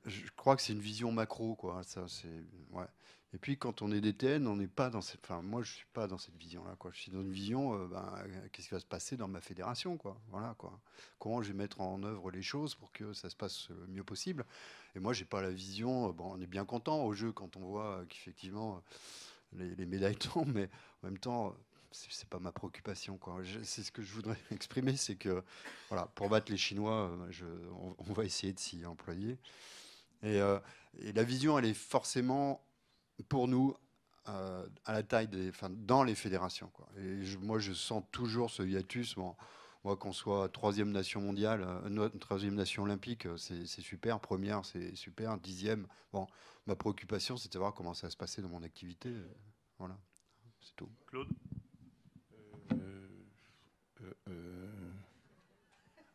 je crois que c'est une vision macro, quoi. Ça, c'est, ouais. Et puis quand on est DTN, on n'est pas dans cette. Enfin, moi, je suis pas dans cette vision-là. Quoi. Je suis dans une vision. Euh, ben, euh, qu'est-ce qui va se passer dans ma fédération Quoi. Voilà. Quoi. Comment je vais mettre en œuvre les choses pour que ça se passe le mieux possible Et moi, j'ai pas la vision. Euh, bon, on est bien content au jeu quand on voit qu'effectivement les, médailles tombent, mais en même temps, c'est, n'est pas ma préoccupation. Quoi. c'est ce que je voudrais exprimer, c'est que voilà, pour battre les Chinois, on, va essayer de s'y employer. Et, et la vision, elle est forcément pour nous euh, à la taille des, enfin, dans les fédérations. Quoi. Et moi, je sens toujours ce hiatus. Bon, moi, qu'on soit troisième nation mondiale, euh, troisième nation olympique, euh, c'est super. Première, c'est super. Dixième, bon, ma préoccupation, c'est de savoir comment ça va se passer dans mon activité. Voilà, c'est tout. Claude.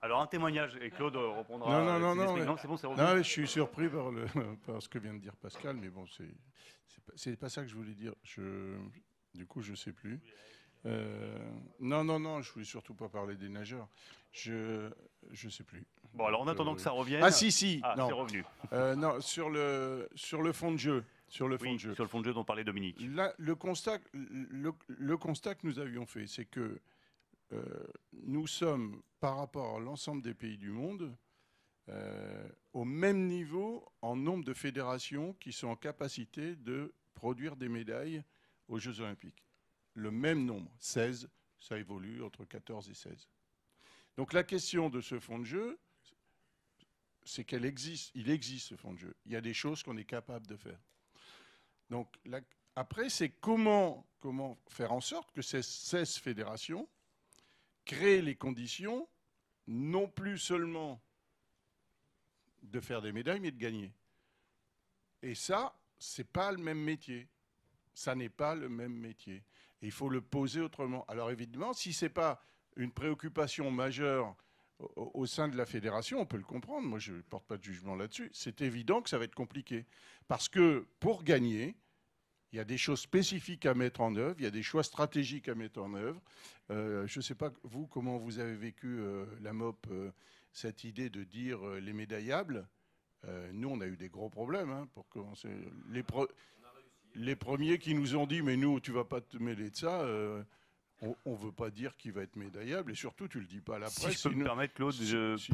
Alors un témoignage, et Claude répondra. Non, non, non, non, c'est bon, c'est Non, je suis surpris par, le, ce que vient de dire Pascal, mais bon, c'est c'est pas ça que je voulais dire. Je, du coup, je sais plus. Euh, non, non, non, je voulais surtout pas parler des nageurs. Je, je sais plus. Bon, alors en attendant que ça revienne. Ah, si, si. Ah, c'est revenu. Euh, non, sur le, sur le fond de jeu. Sur le fond de jeu. Sur le fond de jeu dont parlait Dominique. Là, le constat, le constat que nous avions fait, c'est que euh, nous sommes, par rapport à l'ensemble des pays du monde, euh, au même niveau en nombre de fédérations qui sont en capacité de produire des médailles aux Jeux Olympiques. Le même nombre, 16, ça évolue entre 14 et 16. Donc la question de ce fonds de jeu, c'est qu'il existe, il existe ce fonds de jeu. Il y a des choses qu'on est capable de faire. Donc après, c'est comment, comment faire en sorte que ces 16 fédérations créent les conditions, non plus seulement de faire des médailles, mais de gagner. Et ça, c'est pas le même métier. Ça n'est pas le même métier. Et il faut le poser autrement. Alors évidemment, si c'est pas une préoccupation majeure au, sein de la fédération, on peut le comprendre. Moi, je ne porte pas de jugement là-dessus. C'est évident que ça va être compliqué. Parce que pour gagner, il y a des choses spécifiques à mettre en œuvre, il y a des choix stratégiques à mettre en œuvre. Euh, je ne sais pas, vous, comment vous avez vécu euh, la MOP euh, cette idée de dire euh, les médaillables, euh, nous, on a eu des gros problèmes. Hein, pour commencer. Les, premiers qui nous ont dit, mais nous, tu vas pas te mêler de ça, euh, on ne veut pas dire qu'il va être médaillable et surtout tu le dis pas à la presse. Si je peux me permettre Claude,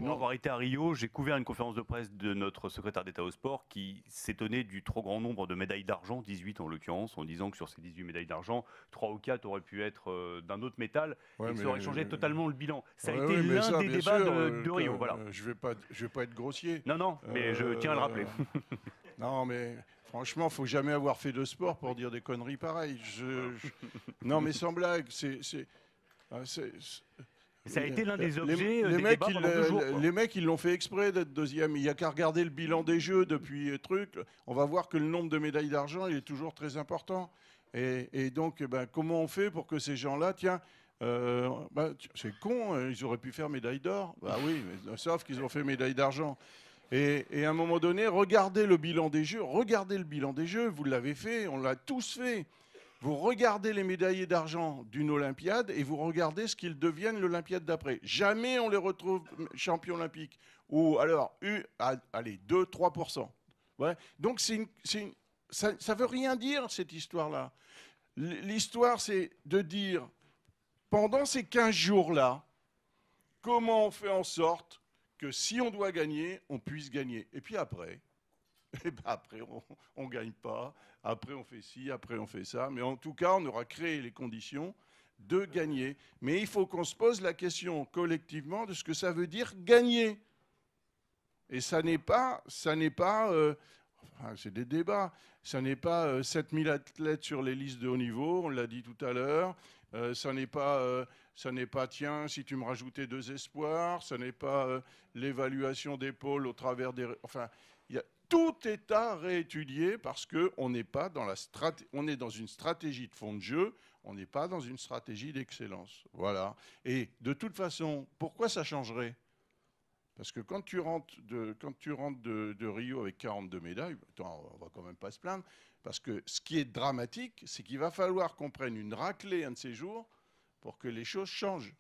avoir été à Rio, j'ai couvert une conférence de presse de notre secrétaire d'État au sport qui s'étonnait du trop grand nombre de médailles d'argent, 18 en l'occurrence, en disant que sur ces 18 médailles d'argent, 3 ou 4 auraient pu être euh, d'un autre métal et ça aurait changé euh, totalement le bilan. Ça a été l'un des débats euh, de, Rio. Voilà. Je ne vais, pas, être grossier. Non, non, mais je tiens à le rappeler. non, mais Franchement, faut jamais avoir fait de sport pour dire des conneries pareilles. Je, Non, mais sans blague, ah, c'est. Ça a été l'un des objets. Euh, les, des mecs, ils, les mecs, ils l'ont fait exprès d'être deuxième. Il n'y a qu'à regarder le bilan des Jeux depuis euh, truc. On va voir que le nombre de médailles d'argent, il est toujours très important. Et, donc, eh ben, comment on fait pour que ces gens-là, tiens, euh, bah, c'est con, hein, ils auraient pu faire médaille d'or. Bah oui, sauf qu'ils ont fait médaille d'argent. Et, à un moment donné, regardez le bilan des Jeux, regardez le bilan des Jeux, vous l'avez fait, on l'a tous fait. Vous regardez les médaillés d'argent d'une Olympiade et vous regardez ce qu'ils deviennent l'Olympiade d'après. Jamais on les retrouve champions olympiques. Ou alors, allez, 2-3%. Donc ça ne veut rien dire, cette histoire-là. L'histoire, c'est de dire, pendant ces 15 jours-là, comment on fait en sorte que si on doit gagner, on puisse gagner. Et puis après, eh ben, après on ne gagne pas, après on fait ci, après on fait ça, mais en tout cas, on aura créé les conditions de gagner. Mais il faut qu'on se pose la question collectivement de ce que ça veut dire gagner. Et ça n'est pas, ça n'est pas, euh, c'est des débats, ça n'est pas 7000 euh, athlètes sur les listes de haut niveau, on l'a dit tout à l'heure, euh, ça n'est pas ce n'est pas tiens, si tu me rajoutais deux espoirs, ce n'est pas euh, l'évaluation des pôles au travers des. Enfin, y a, tout est à réétudier parce qu'on n'est pas dans la on est dans une stratégie de fond de jeu, on n'est pas dans une stratégie d'excellence. Voilà. Et de toute façon, pourquoi ça changerait parce que quand tu rentres de, quand tu rentres de, Rio avec 42 médailles, attends, on va quand même pas se plaindre, parce que ce qui est dramatique, c'est qu'il va falloir qu'on prenne une raclée un de ces jours pour que les choses changent.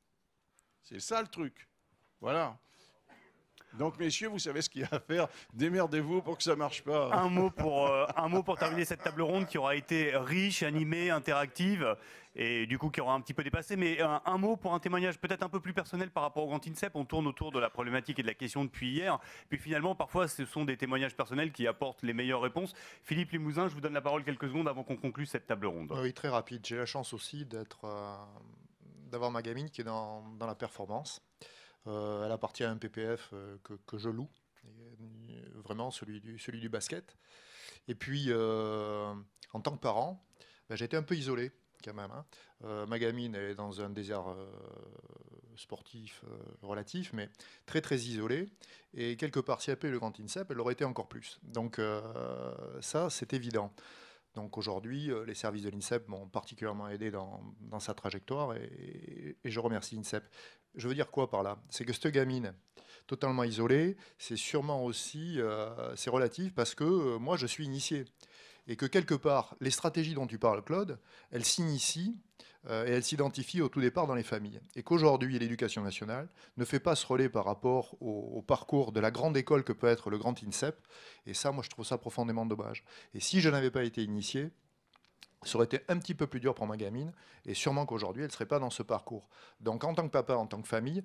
C'est ça le truc. Voilà. Donc, messieurs, vous savez ce qu'il y a à faire. Démerdez-vous pour que ça marche pas. Un mot pour, euh, un mot pour terminer cette table ronde qui aura été riche, animée, interactive et du coup qui aura un petit peu dépassé. Mais un, mot pour un témoignage peut-être un peu plus personnel par rapport au Grand INSEP. On tourne autour de la problématique et de la question depuis hier. Puis finalement, parfois, ce sont des témoignages personnels qui apportent les meilleures réponses. Philippe Limousin, je vous donne la parole quelques secondes avant qu'on conclue cette table ronde. Oui, très rapide. J'ai la chance aussi d'être. Euh, d'avoir ma gamine qui est dans, la performance. Euh, elle appartient à un PPF euh, que, je loue, euh, vraiment celui du, basket. Et puis, en tant que parent, ben, j'ai été un peu isolé quand même. Hein. ma gamine est dans un désert sportif relatif, mais très très isolé. Et quelque part, si elle le grand INSEP, elle aurait été encore plus. Donc ça, c'est évident. Donc aujourd'hui, euh, les services de l'INSEP m'ont particulièrement aidé dans, sa trajectoire et, je remercie l'INSEP. Je veux dire quoi par là C'est que cette gamine, totalement isolée, c'est sûrement aussi, euh, c'est relatif parce que euh, moi je suis initié. Et que quelque part, les stratégies dont tu parles, Claude, elles s'initient euh, et elle s'identifie au tout départ dans les familles. Et qu'aujourd'hui, l'éducation nationale ne fait pas ce relais par rapport au, parcours de la grande école que peut être le grand INSEP. Et ça, moi, je trouve ça profondément dommage. Et si je n'avais pas été initié, ça aurait été un petit peu plus dur pour ma gamine, et sûrement qu'aujourd'hui, elle ne serait pas dans ce parcours. Donc, en tant que papa, en tant que famille,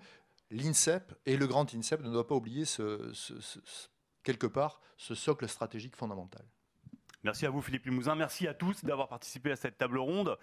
l'INSEP et le grand INSEP ne doivent pas oublier quelque part ce socle stratégique fondamental. Merci à vous Philippe Limousin, merci à tous d'avoir participé à cette table ronde.